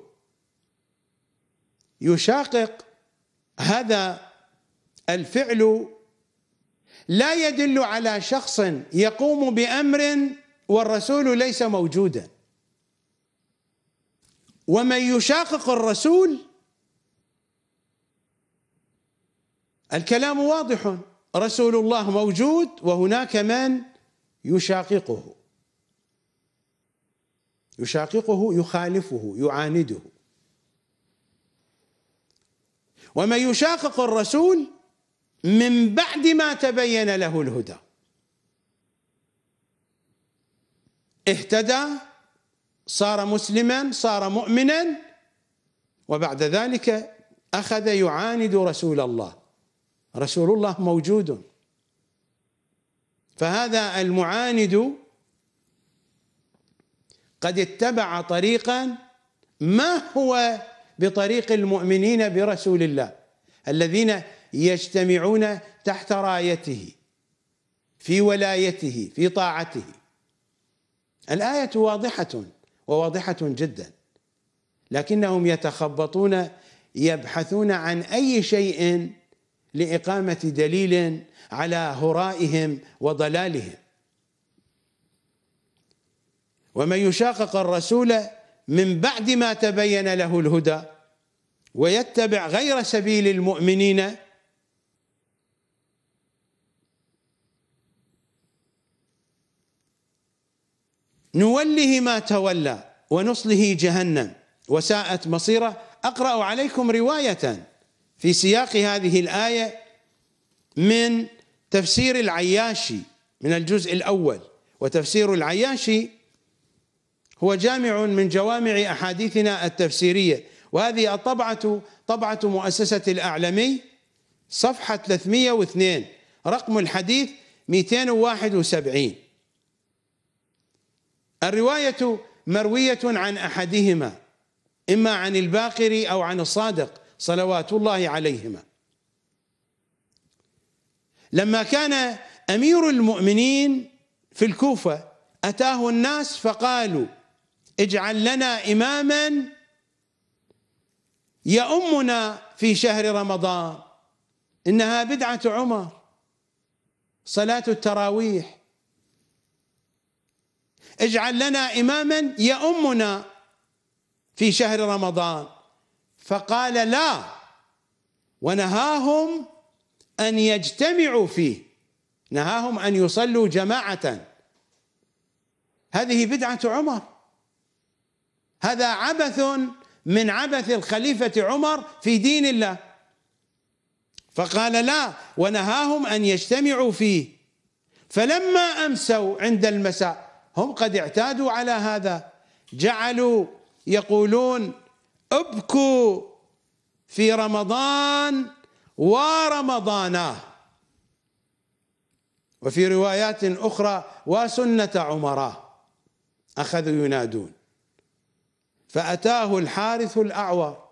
[SPEAKER 2] يشاقق هذا الفعل لا يدل على شخص يقوم بامر والرسول ليس موجودا ومن يشاقق الرسول الكلام واضح رسول الله موجود وهناك من يشاققه يشاققه يخالفه يعانده ومن يشاقق الرسول من بعد ما تبين له الهدى اهتدى صار مسلما صار مؤمنا وبعد ذلك اخذ يعاند رسول الله رسول الله موجود فهذا المعاند قد اتبع طريقا ما هو بطريق المؤمنين برسول الله الذين يجتمعون تحت رايته في ولايته في طاعته الآية واضحة وواضحة جدا لكنهم يتخبطون يبحثون عن أي شيء لإقامة دليل على هرائهم وضلالهم ومن يشاقق الرسول من بعد ما تبين له الهدى ويتبع غير سبيل المؤمنين نوله ما تولى ونصله جهنم وساءت مصيره اقرا عليكم روايه في سياق هذه الايه من تفسير العياشي من الجزء الاول وتفسير العياشي هو جامع من جوامع أحاديثنا التفسيرية وهذه الطبعة طبعة مؤسسة الأعلمي صفحة 302 رقم الحديث 271 الرواية مروية عن أحدهما إما عن الباقر أو عن الصادق صلوات الله عليهما لما كان أمير المؤمنين في الكوفة أتاه الناس فقالوا اجعل لنا إماما يؤمنا في شهر رمضان إنها بدعة عمر صلاة التراويح اجعل لنا إماما يؤمنا في شهر رمضان فقال لا ونهاهم أن يجتمعوا فيه نهاهم أن يصلوا جماعة هذه بدعة عمر هذا عبث من عبث الخليفة عمر في دين الله فقال لا ونهاهم أن يجتمعوا فيه فلما أمسوا عند المساء هم قد اعتادوا على هذا جعلوا يقولون ابكوا في رمضان ورمضانا وفي روايات أخرى وسنة عمراء أخذوا ينادون فأتاه الحارث الأعور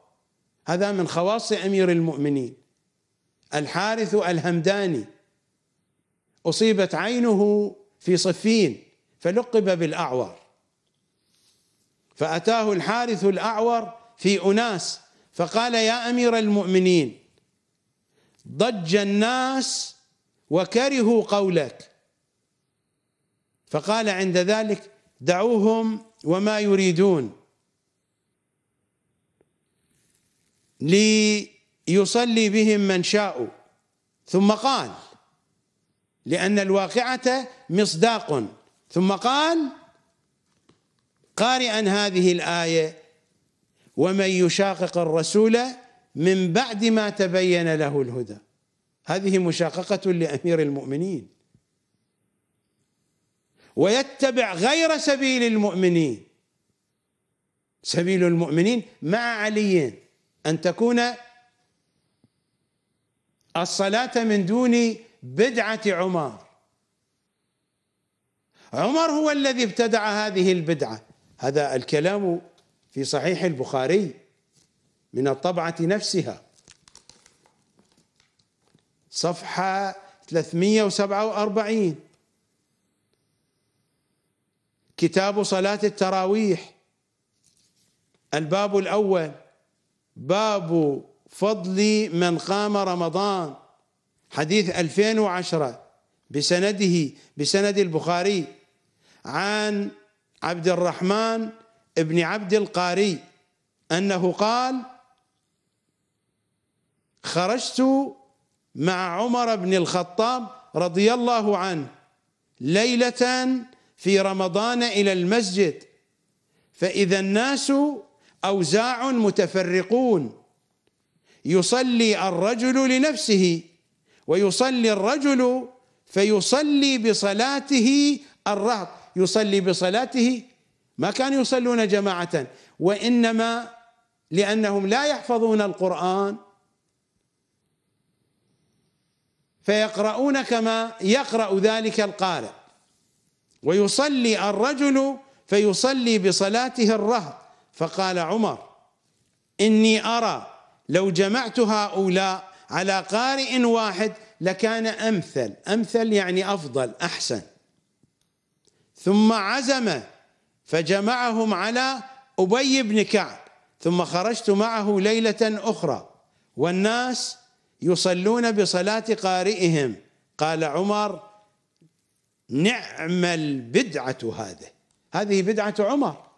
[SPEAKER 2] هذا من خواص أمير المؤمنين الحارث الهمداني أصيبت عينه في صفين فلقب بالأعور فأتاه الحارث الأعور في أناس فقال يا أمير المؤمنين ضج الناس وكرهوا قولك فقال عند ذلك دعوهم وما يريدون ليصلي بهم من شاء ثم قال لأن الواقعة مصداق ثم قال قارئا هذه الآية ومن يشاقق الرسول من بعد ما تبين له الهدى هذه مشاققة لأمير المؤمنين ويتبع غير سبيل المؤمنين سبيل المؤمنين مع علي أن تكون الصلاة من دون بدعة عمر عمر هو الذي ابتدع هذه البدعة هذا الكلام في صحيح البخاري من الطبعة نفسها صفحة 347 كتاب صلاة التراويح الباب الأول باب فضل من قام رمضان حديث 2010 بسنده بسند البخاري عن عبد الرحمن بن عبد القاري انه قال خرجت مع عمر بن الخطاب رضي الله عنه ليله في رمضان الى المسجد فاذا الناس أوزاع متفرقون يصلي الرجل لنفسه ويصلي الرجل فيصلي بصلاته الرهط يصلي بصلاته ما كانوا يصلون جماعة وإنما لأنهم لا يحفظون القرآن فيقرؤون كما يقرأ ذلك القارئ ويصلي الرجل فيصلي بصلاته الرهط فقال عمر إني أرى لو جمعت هؤلاء على قارئ واحد لكان أمثل أمثل يعني أفضل أحسن ثم عزم فجمعهم على أبي بن كعب ثم خرجت معه ليلة أخرى والناس يصلون بصلاة قارئهم قال عمر نعم البدعة هذه هذه بدعة عمر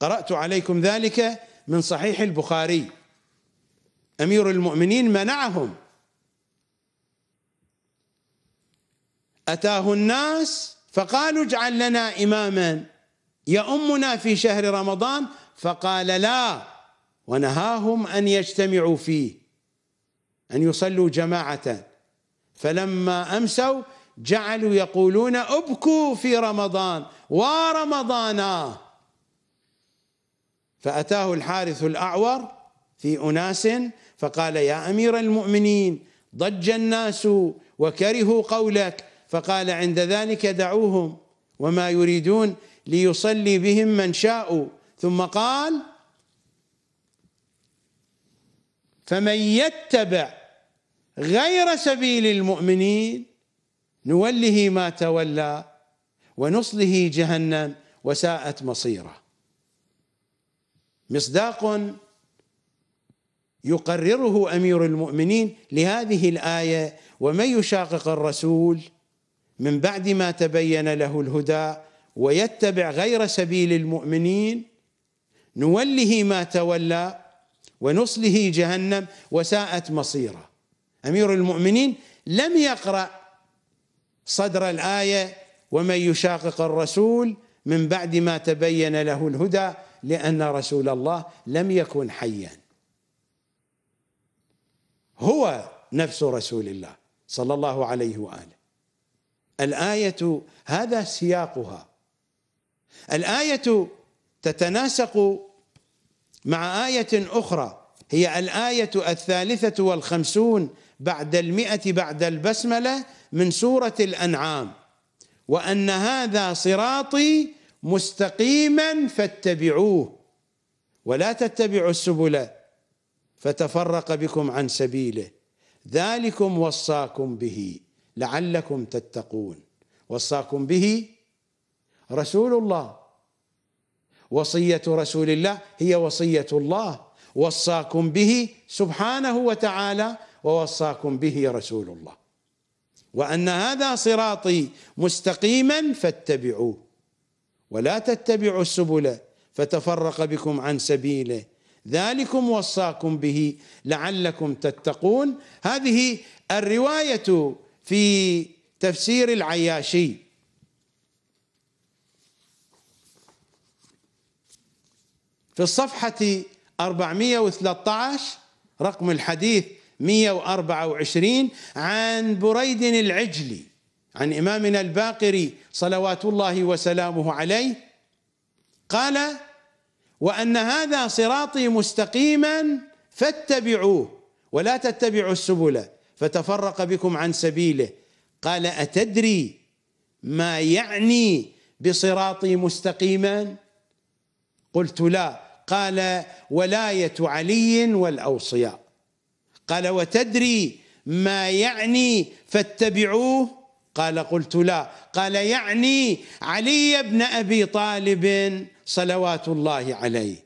[SPEAKER 2] قرأت عليكم ذلك من صحيح البخاري أمير المؤمنين منعهم أتاه الناس فقالوا اجعل لنا إماما يؤمنا في شهر رمضان فقال لا ونهاهم أن يجتمعوا فيه أن يصلوا جماعة فلما أمسوا جعلوا يقولون ابكوا في رمضان ورمضانا فأتاه الحارث الأعور في أناس فقال يا أمير المؤمنين ضج الناس وكرهوا قولك فقال عند ذلك دعوهم وما يريدون ليصلي بهم من شاءوا ثم قال فمن يتبع غير سبيل المؤمنين نوله ما تولى ونصله جهنم وساءت مصيره مصداق يقرره امير المؤمنين لهذه الايه ومن يشاقق الرسول من بعد ما تبين له الهدى ويتبع غير سبيل المؤمنين نوله ما تولى ونصله جهنم وساءت مصيره امير المؤمنين لم يقرا صدر الايه ومن يشاقق الرسول من بعد ما تبين له الهدى لأن رسول الله لم يكن حيا هو نفس رسول الله صلى الله عليه وآله الآية هذا سياقها الآية تتناسق مع آية أخرى هي الآية الثالثة والخمسون بعد المئة بعد البسملة من سورة الأنعام وأن هذا صراطي مستقيما فاتبعوه ولا تتبعوا السبل فتفرق بكم عن سبيله ذلكم وصاكم به لعلكم تتقون وصاكم به رسول الله وصيه رسول الله هي وصيه الله وصاكم به سبحانه وتعالى ووصاكم به رسول الله وان هذا صراطي مستقيما فاتبعوه ولا تتبعوا السبل فتفرق بكم عن سبيله ذلكم وصاكم به لعلكم تتقون هذه الروايه في تفسير العياشي في الصفحه 413 رقم الحديث 124 عن بريد العجلي عن إمامنا الباقري صلوات الله وسلامه عليه قال وأن هذا صراطي مستقيما فاتبعوه ولا تتبعوا السبل فتفرق بكم عن سبيله قال أتدري ما يعني بصراطي مستقيما قلت لا قال ولاية علي والأوصياء قال وتدري ما يعني فاتبعوه قال قلت لا قال يعني علي بن ابي طالب صلوات الله عليه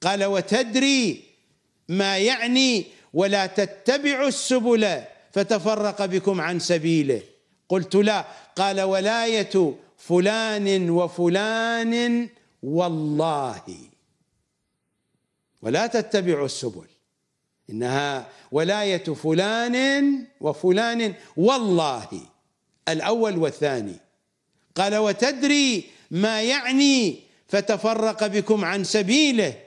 [SPEAKER 2] قال وتدري ما يعني ولا تتبعوا السبل فتفرق بكم عن سبيله قلت لا قال ولايه فلان وفلان والله ولا تتبعوا السبل انها ولايه فلان وفلان والله الأول والثاني قال وتدري ما يعني فتفرق بكم عن سبيله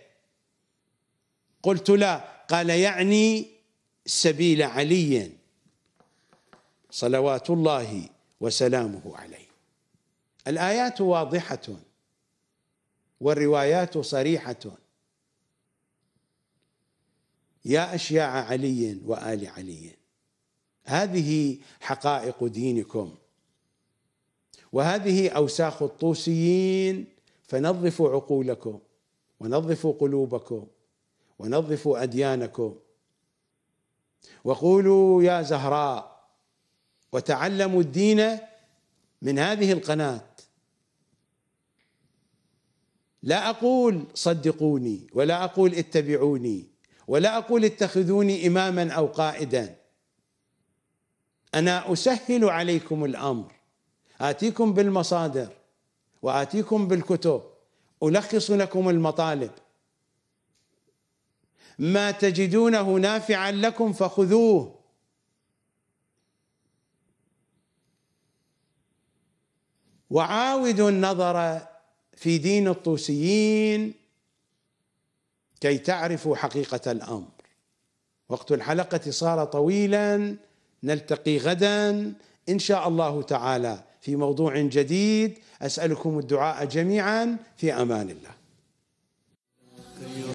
[SPEAKER 2] قلت لا قال يعني سبيل علي صلوات الله وسلامه عليه الآيات واضحة والروايات صريحة يا أشياع علي وآل علي هذه حقائق دينكم وهذه اوساخ الطوسيين فنظفوا عقولكم ونظفوا قلوبكم ونظفوا اديانكم وقولوا يا زهراء وتعلموا الدين من هذه القناه لا اقول صدقوني ولا اقول اتبعوني ولا اقول اتخذوني اماما او قائدا انا اسهل عليكم الامر اتيكم بالمصادر واتيكم بالكتب الخص لكم المطالب ما تجدونه نافعا لكم فخذوه وعاودوا النظر في دين الطوسيين كي تعرفوا حقيقه الامر وقت الحلقه صار طويلا نلتقي غدا ان شاء الله تعالى في موضوع جديد اسالكم الدعاء جميعا في امان الله